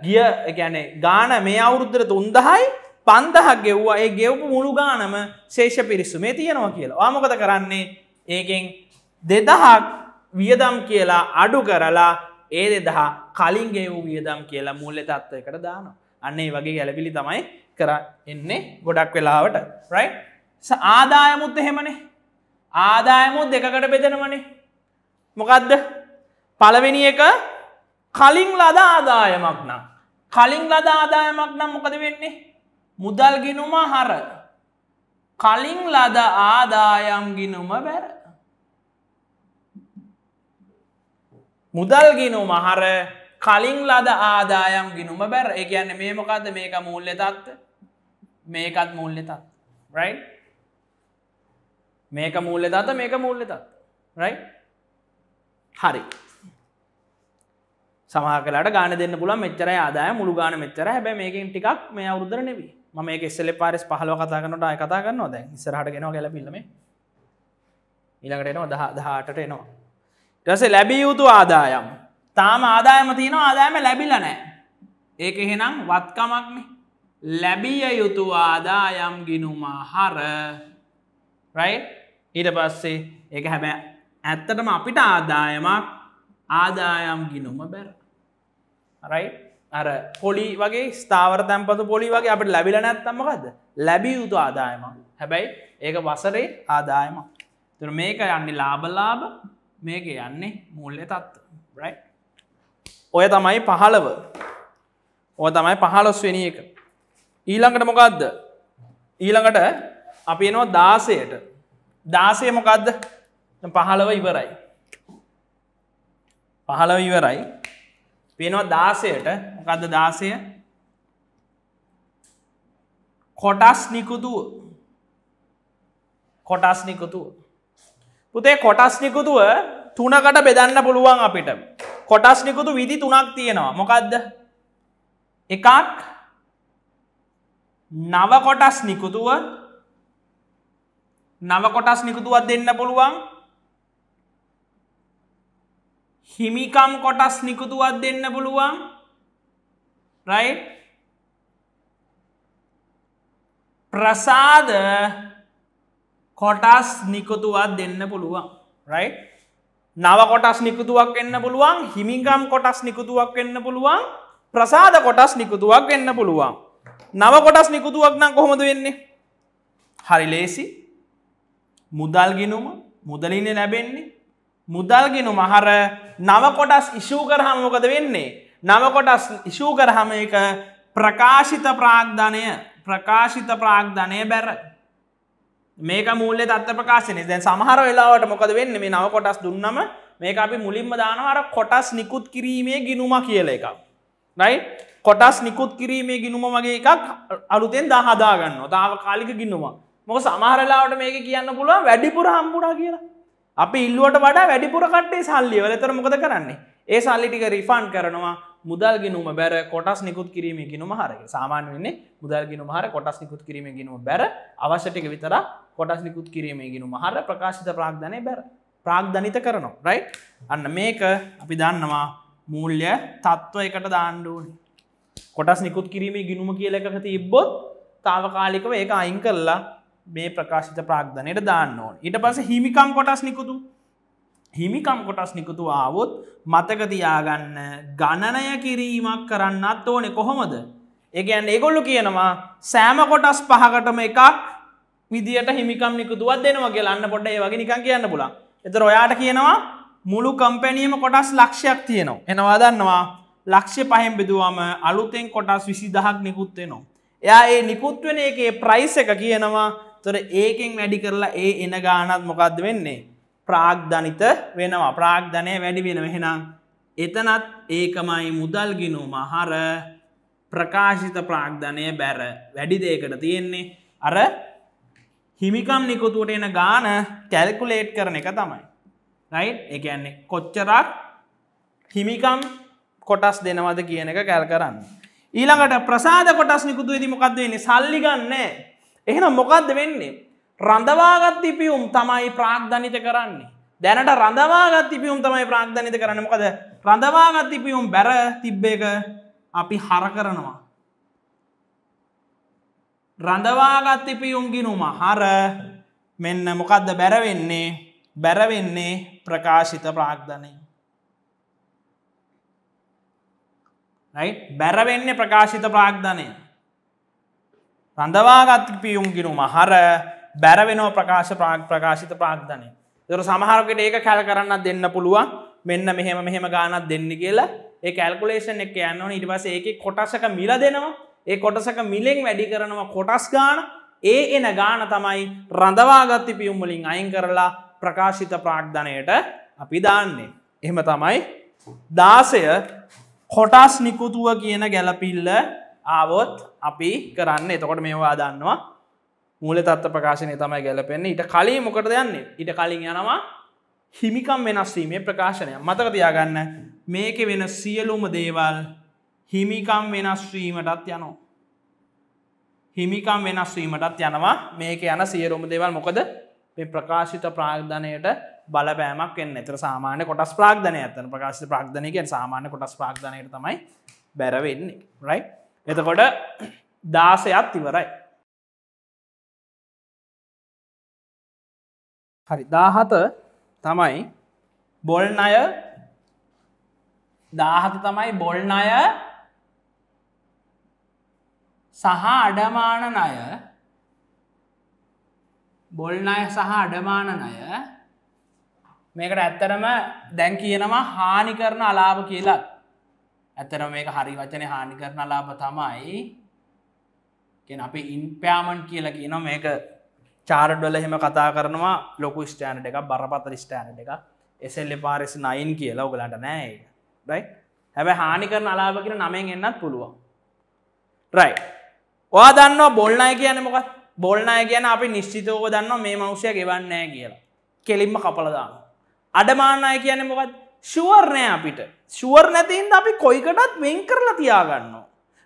ගිය ගැන ගාන මේ අවුරුද්දර තුන්දහයි පන්දහක් ගෙව්වා ඒ ගෙව්පු මුළු ගානම ශේෂ පිරිස්සු මේ තියෙනවා කියලා ආමකත කරන්නේ ඒකෙන් දෙදහක් වියදම් කියලා අඩු කරලා ඒ දෙදහා කලින් ගෙවූ වියදම් කියලා මුල්ලෙ තත්ත්වයකට දාන අන්නේ වගේ ගැලපිලි තමයි කර එන්නේ ගොඩක් වෙලාවට රයි ආදායමුත් එහෙමනේ ආදායමුත් දෙකට බෙදෙනවනේ මොකක්ද පලවෙනි එක කලින් ලද ආදායමක් නම්. කලින් ලද ආදායමක් නම් මොකද වෙන්නේ. මුදල් ගිනුම හර. කලින් ලද ආදායම් ගිනුම බැර. මුදල් ගිනුම හර කලින් ලද ආදායම් ගිනුම බැර එක කියන්න මේ මොකක්ද මේක මුල්ලෙ තත්ව මේකත් මුල්ලෙ තත් රයි මේක මුල්ලෙ දත මේක මුල්ලෙ තත් රයි හරි සමහකලට ගාන දෙන්න පුළ මෙච්චර ආදාය මුළු ගාන මෙච්චර හැබැ මේකින් ටිකක් මේ අවුදර නෙවී ම මේ එස්සල පාරිස් පහල කතා කනට අය කතා කරන්න දැන් ඉස්සරහට ගෙන ගැල පිල්ලම ඉළඟට එනවා දහ දහටට එනවා ටස ලැබිය යුතු ආදායම් තාම ආදායම තියෙන ආදායම ලැබිල නෑ ඒක එහෙනම් වත්කමක්න ලැබිය යුතු ආදායම් ගිනුමා හර රයි ඊට පස්සේ ඒ හැබැ ඇත්තටම අපිට ආදායමක් ආදායම් ගිනුම බැර රයි අර පොලි වගේ ස්ථාවර තැන්පතු පොලි වගේ අපට ලැබිල නැත්තමකද ලැබිය යුතු ආදායම හැබැයි ඒක වසරේ ආදායම තුර මේක යන්නේ ලාබලාබ මේක යන්නේ මුල්ලෙ තත්ව රයි ඔය තමයි පහළව ඕ තමයි පහලොස්වෙෙන එක ඊළඟට මොකක්ද ඊළඟට අපි එනවා දාසයට දාසය මොකක්ද පහළව ඉවරයි පහළව ඉවරයි පේනවා දාසයට මොකද දාසය කොටස් නිකුතුව කොටස් නිකුතුව පුතේ කොටස් නිකුතුව තුනකට බෙදන්න පුළුවන් අපිට කොටස් නිකුතු විදි තුනක් තියෙනවා මොකක්ද එකක් නව කොටස් නිකුතුව නව කොටස් නිකුතුවත් දෙන්න පුළුවන් හිමිකම් කොටස් නිකුතුවත් දෙන්න පුළුවන් රයි ප්‍රසාද කොටස් නිකුතුවත් දෙන්න පුළුවන් රයි නව කොටස් නිකුතුවක් එන්න පුළුවන් හිමිකම් කොටස් නිකුතුවක් එන්න පුළුවන් ප්‍රසාද කොටස් නිකුතුවක් එන්න පුළුවන් නව කොටස් නිකුතුවක් නම් කොහොමද වෙන්නේ හරි ලේසි මුදල් ගිනුම මුදලින්න ලැබෙන්නේ මුදල්ගෙනු මහර නවකොටස් ඉශූ කරහම මොකද වෙන්නේ. නවකොටස් ඉශූ කරහම එක ප්‍රකාශිත ප්‍රාග්ධනය ප්‍රකාශිත ප්‍රාග්ධනය බැර මේක මුූලේ තත්ත ප්‍රකාශනය දැන් සමහර වෙලාවට මොකද වෙන්න මේ නවකොටස් දුන්නම මේක අපි මුලින්ම දානවර කොටස් නිකුත් කිරීමේ ගිනුම කියල එකක්. නයි කොටස් නිකුත් කිරීමේ ගිනුම වගේ එකක් අලුතෙන් දහදාගන්න තාව කාලික ගින්නවා මොක සමහරලාට මේක කියන්න පුළුව වැඩිපුර හම්පුරා කියලා අපි ඉල්ලුවට වඩා වැඩිපුර කට්ටේ සල්ලිවල තර මොකද කරන්නේ ඒ සල්ලිටික රිෆාන් කරනවා මුදල් ගෙනුම බැර කොටස් නිකුත් කිරීම ගෙනුම හර සාමාන්‍ය වෙන්නේ මුදල් ගෙනු හර කොටස් නිකුත් කිරීම ගෙනුම බැර අවශ්‍යටික විතර කොටස් නිකුත් කිරීම ගෙනු හර ප්‍රකාශිත ප්‍රාග්ධනය බැර ප්‍රාග්ධනිත කරනවා රයි් අන්න මේක අපි දන්නවා මූල්්‍ය තත්ත්ව එකට දාණ්ඩුවන කොටස් නිකුත් කිරීම ගිනුම කියල එකක තිබ්බොත් තාවකාලිකව ඒක අයින් කරලා මේ ප්‍රකාශිත ප්‍රාග්ධනයට දාන්න ඕන ඉට පස හිමිකම් කොටස් නිකුතු හිමිකම් කොටස් නිකුතු ආවොත් මතකතියාගන්න ගණනය කිරීමක් කරන්නත් ඕනෙ කොහොමද ඒගැන් ඒගොල්ලු කියනවා සෑම කොටස් පහකටම එකක් විදිට හිමිකම් නිකුතුවත් දෙනවා කියලන්න පොඩ ඒ වගේ නිකන් කියන්න පුලා එතර ඔයාට කියනවා මුළු කම්පැනියම කොටස් ලක්ෂයක් තියෙනවා එනවා දන්නවා ලක්ෂ්‍ය පහෙන් බෙදුවම අලුතෙන් කොටස් විසි දහක් නිකුත්වෙනවා එයා ඒ නිකුත්වෙන එකේ ප්‍රයිස් එක කියනවා තොර ඒකෙන් වැඩි කරලා ඒ එන ගානත් මොකක්ද වෙන්නේ ප්‍රාග්ධනිත වෙනවා ප්‍රාග්ධනය වැඩි වෙන වෙහෙනම් එතනත් ඒකමයි මුදල්ගිනු මහර ප්‍රකාශිත ප්‍රාග්ධනය බැර වැඩිදේකට තියෙන්නේ අර හිමිකම් නිකුතුට එන ගාන කැල්කුලේට් කරන එක තමයි රයි් එකන්නේ කොච්චරක් හිමිකම් කොටස් දෙනවද කියන එක කැල් කරන්න ඊළඟට ප්‍රසාද කොටස් නිකුතු වෙදි මොකක්ද වෙන්නේ සල්ලි ගන්නෑ එහෙනම් මොකක්ද වෙන්නේ. රඳවාගත් ඉපියුම් තමයි ප්‍රාග්ධනිත කරන්නේ. දැනට රඳවාගත් ඉපියුම් තමයි ප්‍රාග්ධනිත කරන්න මොකද රඳවාගත් ඉපියුම් බැර තිබ්බ එක අපි හර කරනවා. රඳවාගත් ඉපියුම් ගිනුම හර මෙන්න මොකක්ද බැරවෙන්නේ බැරවෙන්නේ ප්‍රකාශිත ප්‍රාග්ධනය. බැරවෙන්නේ ප්‍රකාශිත ප්‍රාග්ධනය රඳවාගත්පියුම් ගිනුම හර බැරවෙනෝ ප්‍රකාශ ප්‍රාග් ප්‍රකාශිත ප්‍රාග්ධනය. දර සමහරකට ඒක කැල් කරන්න දෙන්න පුළුවන් මෙන්න මෙහෙම මෙහෙම ගානත් දෙන්න කියලා ඒ කැල්කුලේෂන් එක යන්නවන ඉටවස ඒක කොටසක මිල දෙනවා ඒ කොටසක මිලෙෙන් වැඩි කරනවා කොටස් ගාන ඒ එන ගාන තමයි රඳවාගත්ති පියුම්මලින් අයින් කරලා ප්‍රකාශිත ප්‍රාග්ධනයට අපි දාන්නේ. එහෙම තමයි දාසය කොටස් නිකුතුව කියන ගැලපිල්ල ආවොත් අපි කරන්න එතකොට මේවා දන්නවා මූල තත්ව ප්‍රකාශනය තමයි ගැලපෙන්නේ ඉට කලින් මොකට යන්නේ ඉට කලින් යනවා හිමිකම් වෙනස්වීමේ ප්‍රකාශනය මතක තියාගන්න මේක වෙන සියලුම දේවල් හිමිකම් වෙනස්වීමටත් යනවා හිමිකම් වෙනස්වීමටත් යනවා මේක යන සියලුම දේවල් මොකද ප්‍රකාශිත ප්‍රාග්ධනයට බලපෑමක් එන්න එතර සාමාන්‍ය කොටස් ප්‍රාග්ධනය ඇතන ප්‍රකාශ ප්‍රාග්ධනයකෙන් සාමාන්‍ය කොටස් ප්‍රාග්ධනයට තමයි බැරවෙන්නේ රයි එතකොට දාසයත් ඉවරයි හරි දාහත තමයි බොල්න අය දාහත තමයි බොල්න අය සහ අඩමාන අය බොල්න අය සහ අඩමාන අය මේකට ඇත්තරම දැන් කියනවා හානි කරන අලාභ කියලා ඇතර මේක හරි වචනය හානි කරන ලාබ තමයි අපි ඉන්පෑමන් කියලා කියන මේක චාරඩොල හෙම කතා කරනවා ලොකු ස්ටෑන්ඩ් එක බරපතර ස්ටෑන්ඩ් එක එසල්ලි පාරිස් නයින් කියලා ඔගලට නෑ රයි හැබැ හානි කරන අලාභ කියෙන නමෙන් එන්නත් පුළුවන් රයි වා දන්න බොල්නාය කියන මොකත් බොල්නාය කියන අපි නිශ්චිතෝක දන්න මේ මවෂය ගෙවන්නෑ කියලා කෙලින්ම කපලදාන්න අඩමාන්නය කියන මොකත් ශුවර්ණය අපිට ශුවර් නැතින්ද අපි කොයිකටත් වෙන් කරලා තියාගන්න.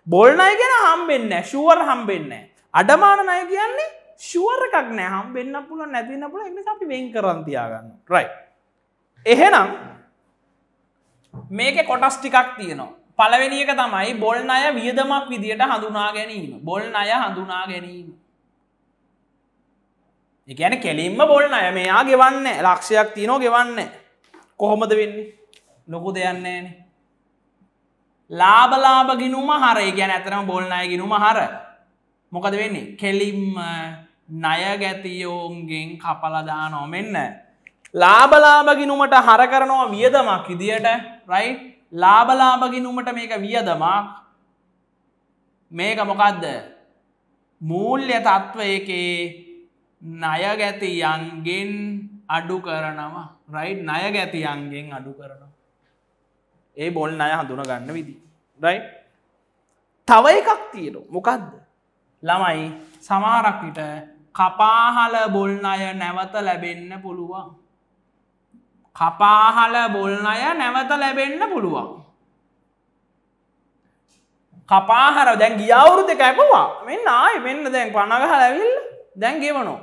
බොල්නය ගැෙන හම්බෙන්න ශුවර් හම්බෙන්න. අඩමානනය කියන්නේ ශුවරකක් නෑ හම්බෙන්න්න පුල නැතින්න පුල එනි අපි වෙන් කරන් තියාගන්න රයි. එහෙනම් මේක කොටස් ටිකක් තියෙනවා. පලවෙනික තමයි බොල් අය වියදමක් විදියට හඳුනා ගැනීම බොල් අය හඳුනා ගැනීම. එකන කෙලින්ම බොල් අය මෙයා ගෙවන්න ලක්ෂයක් තියනෝ ගෙවන්නේ කොහොමද වෙන්නේ ලොකු දෙයන්නේන ලාබලාබ ගිනුම හරය ගැන ඇතරම බොල්නය ගිනුම හර මොකද වෙන්නේ කෙලිම් ණය ගැතියෝන්ගෙන් කපලදා නොමෙන්න ලාබලාබගිනුමට හර කරනවා වියදමක් ඉදියට රයි ලාබලාබගිනුමට මේක වියදමක් මේක මොකක්ද මූල්්‍ය තත්ත්ව එකේ ණයගැතියන්ගෙන් අඩු කරනවා රයි් නය ගැතියන්ගෙන් අඩු කරනවා ඒ බොල් අය හඳුන ගන්න විදි රයි තව එකක් තියෙන මොකක්ද ළමයි සමාරක්විට කපාහල බොල්නය නැවත ලැබෙන්න පුළුවන් කපාහල බොල්නය නැවත ලැබෙන්න පුළුවන් කපාහර දැන් ගියවුරුද කැපවා මෙන්න ආය මෙන්න දැන් පණගහ ලැවිල් දැන් ගෙවනෝ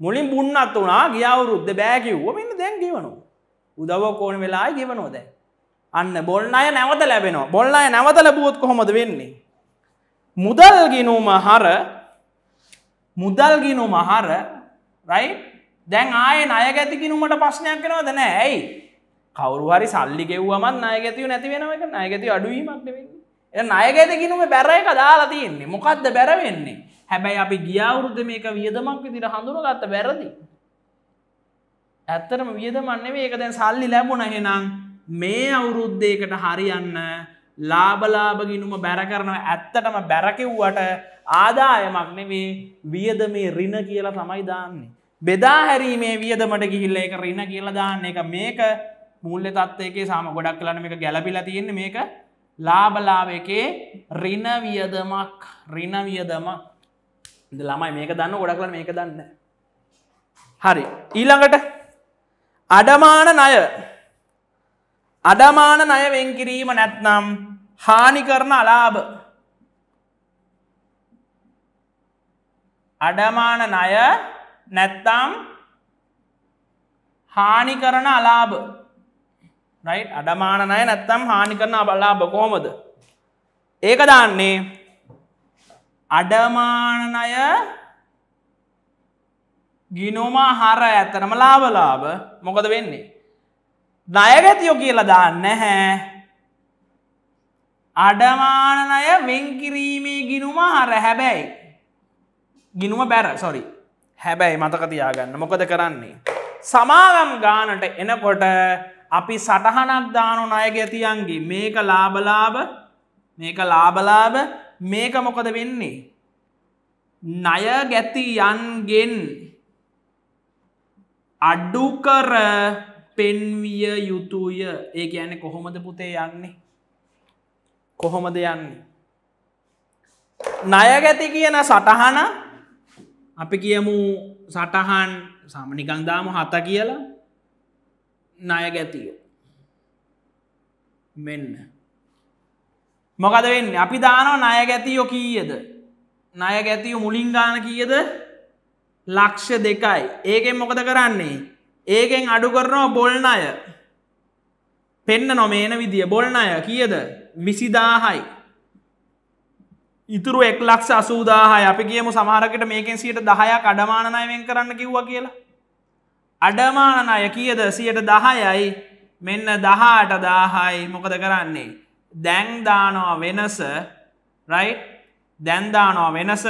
මුලින් බුන්නත් වනා ගියවුරුද්ද බෑකිව්ව මෙන්න දැන් ගවනු. උදව කෝන වෙලා ගවනෝද. අන්න බොල්න අය නැවත ලැබෙනවා බොල්ල අය නැවත ලැබූත් කොහොමද වෙන්නේ. මුදල් ගිනුම හර මුදල් ගිනුම හර රයි දැන් ආය අය ගැතිකිනුමට ප්‍රශ්නයක් කෙනවද නෑ ඇයි කවරුහරි සල්ලි ගෙව්වමත් අයගැතිව නැති වෙනක අයගැති අඩුවීමක් වෙන්න එ අයගැතිකිනුම බැරයි එක දාලා තියන්නේ මොකක්ද බැරවෙන්නේ හැබැයි අපි ගියවුරුද මේක වියදමක් විදිර හඳුනගත්ත වැරදි. ඇත්තරම වියදමන්නේ මේක දැන් සල්ලි ලැබුණ හෙනම් මේ අවුරුද්දේකට හරියන්න ලාබලාභගිනුම බැර කරනව ඇත්තටම බැරකිව්වට ආදායමක් නෙවේ වියද මේ රින කියලා තමයි දාන්නේ. බෙදා හැරීමේ වියදමට ගිහිල්ල එක රින කියලා දාන්න එක මේක මුල්ල තත්වයකේ සාම ගොඩක් කලන එක ගැලපිලා තියෙන්නේ මේක ලාබලාව එකේ රිනවියදමක් රිනවියදමක් ළමයි මේක දන්න ගොඩක්ල මේක දන්න හරි ඊළඟට අඩමාන නය අඩමාන නය වෙන් කිරීම නැත්නම් හානි කරන අලාභ අඩමාන නය නැත්තම් හානි කරන අලාභ රයි් අඩමාන නය නැත්තම් හානි කරන අබලාභ කෝමද ඒක දාන්නේ අඩමානනය ගිනෝමා හර ඇත්තනම ලාබලාබ මොකද වෙන්නේ. දයගැතියෝ කියලා දාන්න හැ. අඩමානනය වෙන්කිරීමේ ගිනුම හර හැබැයි. ගිනුම බැර සොරි හැබැයි මතකතියාගන්න මොකද කරන්නේ. සමාගම් ගානට එනකොට අපි සටහනක් දානු ණයගැතියන්ගේ මේක ලාබලාබ මේක ලාබලාබ මේක මොකද වෙන්නේ ණය ගැතියන්ගෙන් අඩු කර පෙන්විය යුතුය ඒ ගැන කොහොමද පුතේ යන්නේ කොහොමද යන්නේ ණයගැති කියන සටහන අපි කියමු සටහන් සමනිකංදාම හත කියලා ණයගැතියෝ මෙන්න මොකද වෙන්න අපි දානෝ ණය ගැතියෝ කීයද ණය ගැතියෝ මුලින් ගාන කියද ලක්ෂ දෙකයි ඒකෙන් මොකද කරන්නේ ඒකෙන් අඩු කරනවා බොල්න අය පෙන්න නොමේන විදිිය බොල්න අය කියද විසිදාහයි ඉතුරු එක් ලක්ෂ අසූදාහය අපි කියමු සමහරකට මේකෙන් සියට දහයක් අඩමානනයවෙන් කරන්න කිව්ව කියලා අඩමානනය කියද සියට දහයයි මෙන්න දහට දාහයි මොකද කරන්නේ දැන්දානවා වෙනස රයි දැන්දානවා වෙනස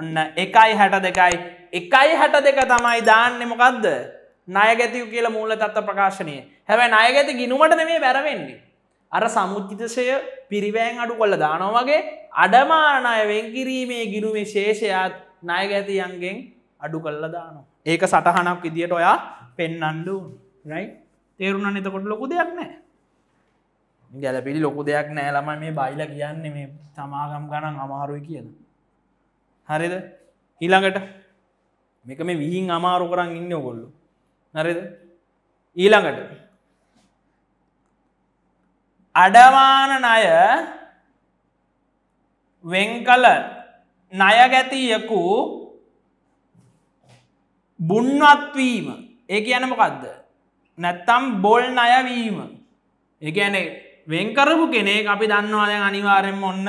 ඔන්න එකයි හැට දෙකයි එකයි හැට දෙක තමයි දාන්නෙ මොකක්ද නයගැතිව කියල මූල තත්ව ප්‍රකාශනය හැබැයි අයගැති ගිනුමට මේ බැරවෙන්නේ. අර සමුච්චිතසය පිරිවෑන් අඩු කොල්ල දානොවගේ අඩමානයවෙන් කිරීමේ ගිනුමේ ශේෂයත් නයගැතියන්ගෙන් අඩු කල්ල දාන. ඒක සටහනක් විදියට ඔයා පෙන්නන්ඩු රයි තේරුණ එතකොට ලොකු දෙයක් නෑ. ගැලපිලි ලොකු දෙයක් නෑ ළම මේ බයිල කියන්න මේ සමාගම් ගණන් අමාරුයි කියන හරිද ඊළඟට මේක මේ විහින් අමාරු කරන්න ඉන්න ඔගොල්ලු නරිද ඊළඟට අඩවාන නය වෙංකල ණය ගැතියකු බුන්වත්වීම ඒ කියනමකක්ද නැත්තම් බොල් නයවීම ඒ ඇනේ වෙන්කරපු කෙනෙක් අපි දන්නවා දැන් අනිවාරෙන් ඔන්න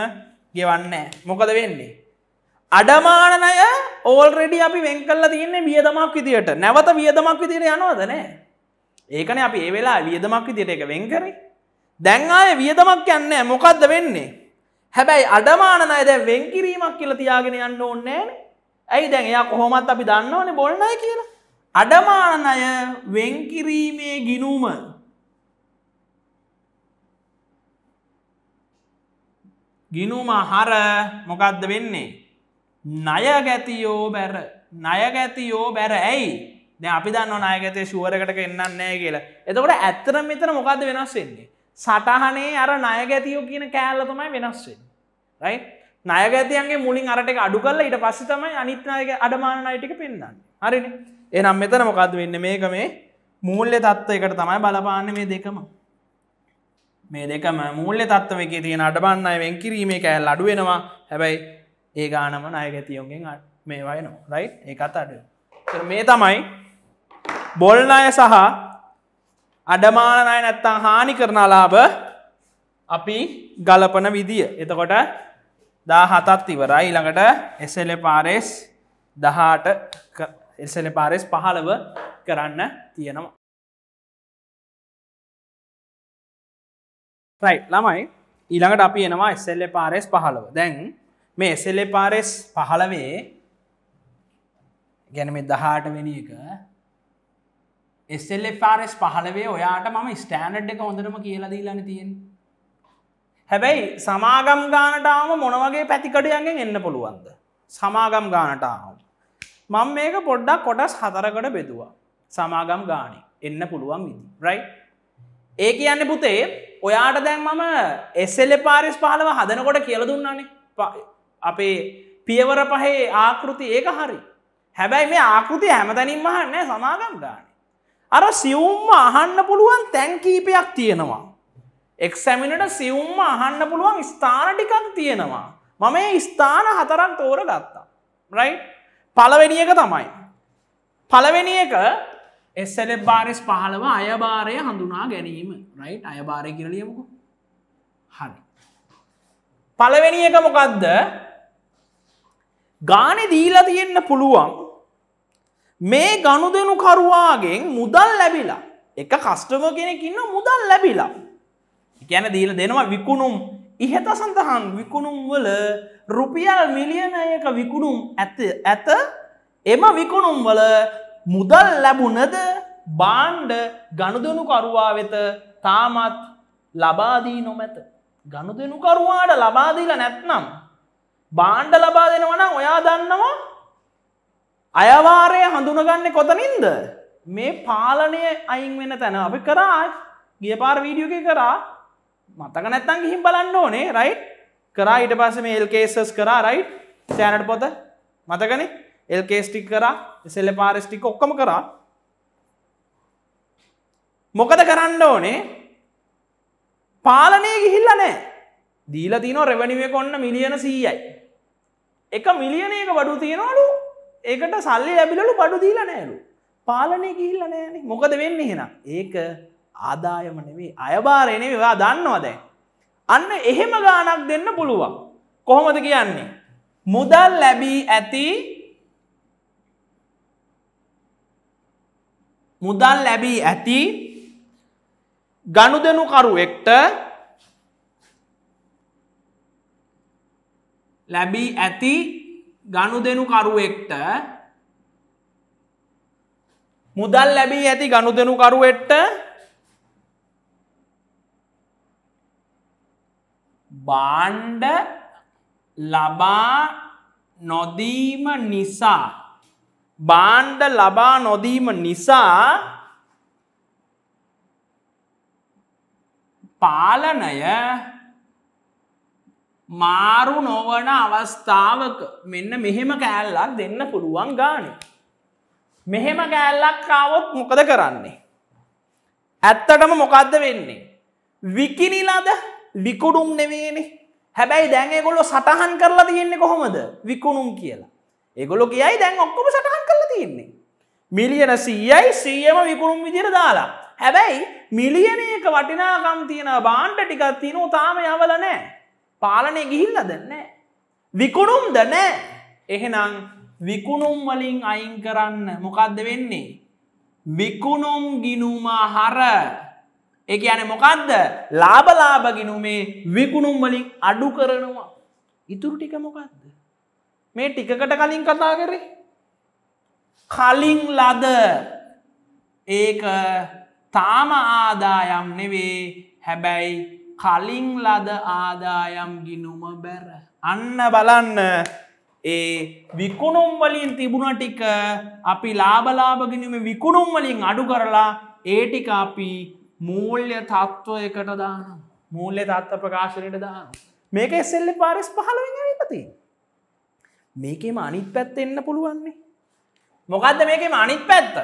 ගෙවන්න මොකද වෙන්නේ. අඩමානනය ඕල්රෙඩි අපි වෙන්කල්ල තියන්නේ වියදමක් විදියට නැවත වියදමක් විදිර යනවාදනෑ. ඒකන අපි ඒවෙලා වියදමක් විදිට එක වෙන්කර දැන් අය වියදමක් යන්න මොකක්ද වෙන්නේ. හැබැයි අඩමානනය දැ වෙන්කිරීමක් කියල තියාගෙන යන්න ඕන්නෑ ඇයි දැන් එයා කොහොමත් අපි දන්නවන බොල්නය කියලා. අඩමානය වෙන්කිරීමේ ගිනුම ගිනුම හර මොකක්ද වෙන්නේ. නයගැතියෝ බැර නයගැතියෝ බැර ඇයි දැ අපි දන්න නයගතේ ශුවරකට එන්නන්නෑ කියලා. එතකොට ඇත්තර මෙතන මොකද වෙනස් වෙන්නේ. සටහනේ අර නයගැතියෝ කියන කෑල්ල තමයි වෙනස්වෙන්. රයි නයගැතියන්ගේ මුලින් අරටක අඩු කල්ල ඉට පස්සි තමයි අනිත්නායක අඩමාන අයිටික පෙන්න්න. හරිනි එනම් මෙතන මොකද වෙන්න මේක මේ මූල්්‍ය තත්ත්වයකට තමයි බලපාන්න මේ දෙකම. මේ දෙකම මුල්ල තත්ව එක තියෙන අඩබන්න අයෙන් කිරීමේ කෑල් අඩුවෙනවා හැබැයි ඒ ගානම අයගැතියෝගෙන් මේ වයනවා රයි් එකත් අඩ මේ තමයි බොල්නය සහ අඩමානය නැත්තං හානි කරනා ලාභ අපි ගලපන විදිය එතකොට දා හතත් ඉවරයි ළඟට එසල පාරෙස් දහාට එසල පාරෙස් පහළව කරන්න තියෙනවා රයි් ළමයි ඊළඟට අපි එනවා එස්සෙල්ලෙ පාරෙස් පහළව දැන් මේ එසෙල්ලෙ පාරෙස් පහළවේ ගැනම දහට වෙන එක එස්සෙල්ලෙ පාරෙස් පහළවේ ඔයාට මම ස්ටෑනඩ් එක හොඳරම කියලදී ලන තියෙන් හැබැයි සමාගම් ගානටාව මොනවගේ පැතිකඩයන්ගෙන් එන්න පුළුවන්ද සමාගම් ගානටාව මං මේක පොඩ්ඩක් කොටස් හතරකට බෙදවා සමාගම් ගානි එන්න පුළුවන් විදි රයි ඒ කියන්න පුතේ ඔයාට දැන් මම එස්සෙල්ල පාරිස් පාලව හදනකොට කියල දුන්නනේ අපේ පියවර පහේ ආකෘති ඒක හරි හැබැයි මේ ආකෘති හැමතැනින් මහන්න සමාගම් ගාන අර සියුම්ම අහන්න පුළුවන් තැන් කීපයක් තියෙනවා එක්සැමිනට සියුම්ම අහන්න පුළුවන් ස්ථාන ටිකක් තියෙනවා මම ස්ථාන හතරක් තෝර ගත්තා රයි පලවෙනියක තමයි පලවෙනි එක එස්සල බාරෙස් පහලව අයභාරය හඳුනා ගැනීම රයි් අයභාරය කියරලියමකු හරි. පලවෙනි එක මොකක්ද ගාන දීලා තියෙන්න පුළුවන් මේ ගණු දෙනු කරුවාගෙන් මුදල් ලැබිලා එක කස්ටම කෙනෙකින්න මුදල් ලැබිලා ගැන දීල දෙනවා විකුණුම් ඉහත සඳහන් විකුණුම් වල රුපියල් මිලියනයක විකුණුම් ඇත ඇත එම විකුණුම් වල මුදල් ලැබුණද බාණ්ඩ ගණුදනුකරුවා වෙත තාමත් ලබාදී නොමැත. ගණුදනුකරුවාට ලබාදීලා නැත්නම්. බාණ්ඩ ලබා දෙනවනම් ඔයා දන්නවා අයවාරය හඳුනගන්න කොතනින්ද. මේ පාලනය අයින් වෙන තැන අපි කරා ගිය පාර වීඩියෝක කරා මතක නැත්තන් ගිහිම් බලන්න ඕනේ රයි් කරා ඉට පස මේ එල්කේසස් කරා රයි් සෑනට පොත මතකනේ එල්කේස්ටික් කරා සෙල්ල පාරස්ටික් ඔක්කම කරා මොකද කරන්න ඕනේ පාලනය ගිහිල්ල නෑ දීල තින රැවැනිුවේ කොන්න මිලියන සීයයි. එක මිලියනයක බඩු තියෙනවලු ඒකට සල්ලි ඇබිලලු බඩු දීල නෑලු. පාලනය ගිහිල්ල නෑන මොකද වෙන්න හෙන ඒක ආදායම නෙවේ අයබාරයනෙ වා දන්නවාදැ. අන්න එහෙම ගානක් දෙන්න පුළුවන්. කොහොමද කියන්නේ. මුදල් ලැබී ඇති මුදල් ලැබී ඇති ගනුදෙනුකරුවෙක්ට ලැබී ඇති ගනුදෙනුකරුවෙක්ට මුදල් ලැබී ඇති ගනුදෙනුකරුවෙක්ට බාණ්ඩ ලබා නොදීම නිසා බාණ්ඩ ලබා නොදීම නිසා පාලනය මාරු නොවන අවස්ථාවක මෙන්න මෙහෙම කෑල්ලක් දෙන්න පුළුවන් ගාන. මෙහෙම කෑල්ලක් කාවොත් මොකද කරන්නේ. ඇත්තටම මොකක්ද වෙන්නේ. විකිනිලාද විකුඩුම් නෙවේනේ හැබැයි දැන් ඒගොල්ලො සටහන් කරලා තියෙන්නේ කොහොමද විකුණුම් කියලා. ඒගොලො කියයි දැන් ඔක්කොම සටහන් තියෙන්නේ. මිලියන සීයයි සීයම විකුණුම් විදිර දාලා. හැබැයි මිලියනයක වටිනාකම් තියෙන බාණ්ඩ ටිකක් තියෙනවා තාම යවල නෑ. පාලනය ගිහිල්ල දන්නෑ. විකුණුම් දනෑ එහෙනම් විකුණුම් වලින් අයින් කරන්න මොකක්ද වෙන්නේ. විකුණුම් ගිනුමා හර එක යන මොකක්ද ලාබලාබ ගිනුමේ විකුණුම් වලින් අඩු කරනවා. ඉතුරු ටික මොකක්ද. මේ ටිකකට කලින් කතා කරේ කලින් ලද ඒක තාම ආදායම් නෙවේ හැබැයි කලින් ලද ආදායම් ගිනුම බැර. අන්න බලන්න ඒ විකුණුම්වලින් තිබුණ ටික අපි ලාබලාභගිනීම විකුණුම්වලින් අඩු කරලා ඒටික අපි මූල්්‍ය තත්ත්වයකට දාන මූල්්‍ය තත්ව ප්‍රකාශනයට දාන මේක එස්සෙල්ල පාරිස් පහලවෙන්න ඇති මේකේම අනිත් පැත්ත එන්න පුළුවන්නේ මොකක්ද මේකම අනිත් පැත්ත.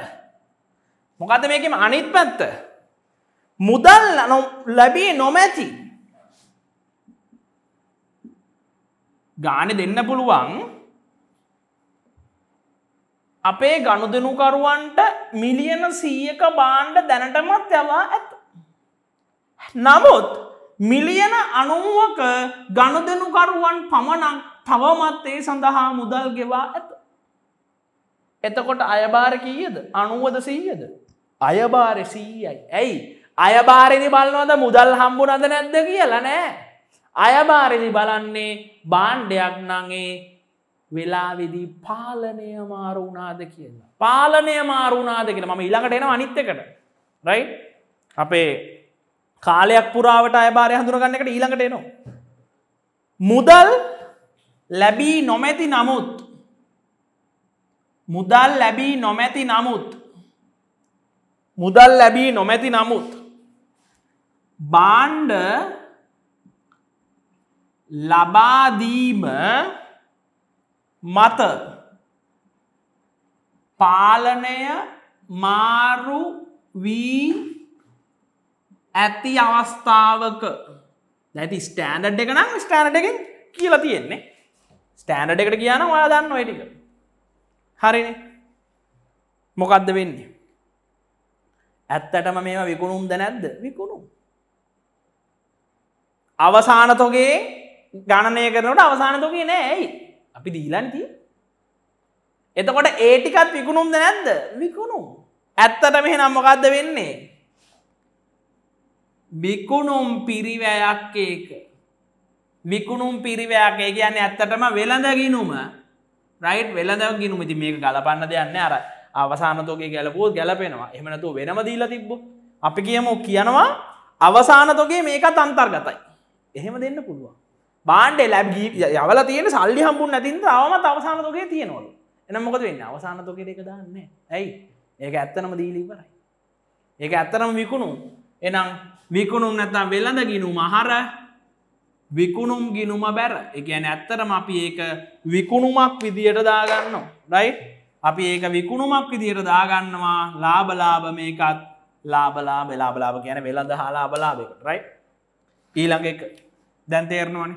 මොකද මේකම අනිත් පැත්ත. මුදල් ලැබී නොමැති. ගානෙ දෙන්න පුළුවන් අපේ ගණුදනුකරුවන්ට මිලියන සීයක බාණ්ඩ දැනටමත් යවා ඇත. නමුත් මිලියන අනුවක ගණුදනුකරුවන් පමණක් තවමත් ඒ සඳහා මුදල් ගෙවා ඇත. එතකොට අයභාර කීයද අනුවද සීයද අයභාර සීයයි ඇයි අයභාරදි බලනවද මුදල් හම්බු නද නැද්ද කියලා නෑ අයභාරදි බලන්නේ බාණ්ඩයක් නගේ වෙලාවෙදී පාලනය මාරුුණාද කියලා පාලනය මාරුුණාද කියෙන ම ඉළඟට එන අනිත්තකට රයි අපේ කාලයක් පුරාවට අයභාරය හඳුරගන්නකට ඊළඟට එනවා මුදල් ලැබී නොමැති නමුත් මුදල් ලැබී නොමැති නමුත් මුදල් ලැබී නොමැති නමුත් බාණ්ඩ ලබාදීම මත පාලනය මාරු වී ඇති අවස්ථාවක දැති ස්ටෑන්ඩ් එක නම් ස්ටෑනටකින් කියලා තියෙන්නේ ස්ටෑන්ඩ් එකට කියන ඔයා දන්න ඔයටික හරින මොකක්ද වෙන්නේ ඇත්තටම මේම විකුණුම්ද නැද්ද විකුණුම් අවසානතොගේ ගණනය කරනට අවසානතොගේ නෑයි අපි දීලන්ති එතකොට ඒටිකත් විකුණුම්ද නැද්ද විකුණුම් ඇත්තට මෙහ නම්මකක්ද වෙන්නේ විකුණුම් පිරිවැයක් ඒක විකුණුම් පිරිවැයක් ඒ කියන්නේ ඇත්තටම වෙළඳගිනුම රයිට් වෙලදව ගිනුමති මේක ගලපන්න දෙයන්න අර අවසානතෝගේ ගැලපුූ ගැලපෙනවා එමනතු වෙනම දීලා තිබ්බ අපි කියමු කියනවා අවසානතොගේ මේක තන්තර්ගතයි එහෙම දෙන්න පුළුවන් බාන්ඩ ලැබ් යවල තියෙන සල්ලි හම්බුන් නැතින්ද අවමත් අවසානතෝගේ තියෙනවලු එන මොකද වෙන්න අවසානතෝකෙට එක දන්න ඇයි ඒක ඇත්තනම දීලීවරයි ඒක ඇත්තනම විකුණු එනම් විකුණුම් නැතම් වෙලඳ ගිනු මහර විකුණුම් ගිනුම බැර එකන ඇත්තරම අපි ඒක විකුණුමක් විදියට දාගන්නවා රයි අපි ඒක විකුණුමක් විදියට දාගන්නවා ලාබලාබ මේකත් ලාබලා වෙලාබලාබ කියන වෙලඳ හලා බලාබෙකට රයි ඊළඟ එක දැන්තේරණුවන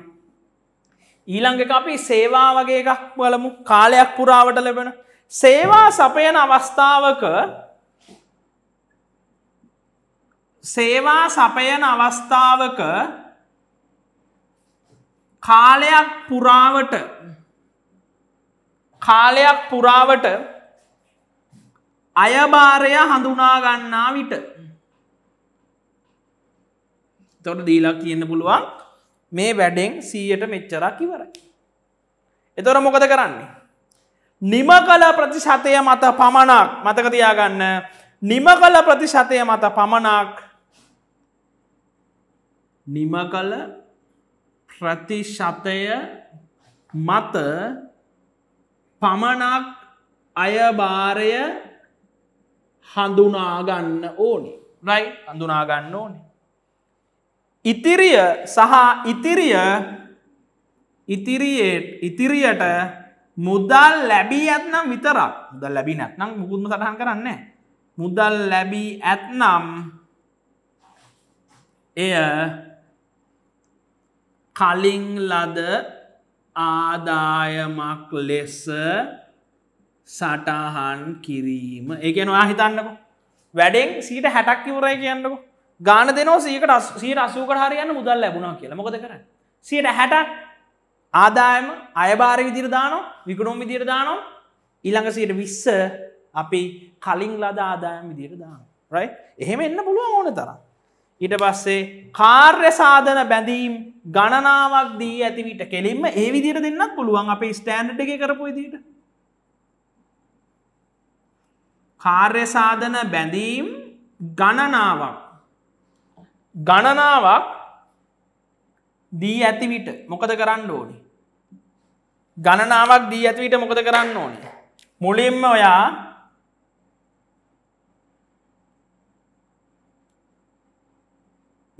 ඊළඟ අපි සේවා වගේ එකක් බලමු කාලයක් පුරාවට ලැබෙන සේවා සපයන අවස්ථාවක සේවා සපයන අවස්ථාවක කාලයක් පුරාවට කාලයක් පුරාවට අයභාරය හඳුනාගන්නා විට තොට දීලා කියන්න පුළුවන් මේ වැඩෙන් සීයට මෙච්චරක් ඉවරයි. එතොර මොකද කරන්නේ. නිම කල ප්‍රතිශතය මත පමණක් මතකතියාගන්න නිම කල ප්‍රතිශතය මත පමණක් නිම කල ප්‍රතිශතය මත පමණක් අයභාරය හඳුනාගන්න ඕනි රයි හඳුනාගන්න ඕනි. ඉතිරිය සහ ඉතිරිය ඉතිරියට ඉතිරියට මුදල් ලැබී ඇත්නම් විතරක් මුදල් ලැබී නැත්නම් මුකුත්ම සටහන් කරන්න මුදල් ලැබී ඇත්නම් එය කලින් ලද ආදායමක් ලෙස සටහන් කිරීම ඒකනවා හිතන්නක වැඩෙන් සීට හැටක් ඉවරයි කියන්නක ගාන දෙනෝ සීක සීට අසූකට හරියන්න මුදල් ලැබුණා කියලා මොකද කර සීට හැට ආදායම අයභාර විදිරදානෝ විකුණුම් විදිරදානෝ ඉළඟ සීට විස්ස අපි කලින් ලද ආදායම විදිරදාන රයි එහෙම එන්න පුළුව ඕන තර ඊට පස්සේ කාර්ය සාධන බැඳීම් ගණනාවක් දී ඇතිවිට කෙලින්ම ඒ විදිර දෙන්නත් පුළුවන් අප ස්ටෑන්ඩ් එක කරපු දිට කාර්යසාධන බැඳීම් ගණනාවක් ගණනාවක් දී ඇතිවිට මොකද කරන්න ඕනි ගණනාවක් දී ඇතිවිට මොකද කරන්න ඕනි මුලින්ම ඔයා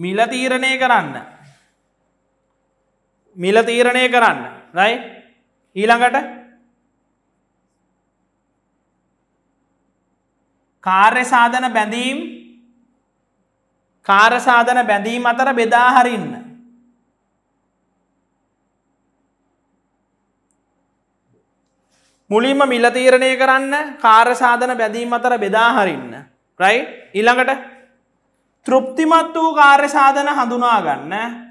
මිල තීරණය කරන්න මිල තීරණය කරන්න නයි ඊළඟට කාර්ය සාධන බැඳීම් කාරසාධන බැඳීම් අතර බෙදාහරින්න. මුලින්ම මිලතීරණය කරන්න කාරසාධන බැඳීම් අතර බෙදාහරින්න. රයි ඉළඟට තෘප්තිමත් වූ කාර්යසාධන හඳුනාගන්න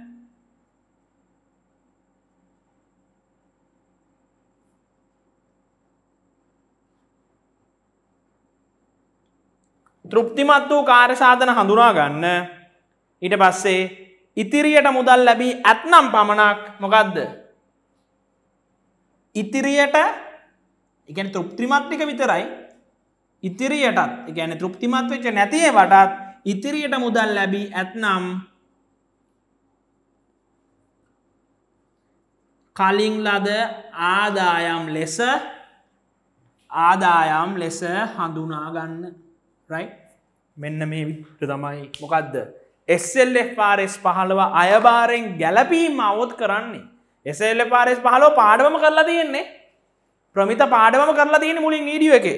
තෘප්තිමත් වූ කාර්සාධන හඳුනා ගන්න ඊට පස්සේ ඉතිරියට මුදල් ලැබී ඇත්නම් පමණක් මොකක්ද ඉතිරියට එකන තෘප්තිමත්්‍රික විතරයි ඉතිරියටත් එකන තෘප්තිමත් වෙච්ච නැතිය වටත් ඉතිරියට මුදල් ලැබී ඇත්නම් කලින් ලද ආදායම් ලෙස ආදායම් ලෙස හඳුනාගන්න රයි මෙන්න මේ විට තමයි මොකක්ද එස්සල් පාරෙස් පහළව අයභාරෙන් ගැලපීම අවොත් කරන්නේ එසල්ල පාරෙස් පහලෝ පාඩවම කරලා තියෙන්නේ ප්‍රමිත පාඩවම කරලා තියෙන මුලින් ඊඩිය එක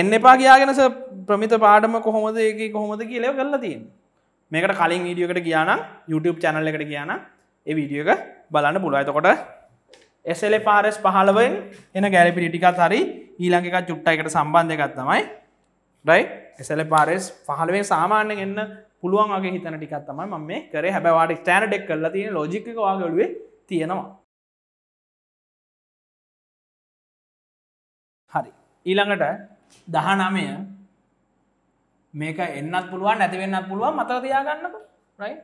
එන්න එපා කියයාගෙනස ප්‍රමිත පාඩම කොහොමද ඒක කොහොමද කියලව කරලා තියෙන් මේකට කලින් ඊඩියකට කියන YouTube චැනල් එකට කියන ඒ විඩියක බලන්න පුළුවයිතකොට එසල පාරෙස් පහලවෙන් එන ගැලපිරිටිකත් හරි ඊළඟකත් චුට්ටයිකට සම්බන්ධයකත් තමයි රයි එසල පාරෙස් පහළුවෙන් සාමාන්‍යෙන් එන්න පුළුවන්ගේ හිතන ටිකත් තමයි ම මේ කර හැබවාට ස්ටෑන ඩෙක් කල්ල තියෙන ලෝජිකවාගලුවේ තියෙනවා හරි ඊළඟට දහනමය මේක එන්නත් පුළුවන් ඇතිවෙන්නත් පුළුවන් මත තියාගන්නක රයි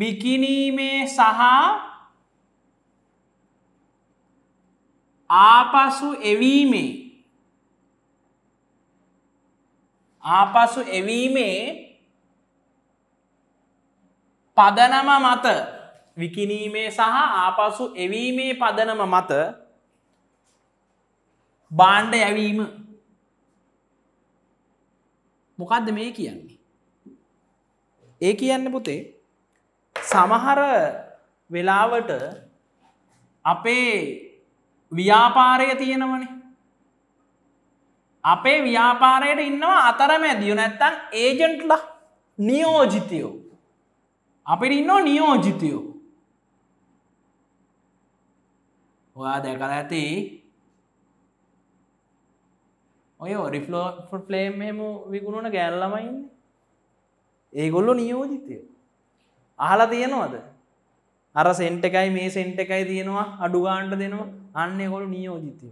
විකිනීමේ සහ ආපසු එවීමේ ආපසු එවීමේ පදනම මත විකිනීමේ සහ ආපසු එවීමේ පදනම මත බාණ්ඩ යැවීම මොකක්ද මේ කියන්නේ. ඒ කියන්න පුතේ සමහර වෙලාවට අපේ ව්‍යාපාරය තියෙනවනේ අපේ ව්‍යාපාරයට ඉන්නවා අතරමැදිය නැත්තං ඒජන්ට්ල නියෝජිතයෝ. අපිට ඉන්නෝ නියෝජිතයෝ. ඔයා දැකල ඇති ඔය රිෆලෝ ෆ්ලේම් හෙම විකුණුන ගෑල්ලමයින්න ඒගොල්ලො නියෝජිතය අහලා තියෙනවද අර සෙන්ට එකයි මේ සෙන්ට එකයි තියෙනවා අඩුගාන්ට දෙනවා අන්න ගොලු නියෝජිතය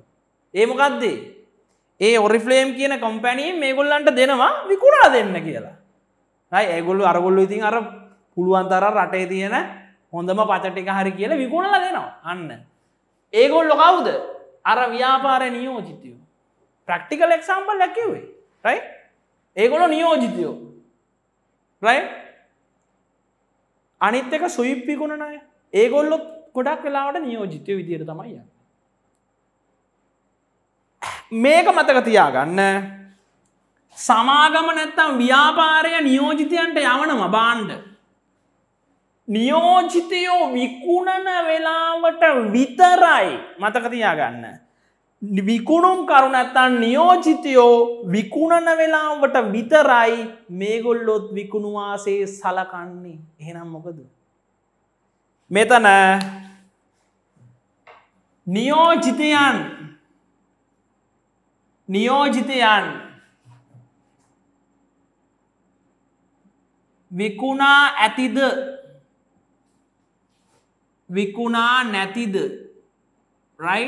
ඒමකක්දේ ඒ ඔරිෆ්ලේම් කියන කොම්පැනී මේගොල්ලන්ට දෙනවා විකුණා දෙන්න කියලා යි ඒගොල්ලු අරගොල්ලු ඉතින් අර පුළුවන්තර රටේ තියෙන හොඳම පචටික හරි කියල විකුණලා දෙනවා අන්න ඒගොල්ලො කවුද අර ව්‍යාපාරය නියෝජිතයෝ ප්‍රක්ටිකල් එක්සම්පල් ලැකිවේ රයි ඒගොලො නියෝජිතයෝ රයි අනිත්තක සුයිප්පිකුණනය ඒගොල්ලොත් ගොඩක් වෙලාට නියෝජිතය විදිර තමයි යන්න මේක මතක තියාගන්න සමාගම නැත්තම් ව්‍යාපාරය නියෝජිතයන්ට යවනම බාණ්ඩ. නියෝජිතයෝ විකුණන වෙලාවට විතරයි මතකතියාගන්න. විකුණුම් කරුණැත්තන් නියෝජිතයෝ විකුණන වෙලාවට විතරයි මේගොල්ලොත් විකුණුවාසේ සලකන්නේ එහෙනම් මොකද. මෙතන නියෝජිතයන් නියෝජිතයන් විකුණා ඇතිද විකුණා නැතිද රයි්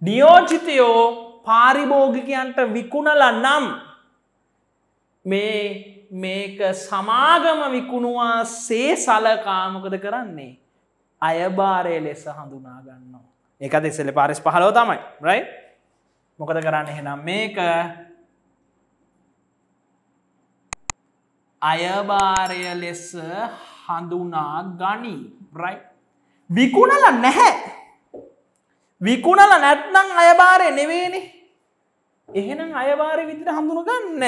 නියෝජිතයෝ පාරිභෝගිකයන්ට විකුණල නම් මේ මේක සමාගම විකුණුවා සේ සලකාමකද කරන්නේ අයභාරය ලෙස හඳුනාගන්නවා. එකද එසෙල පාරිස් පහලෝ තමයි රයි? මොකද කරන්න එහෙනම් මේක අයභාරය ලෙස හඳුනා ගනී බ්‍රයි විකුණල නැහැ විකුණල නැත්නම් අයභාරය නෙවේනි එහෙනම් අයභාරය විදිට හඳුන ගන්න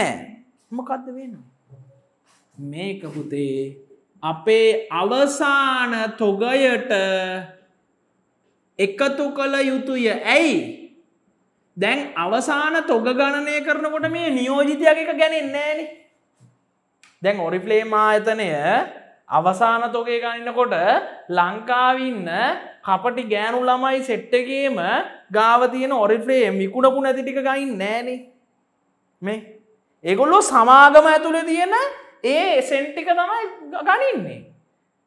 මොකක්ද වෙන මේක පුතේ අපේ අවසාන තොගයට එකතු කළ යුතුය ඇයි දැන් අවසාන තොග ගණනය කරනකොට මේ නියෝජිතයක් එක ගැනෙන්නේන දැන් ඔරිෆ්ලේම් ආයතනය අවසාන තොගේ ගන්නකොට ලංකාවින්න කපටි ගෑනු ළමයි සෙට්ටගේම ගාවතියන ඔරිෆ්ලේම් විකුණපු නැතිටික ගයින් නෑනේ මේ ඒගොල්ලෝ සමාගම ඇතුළ තියෙන ඒ සෙන්ටික තමයි ගනින්නේ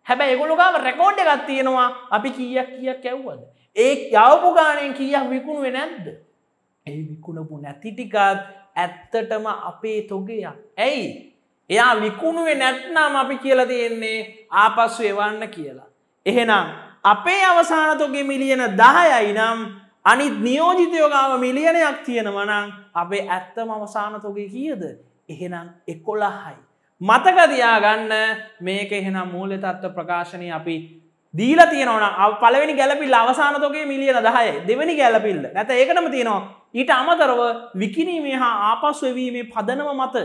හැබැ එගොලුගාව රෙකෝඩ් එකත් තියෙනවා අපි කියක් කියක් ඇව්වද ඒ යවපු ගානයෙන් කියක් විකුණුවේ නැද්ද ඇයි විකුණපු නැතිටිකත් ඇත්තටම අපේ තොගයක්. ඇයි. එයා විකුණුවේ නැත්නම් අපි කියලා තියෙන්නේ ආපස්සු එවන්න කියලා. එහෙනම් අපේ අවසාන තොගේ මිලියන දහයයි නම් අනිත් නියෝජිතයෝගාව මිලියනයක් තියෙනවනම් අපේ ඇත්තම අවසාන තොගේ කියද. එහෙනම් එකොළහයි. මතකදයාගන්න මේක එහෙනම් මූල්‍ය තත්ත්ව ප්‍රකාශනය අපි දීල තියනවන පලවෙනි ගැලපිල් අවසානතෝගේ මිලියන දහය දෙවැනි ගැලපිල්ල නැත ඒකනම තියෙනවා ඊට අමතරව විකිනීමේ හා ආපස්වවීමේ පදනම මත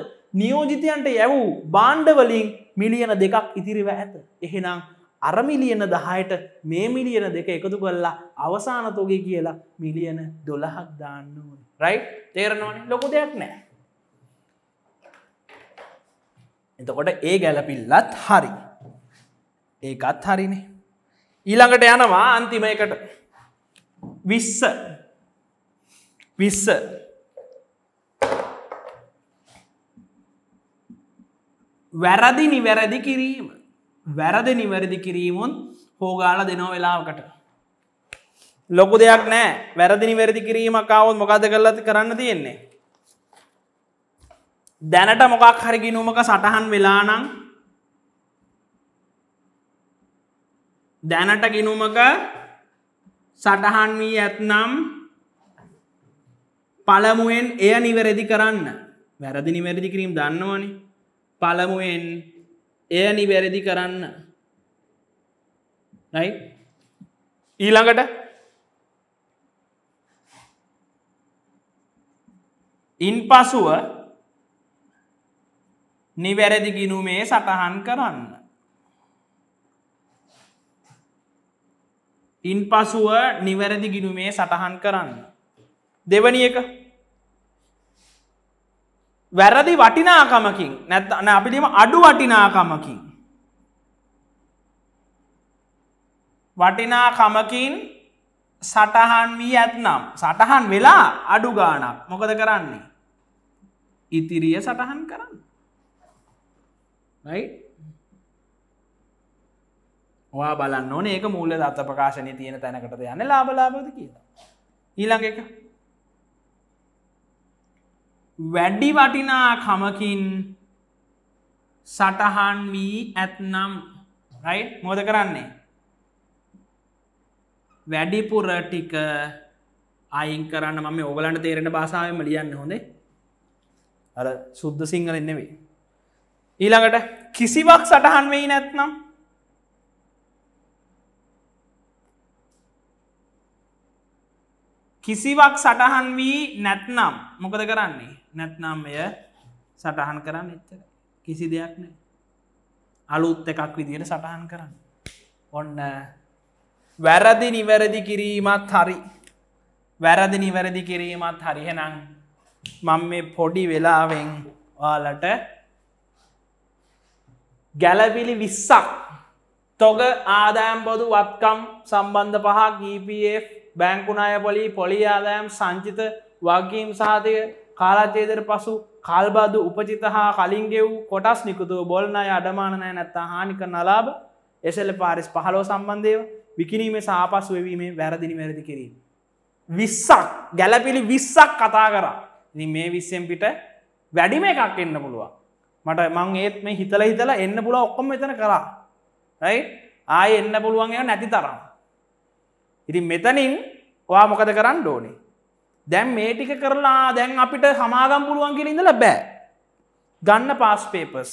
නියෝජිතයන්ට යැවූ බාණ්ඩවලින් මිලියන දෙකක් ඉතිරිව ඇත. එහෙනම් අරමිලියන දහයට මේ මිලියන දෙක එකතු කරලා අවසානතෝගේ කියලා මිලියන දොළහක් දාන්න ඕන. රයි් තේරනවන ලොකු දෙයක් නෑ. එතකොට ඒ ගැලපිල්ලත් හරි. ඒකත් හරිනේ. ඊළඟට යනවා අන්තිම එකට විස්ස විස්ස වැරදි නිවැරදි කිරීම වැරදි නිවැරදි කිරීමුන් හෝගාල දෙනෝ වෙලාවකට ලොකු දෙයක් නෑ වැරදි නිවැරදි කිරීම කවුත් මොකද කරලති කරන්න තියෙන්නේ දැනට මොකක් හරිගිනුමක සටහන් වෙලානං දැනට ගිනුමක සටහන් වී ඇත්නම් පළමුුවෙන් එය නිවැරදි කරන්න වැරදි නිවැරදි කිරීම් දන්නවනි පළමුුවෙන් එය නිවැරදි කරන්න නයි ඊළඟට ඉන් පසුව නිවැරදි ගිනුමේ සටහන් කරන්න ඉන් පසුව නිවැරදි ගිනුමේ සටහන් කරන්න දෙවනි එක වැරදි වටිනාකමකින් නැත් අන අපිටම අඩු වටිනාකමකින් වටිනාකමකින් සටහන් වී ඇත්නම් සටහන් වෙලා අඩු ගානක් මොකද කරන්නේ ඉතිරිය සටහන් කරන්න ඔයා බලන්න ඕන ඒක මූල දත්ත ප්‍රකාශනය තියෙන තැනකට යන ලාබලාබද කියලා ඊළඟ එක වැඩි වටිනාකමකින් සටහන් වී ඇත්නම් රයි මොද කරන්නේ. වැඩිපුර ටික අයින් කරන්න මම ඔගලන්ට තේරෙන බාසාාවම ලියන්න හොඳේ අර සුද්ද සිංහල එන්නෙවේ. ඊළඟට කිසිවක් සටහන් වෙයි නැත්නම් කිසිවක් සටහන් වී නැත්නම් මොකද කරන්නේ නැත්නම් එය සටහන් කරන්න එච්චර කිසි දෙයක් නෑ අලුත් එකක් විදියට සටහන් කරන්න ඔන්න වැරදි නිවැරදි කිරීමත් හරි වැරදි නිවැරදි කිරීමත් හරිහෙනං මං මේ පොඩි වෙලාවෙන් වාලට ගැලවිලි විස්සක් තොග ආදායම්බොදු වත්කම් සම්බන්ධ පහක් GPF e බැංකුණය පොලි පොලි ආදායම් සංචිත වගේම් සාතිය කාලාජේදර පසු කල්බාදු උපචිත හා කලින්ගෙව් කොටස් නිකුතු බොල්නය අඩමානය නැත්තා හානික නලාබ එසල පාරිස් පහලෝ සම්බන්ධයව විකිනීමේ සාපස් වෙවීමේ වැරදිනි වැරදි කිරීම. විස්සක් ගැලපිලි විස්සක් කතා කරා නි මේ විස්සෙන් පිට වැඩිම එකක් එන්න පුළුවන් මට මං ඒත් මේ හිතල හිතලා එන්න පුළ ඔක්කොම මෙතන කරා රයි ආය එන්න පුළුවන් එ නැති තරම්. ඉති මෙතනින් ඔයා මොකද කරන්න ඕනේ දැන් මේ ටික කරලා දැන් අපිට හමාගම් පුළුවන් කිලින්ද ලබෑ ගන්න පාස් පේපස්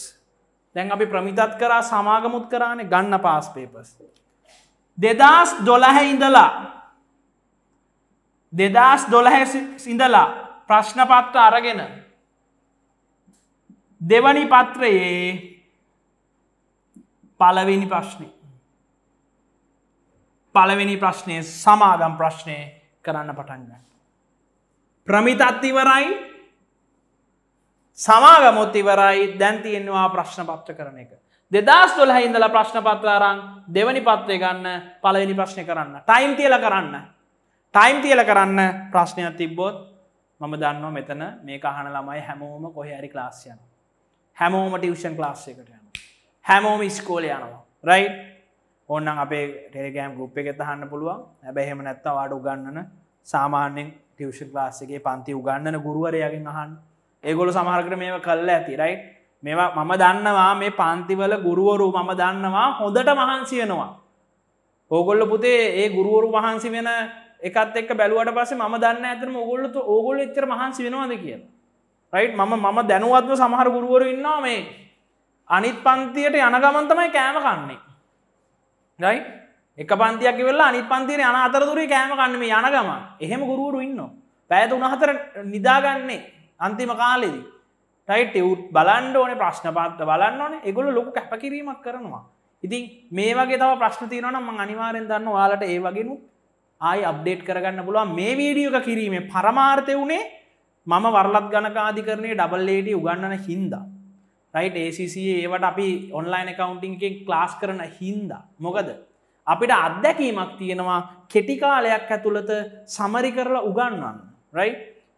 දැන් අපි ප්‍රමිතත් කරා සමාගමුත් කරානේ ගන්න පාස් පේපස් දෙදස් දොළහැ ඉඳලා දෙදස් දොළහැ සිඳලා ප්‍රශ්න පත්‍ර අරගෙන දෙවනි පත්‍රයේ පලවෙනි ප්‍රශ්නය පලවෙනි ප්‍රශ්නය සමාගම් ප්‍රශ්නය කරන්න පටන්ගන්න ප්‍රමිතත් ඉවරයි සමාගමොත් ඉවරයි දැන්තියෙන්වා ප්‍රශ්න පත්‍ර කරන එක. දෙදස් දොල හින්දල ප්‍රශ්න පත්‍රාරං දෙවනි පත්වය ගන්න පලවෙනි ප්‍රශ්නය කරන්න. ටයිම් තියල කරන්න. ටයිම් තියල කරන්න ප්‍රශ්නයක් තිබ්බොත් මම දන්න මෙතන මේ අහන ළමයි හැමෝම කොහැරි ලාස්යන. හැමෝම ටියෂන් ලාස්සයකට යන. හැමෝම ස්කෝල යනවා. රයි ඔන්නන් අපේ ටෙරගෑම් ගුප් එක තහන්න පුළුවන් හැබැහෙම නැත්තවාඩු ගන්නන සාමාන්‍යෙන් ටියවෂන් ලාස්සගේ පන්ති උගන්නන ගුරුවරයගෙන් අහන් ඒගොලු සමහරකට මේ කල්ල ඇති රයි මේවා මම දන්නවා මේ පන්තිවල ගුරුවරු මම දන්නවා හොඳට මහන්සියනවා ඕගොල්ල පුතේ ඒ ගුරුවරු වහන්සි වෙන එකත් එක් බැලුවට පස ම දන්න ඇතරම ඔගොල්ලතු ඕගොල එච්චර මහන්සි වෙනවාද කිය රයි් මම මම දැනුවත්ම සමහර ගුරුවරු ඉන්නවා මේ අනිත් පන්තියට යන ගමන්තමයි කෑම කන්නේ රයි් එක පන්තියක් වෙල්ලා අනි පන්තිරය අන අතරතුරේ කෑම කන්නම යන ගම එහෙම ගුරුවරු ඉන්න. පැෑත උනහතර නිදාගන්නේ අන්තිම කාලෙදී. ටයිට එවුත් බලන්ඩ ඕන ප්‍රශ්න පාත්ත බලන්න ඕන එගොල ලොක කැපකිරීමක් කරනවා. ඉතින් මේ වගේ තව ප්‍රශ්න තියනවන මං අනිවාරෙන් දන්න වාලට ඒ වගෙනු ආයි අප්ඩේට් කරගන්න පුළුවන් මේ වීඩියක කිරීමේ පරමාර්ථය වුණේ මම වරලත් ගණකාධිකරණය ඩබල්ලේඩ උගන්නන හින්දා. රයිට් ACC ඒවට අපි ඔන්ලයින් කවන්ටිං එකෙන් ක්ලාස් කරන හින්දා මොකද අපිට අත්දැකීමක් තියෙනවා කෙටිකාලයක් ඇතුළත සමරි කරලා උගන්නන්න රයි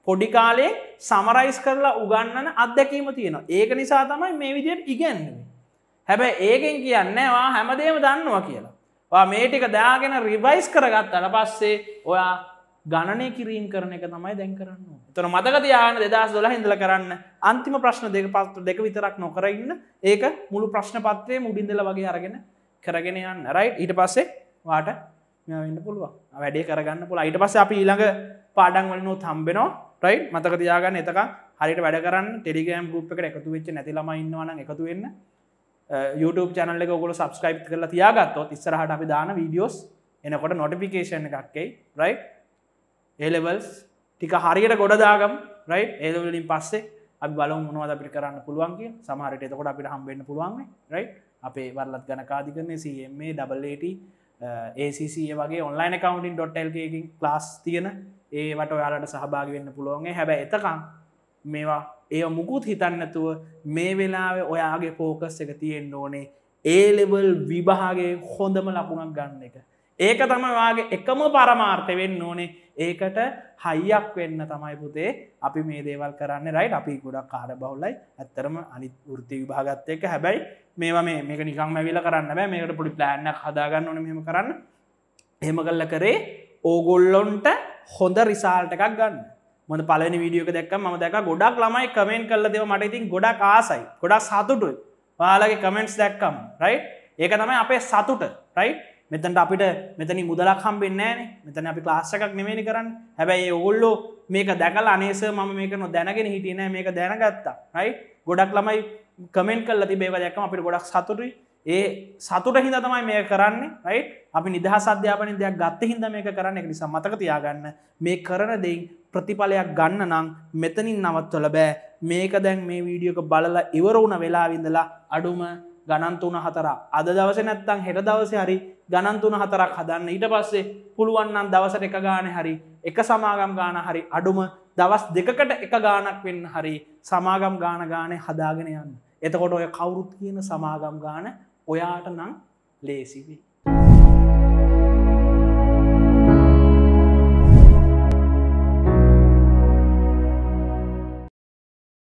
පොඩිකාලේ සමරයිස් කරලා උගන්නන අත්දැකීම තියෙනවා ඒක නිසා තමයි මේ විදියට ඉගැන්නුවේ හැබැ ඒකෙන් කියන්නවා හැමදේම දන්නවා කියලා මේ ටික දාගෙන රිවයිස් කරගත් අල පස්සේ ඔයා ගණනය කිරීම් කරන එක තමයි දැන් කරන්න තොන මතකතියාන දෙදස් දොල හිඳල කරන්න අන්තිම ප්‍රශ්න දෙක පත්තු දෙක විතරක් නොකරඉන්න ඒක මුළු ප්‍රශ්න පත්වය මුඩින්දල වගේ අරගෙන කරගෙන යන්න රයිට් ඊට පස්සේ වාට මෙන්න පුළුව වැඩේ කරගන්න පුළ අයිට පස්ස අපි ඊළඟ පාඩන් වලනු තම්බෙනවා රයි් මතක තියාගන්න එතක හරිට වැඩ කරන්න ටෙලිගම් ගුප් එකට එකතු වෙච්ච නැතිලම ඉන්නවන එකතු වෙන්න YouTube චැනල්ල ගොල සබස්ක්‍රයිප් කරලා තියාගත්තොත් ඉස්සරහට අපි දාන වීඩියෝස් එනකොට නොටිෆිකේෂන් එකක්කයි රයි් ඒලෙවල්ස් ටික හරියට ගොඩදාගම් රයි් ඒදවලින් පස්සේ අ බල මොනවද අපිට කරන්න පුළුවන්ගේ සමහරයට එතකොට අපිට හම්බෙන්න්න පුළුවන් රයිට් අපේ වරලත් ගන කාධිකරන්නේ සම්ේ ඩබල්ට ඒසිසිය වගේ ඔන්ලයින කවන්ටින් ඩොට්ටල්කින් ලාස් තියෙන ඒවට ඔයාලට සහභාග වෙන්න පුළුවන්ගේ හැබැ එතකං මේවා ඒ මුකුත් හිතන්නතුව මේ වෙලාව ඔයාගේ පෝකස් එක තියෙන් ඕනේ ඒලෙවල් විභාගේ හොඳම ලකුණක් ගන්න එක ඒක තමවාගේ එකම පරමාර්ථ වෙන්න ඕනේ ඒකට හයියක් වෙන්න තමයි පුතේ අපි මේ දේවල් කරන්න රයිට අපි ගොඩක් කාර බහුල්ලයි ඇත්තරම අනි ෘති විභාගත්ත එක හැබැයි මේවා මේ මේක නිකං මැවිල කරන්න බෑ මේකට පොඩි ප්ලෑන්නක් හදාගන්න ඕන මෙම කරන්න හෙම කල්ල කරේ ඕගොල්ලොන්ට හොඳ රිසාල්ට එකක් ගන්න මොද පලනි විඩියක දැක් ම දැක ගොඩක් ළමයි කමෙන්ට් කල දෙව මට ඉතින් ගොඩක් ආසයි ගොඩක් සතුටුයි වාලගේ කමෙන්ට්ස් දැක්කම් රයි් ඒක තමයි අපේ සතුට රයි් මෙතැට අපිට මෙතනි මුදලක් හම්බෙන්නෑන මෙතන අපි ලාස්සකක් නෙමනි කරන්න හැබැයි ඔල්ලෝ මේක දැකල අනේස ම මේක නො දැනගෙන හිටියන මේක දැනගත්තා රයි ගොඩක් ළමයි කමෙන්ට කල්ල තිබේක දැක්ම අපිට ගොඩක් සතුටුයි ඒ සතුට හිද තමයි මේ කරන්න රයි අපි නිදහ සධ්‍යාපනය දෙයක් ගත්ත හිද මේක කරන්න එක නිසා මතක තියාගන්න මේ කරන දෙයින් ප්‍රතිඵලයක් ගන්න නම් මෙතනින් නවත්වල බෑ මේක දැන් මේ වීඩියෝක බලලා ඉවරවුන වෙලාවිඳලා අඩුම ගණන්තුන හතර අද දවස නැත්තං හෙට දවස හරි ගණන්තුන හතරක් හදන්න ඊට පස්සේ පුළුවන්නම් දවසට එක ගාන හරි එක සමාගම් ගාන හරි අඩුම දවස් දෙකකට එක ගානක් වෙන්න හරි සමාගම් ගාන ගානය හදාගෙන යන්න. එතකොට ඔය කවුරුත් කියන සමාගම් ගාන ඔයාට නං ලේසිවී.